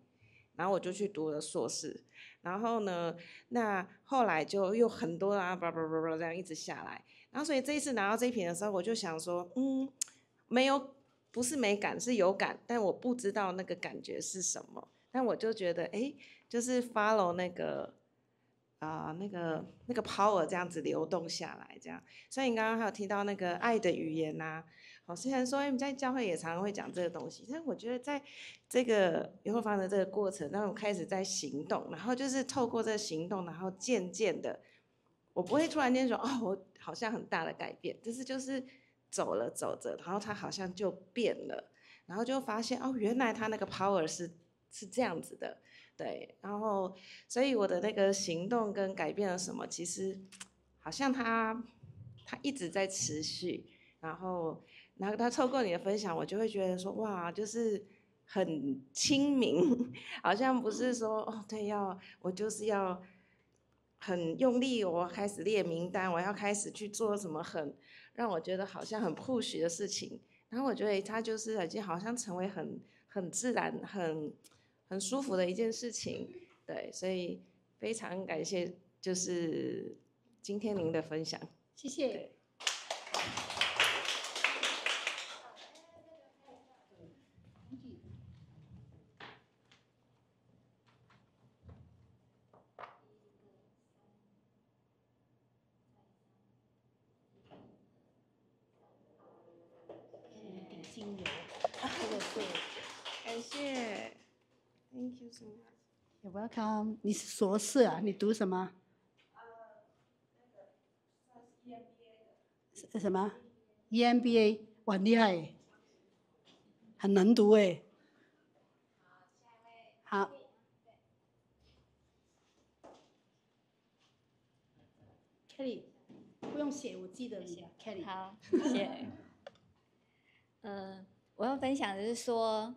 然后我就去读了硕士，然后呢，那后来就又很多啊，叭叭叭叭这样一直下来。然后所以这一次拿到这一瓶的时候，我就想说，嗯，没有不是没感是有感，但我不知道那个感觉是什么。但我就觉得，哎，就是 follow 那个。啊，那个那个 power 这样子流动下来，这样。所以你刚刚还有提到那个爱的语言呐。好，虽然说我们在教会也常常会讲这个东西，但是我觉得在这个以后发生这个过程，当我开始在行动，然后就是透过这个行动，然后渐渐的，我不会突然间说哦，我好像很大的改变，就是就是走了走着，然后他好像就变了，然后就发现哦，原来他那个 power 是是这样子的。对，然后所以我的那个行动跟改变了什么，其实好像它它一直在持续。然后，然后他透过你的分享，我就会觉得说，哇，就是很清明，好像不是说哦，对，要我就是要很用力，我开始列名单，我要开始去做什么很让我觉得好像很 push 的事情。然后我觉得他就是已经好像成为很很自然很。很舒服的一件事情，对，所以非常感谢，就是今天您的分享，谢谢。康，你是硕士啊？你读什么？什什么？EMBA，哇，很厉害，很能读哎。好，Kelly，不用写，我记得你。好，谢谢。呃，我要分享的是说。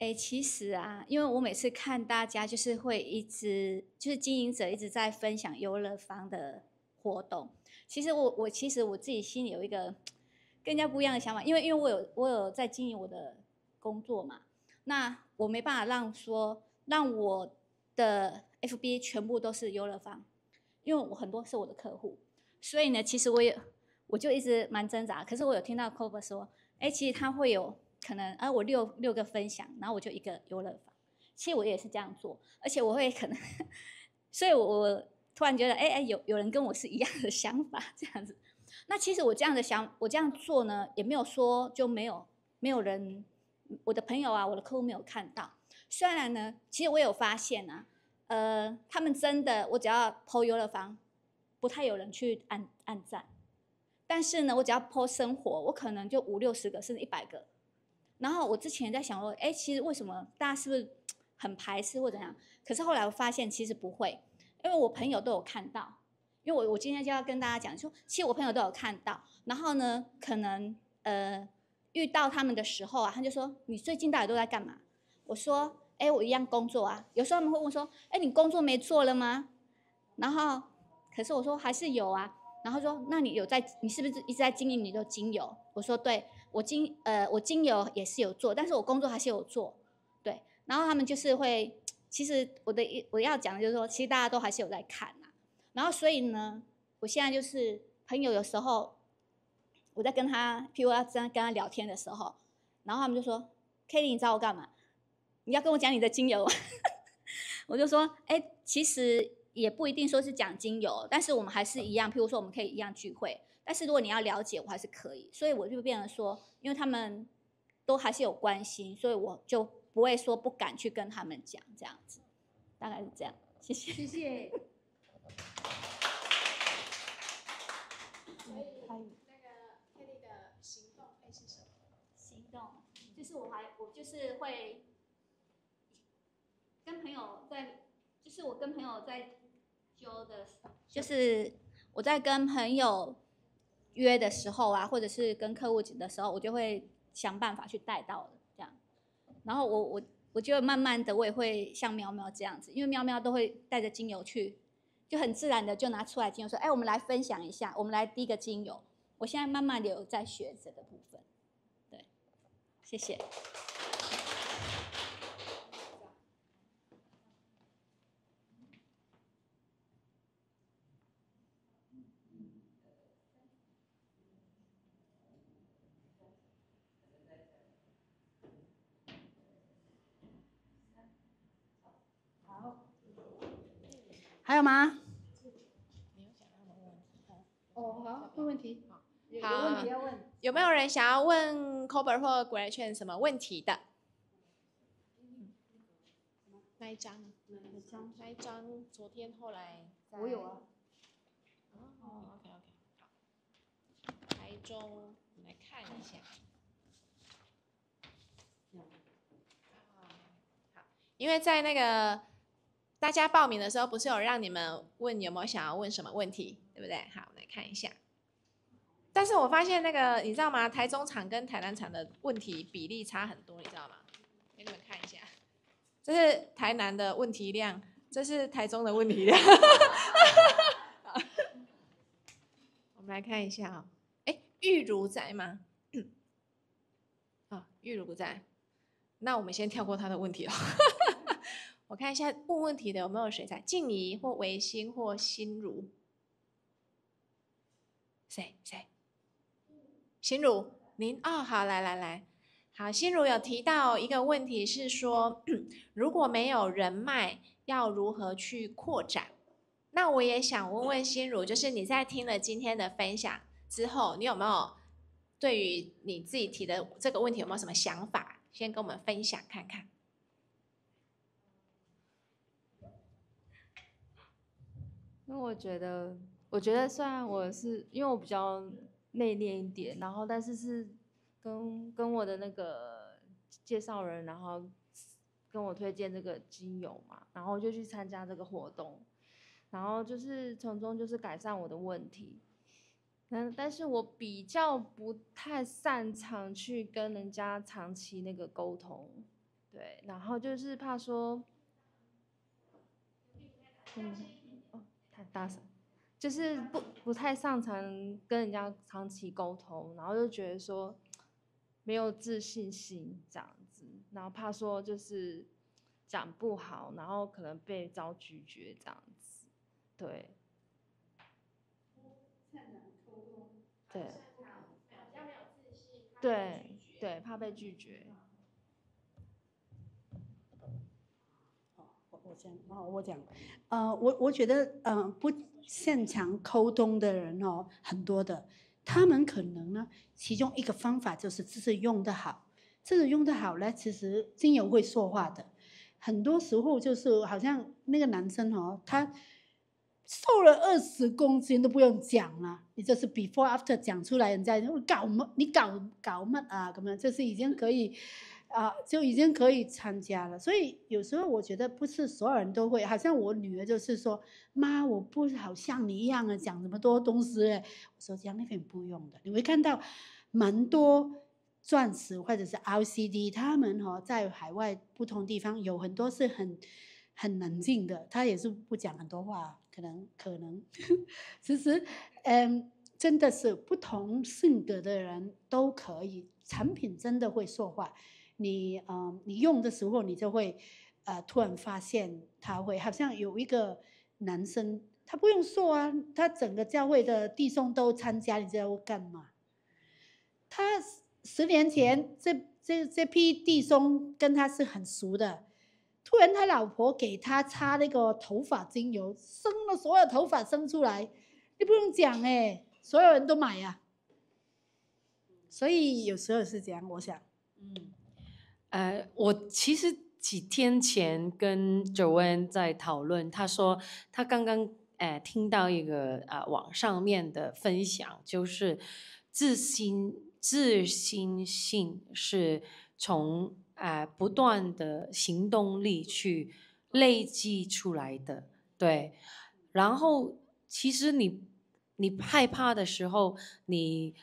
哎，其实啊，因为我每次看大家就是会一直就是经营者一直在分享游乐坊的活动，其实我我其实我自己心里有一个更加不一样的想法，因为因为我有我有在经营我的工作嘛，那我没办法让说让我的 FB 全部都是游乐坊，因为我很多是我的客户，所以呢，其实我也我就一直蛮挣扎，可是我有听到 c o b e 说，哎，其实他会有。可能啊，我六六个分享，然后我就一个游乐房。其实我也是这样做，而且我会可能，所以我我突然觉得，哎哎，有有人跟我是一样的想法这样子。那其实我这样的想，我这样做呢，也没有说就没有没有人，我的朋友啊，我的客户没有看到。虽然呢，其实我有发现啊，呃，他们真的，我只要剖游乐房，不太有人去按按赞。但是呢，我只要剖生活，我可能就五六十个，甚至一百个。然后我之前在想说，哎，其实为什么大家是不是很排斥或怎样？可是后来我发现其实不会，因为我朋友都有看到。因为我我今天就要跟大家讲说，其实我朋友都有看到。然后呢，可能呃遇到他们的时候啊，他就说你最近到底都在干嘛？我说哎，我一样工作啊。有时候他们会问说，哎，你工作没做了吗？然后可是我说还是有啊。然后说那你有在你是不是一直在经营你的精油？我说对。我精呃，我精油也是有做，但是我工作还是有做，对。然后他们就是会，其实我的一我要讲的就是说，其实大家都还是有在看呐。然后所以呢，我现在就是朋友有时候，我在跟他，譬如这样跟他聊天的时候，然后他们就说：“Kitty，你找我干嘛？你要跟我讲你的精油？” 我就说：“哎，其实也不一定说是讲精油，但是我们还是一样，譬如说我们可以一样聚会。”但是如果你要了解，我还是可以，所以我就变成说，因为他们都还是有关心，所以我就不会说不敢去跟他们讲这样子，大概是这样，谢谢。谢谢。行动行动就是我还我就是会跟朋友在，就是我跟朋友在揪的，就是我在跟朋友。约的时候啊，或者是跟客户的时候，我就会想办法去带到的这样。然后我我我就慢慢的，我也会像喵喵这样子，因为喵喵都会带着精油去，就很自然的就拿出来精油说，哎，我们来分享一下，我们来滴一个精油。我现在慢慢有在学这的部分，对，谢谢。啊！哦，好，问问题。好，有没有人想要问 c o b e r 或 g r e t i c h e n 什么问题的？那一张，那一张，那一张，昨天后来我有啊。哦，OK，OK，好。台中，来看一下。好，因为在那个。大家报名的时候不是有让你们问有没有想要问什么问题，对不对？好，我来看一下。但是我发现那个你知道吗？台中厂跟台南厂的问题比例差很多，你知道吗？给你们看一下，这是台南的问题量，这是台中的问题量。我们来看一下啊，哎，玉如在吗？啊，玉如不在，那我们先跳过他的问题了。我看一下问问题的有没有谁在，静怡或维新或心如，谁谁？心如，您哦，好，来来来，好，心如有提到一个问题是说，如果没有人脉，要如何去扩展？那我也想问问心如，就是你在听了今天的分享之后，你有没有对于你自己提的这个问题有没有什么想法？先跟我们分享看看。因为我觉得，我觉得虽然我是因为我比较内敛一点，然后但是是跟跟我的那个介绍人，然后跟我推荐这个精油嘛，然后就去参加这个活动，然后就是从中就是改善我的问题。嗯，但是我比较不太擅长去跟人家长期那个沟通，对，然后就是怕说，嗯。大声，就是不不太擅长跟人家长期沟通，然后就觉得说没有自信心这样子，然后怕说就是讲不好，然后可能被遭拒绝这样子，对，对，对，怕被拒绝。我先，我讲，呃，我我觉得，呃，不擅长沟通的人哦，很多的，他们可能呢，其中一个方法就是知识用的好，知识用的好呢，其实精油会说话的，很多时候就是好像那个男生哦，他瘦了二十公斤都不用讲了，你就是 before after 讲出来，人家搞么？你搞搞么啊？怎么就是已经可以？啊，就已经可以参加了。所以有时候我觉得不是所有人都会，好像我女儿就是说：“妈，我不好像你一样啊，讲那么多东西。”我说：“杨丽萍不用的，你会看到，蛮多钻石或者是 LCD，他们哈在海外不同地方有很多是很，很冷静的，他也是不讲很多话，可能可能。其实，嗯，真的是不同性格的人都可以，产品真的会说话。你嗯，你用的时候你就会，呃，突然发现他会好像有一个男生，他不用说啊，他整个教会的弟兄都参加，你知道干嘛？他十年前这这这批弟兄跟他是很熟的，突然他老婆给他擦那个头发精油，生了所有头发生出来，你不用讲哎，所有人都买呀。所以有时候是这样，我想，嗯。呃，我其实几天前跟 Joanne 在讨论，他说他刚刚呃听到一个啊网上面的分享，就是自信自信心是从呃不断的行动力去累积出来的，对。然后其实你你害怕的时候，你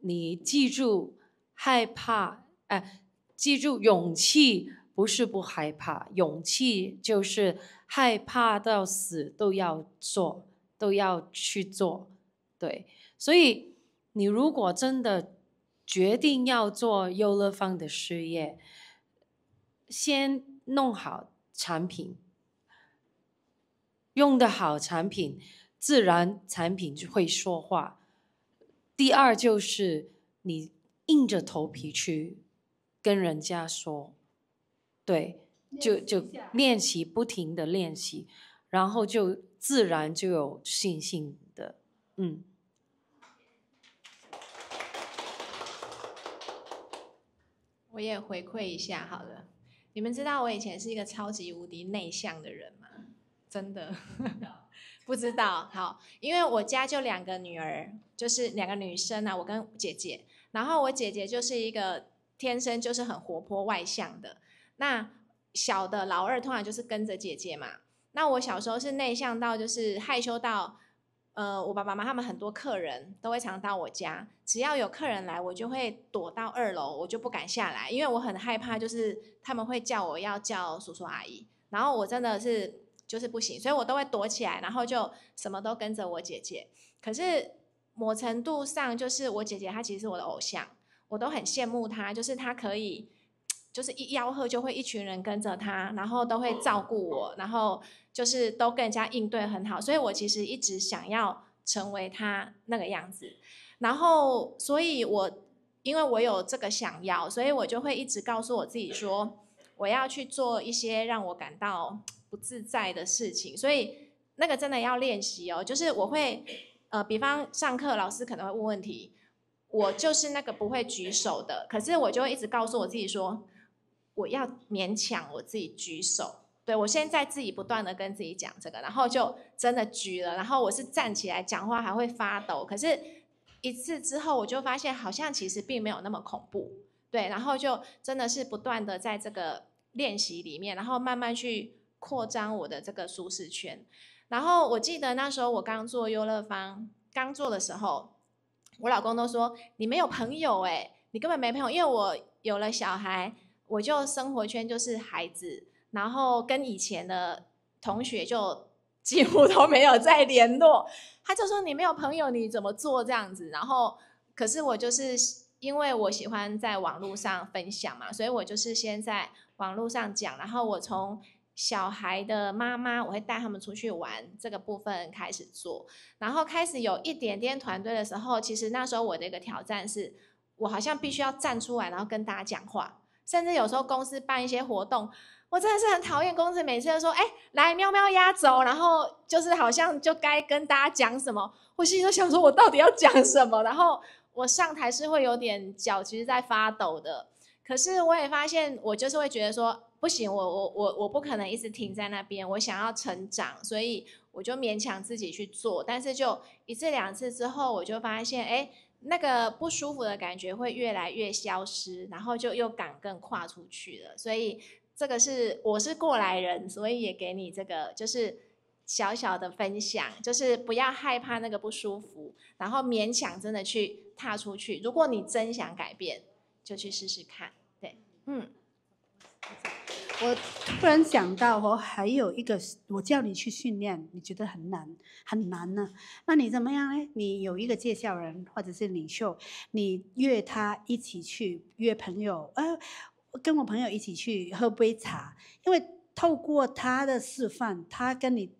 你记住害怕哎。记住，勇气不是不害怕，勇气就是害怕到死都要做，都要去做。对，所以你如果真的决定要做优乐坊的事业，先弄好产品，用的好产品，自然产品就会说话。第二就是你硬着头皮去。跟人家说，对，就就练习，不停的练习，然后就自然就有信心的，嗯。我也回馈一下好了。你们知道我以前是一个超级无敌内向的人吗？真的不知道。好，因为我家就两个女儿，就是两个女生啊，我跟姐姐，然后我姐姐就是一个。天生就是很活泼外向的，那小的老二通常就是跟着姐姐嘛。那我小时候是内向到就是害羞到，呃，我爸爸妈妈他们很多客人都会常到我家，只要有客人来，我就会躲到二楼，我就不敢下来，因为我很害怕就是他们会叫我要叫叔叔阿姨，然后我真的是就是不行，所以我都会躲起来，然后就什么都跟着我姐姐。可是某程度上就是我姐姐她其实是我的偶像。我都很羡慕他，就是他可以，就是一吆喝就会一群人跟着他，然后都会照顾我，然后就是都更加应对很好，所以我其实一直想要成为他那个样子，然后，所以我因为我有这个想要，所以我就会一直告诉我自己说，我要去做一些让我感到不自在的事情，所以那个真的要练习哦，就是我会，呃，比方上课老师可能会问问题。我就是那个不会举手的，可是我就会一直告诉我自己说，我要勉强我自己举手。对我现在自己不断的跟自己讲这个，然后就真的举了。然后我是站起来讲话还会发抖，可是一次之后我就发现好像其实并没有那么恐怖，对。然后就真的是不断的在这个练习里面，然后慢慢去扩张我的这个舒适圈。然后我记得那时候我刚做优乐方刚做的时候。我老公都说你没有朋友哎，你根本没朋友，因为我有了小孩，我就生活圈就是孩子，然后跟以前的同学就 几乎都没有再联络。他就说你没有朋友，你怎么做这样子？然后，可是我就是因为我喜欢在网络上分享嘛，所以我就是先在网络上讲，然后我从。小孩的妈妈，我会带他们出去玩，这个部分开始做，然后开始有一点点团队的时候，其实那时候我一个挑战是，我好像必须要站出来，然后跟大家讲话，甚至有时候公司办一些活动，我真的是很讨厌公司每次都说，哎，来喵喵压轴，然后就是好像就该跟大家讲什么，我心里都想说我到底要讲什么，然后我上台是会有点脚其实在发抖的，可是我也发现我就是会觉得说。不行，我我我我不可能一直停在那边，我想要成长，所以我就勉强自己去做。但是就一次两次之后，我就发现，哎，那个不舒服的感觉会越来越消失，然后就又敢更跨出去了。所以这个是我是过来人，所以也给你这个就是小小的分享，就是不要害怕那个不舒服，然后勉强真的去踏出去。如果你真想改变，就去试试看。对，嗯。我突然想到，我还有一个，我叫你去训练，你觉得很难，很难呢？那你怎么样呢？你有一个介绍人或者是领袖，你约他一起去，约朋友，呃，跟我朋友一起去喝杯茶，因为透过他的示范，他跟你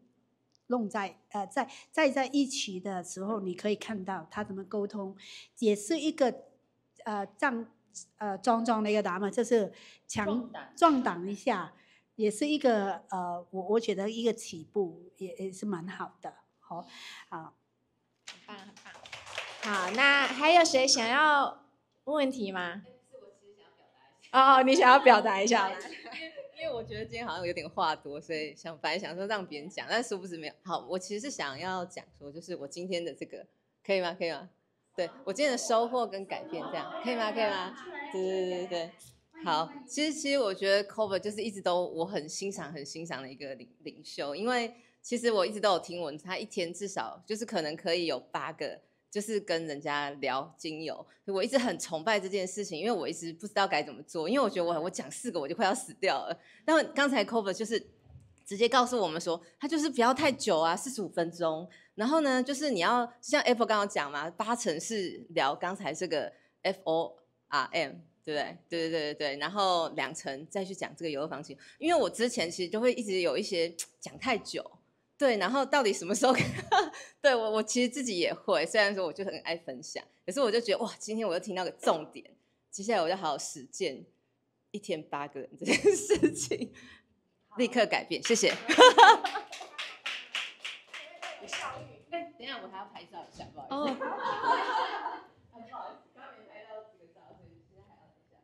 弄在呃在在在一起的时候，你可以看到他怎么沟通，也是一个呃让。呃，装装的一个答案，就是强壮挡一下，也是一个呃，我我觉得一个起步也也是蛮好的，好，好。很棒，很棒。好，那还有谁想要问问题吗？哦，你想要表达一下 因为我觉得今天好像有点话多，所以想，本来想说让别人讲，但殊不知没有。好，我其实是想要讲说，就是我今天的这个，可以吗？可以吗？对我今天的收获跟改变，这样可以吗？可以吗？对对对对对，好。其实其实我觉得 Cover 就是一直都我很欣赏、很欣赏的一个领领袖，因为其实我一直都有听闻，他一天至少就是可能可以有八个，就是跟人家聊精油。我一直很崇拜这件事情，因为我一直不知道该怎么做，因为我觉得我我讲四个我就快要死掉了。但刚才 Cover 就是直接告诉我们说，他就是不要太久啊，四十五分钟。然后呢，就是你要像 Apple 刚刚讲嘛，八成是聊刚才这个 F O R M，对不对？对对对对对。然后两成再去讲这个游乐房型，因为我之前其实就会一直有一些讲太久，对。然后到底什么时候？对我我其实自己也会，虽然说我就很爱分享，可是我就觉得哇，今天我又听到个重点，接下来我就好好实践一天八个人这件事情，立刻改变。谢谢。现在我还要拍照，不好意思。哦。不好意思，刚没拍到几个照，所以现在还要等一下。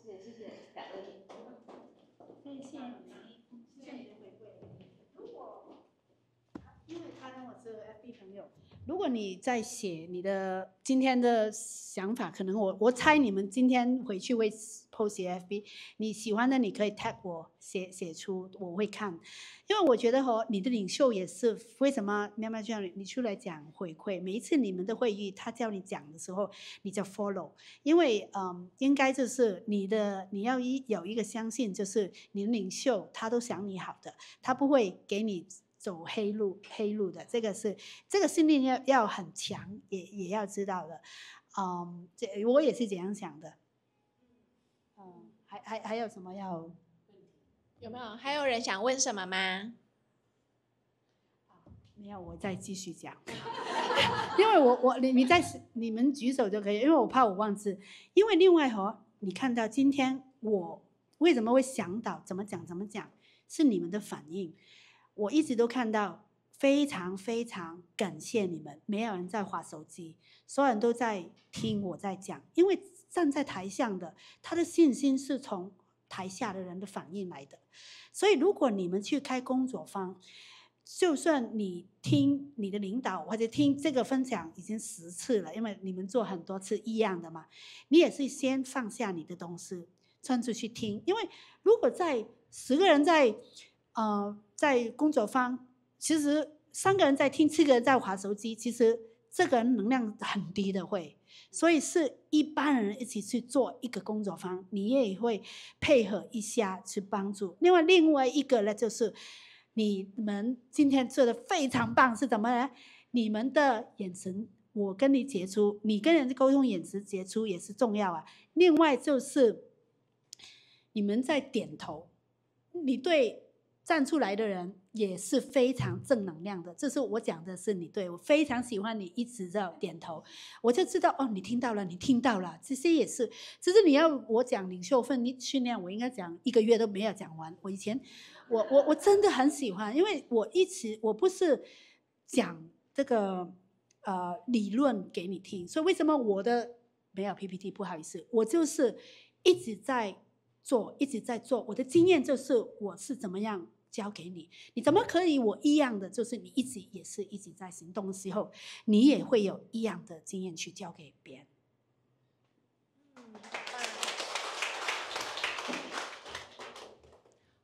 谢谢谢谢，感恩。谢谢惠惠，如果因为他跟我是 FB 朋友。如果你在写你的今天的想法，可能我我猜你们今天回去会 post FB，你喜欢的你可以 tag 我写写出，我会看，因为我觉得哦，你的领袖也是为什么喵喵叫你你出来讲回馈，每一次你们的会议他叫你讲的时候，你就 follow，因为嗯，应该就是你的你要一有一个相信，就是你的领袖他都想你好的，他不会给你。走黑路，黑路的这个是这个信念要要很强，也也要知道的。嗯，这我也是这样想的。嗯，还还还有什么要？有没有还有人想问什么吗？没有，我再继续讲。因为我我你你在你们举手就可以，因为我怕我忘记。因为另外和你看到今天我为什么会想到怎么讲？怎么讲？是你们的反应。我一直都看到，非常非常感谢你们，没有人在划手机，所有人都在听我在讲。因为站在台上的，他的信心是从台下的人的反应来的。所以，如果你们去开工作坊，就算你听你的领导或者听这个分享已经十次了，因为你们做很多次一样的嘛，你也是先放下你的东西，专注去听。因为如果在十个人在，呃。在工作方，其实三个人在听，七个人在划手机，其实这个人能量很低的会，所以是一般人一起去做一个工作方，你也会配合一下去帮助。另外另外一个呢，就是你们今天做的非常棒，是怎么呢？你们的眼神，我跟你接出，你跟人沟通眼神接出也是重要啊。另外就是你们在点头，你对。站出来的人也是非常正能量的，这是我讲的是你对我非常喜欢你，一直在点头，我就知道哦，你听到了，你听到了，这些也是。只是你要我讲领袖训训练，我应该讲一个月都没有讲完。我以前，我我我真的很喜欢，因为我一直我不是讲这个呃理论给你听，所以为什么我的没有 PPT 不好意思，我就是一直在做，一直在做，我的经验就是我是怎么样。交给你，你怎么可以？我一样的，就是你一直也是一直在行动的时候，你也会有一样的经验去教给别人。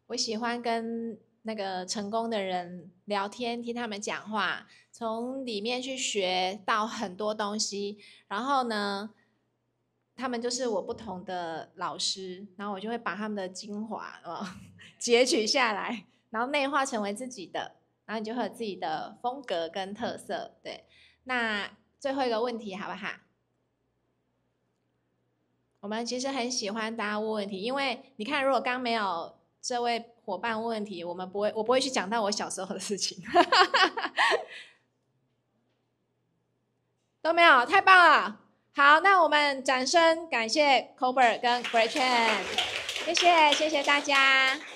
我喜欢跟那个成功的人聊天，听他们讲话，从里面去学到很多东西。然后呢，他们就是我不同的老师，然后我就会把他们的精华啊 截取下来。然后内化成为自己的，然后你就会有自己的风格跟特色。对，那最后一个问题好不好？我们其实很喜欢大家问问题，因为你看，如果刚没有这位伙伴问问题，我们不会，我不会去讲到我小时候的事情。都没有，太棒了！好，那我们掌声感谢 c o b e 跟 g r a c h o n 谢谢谢谢大家。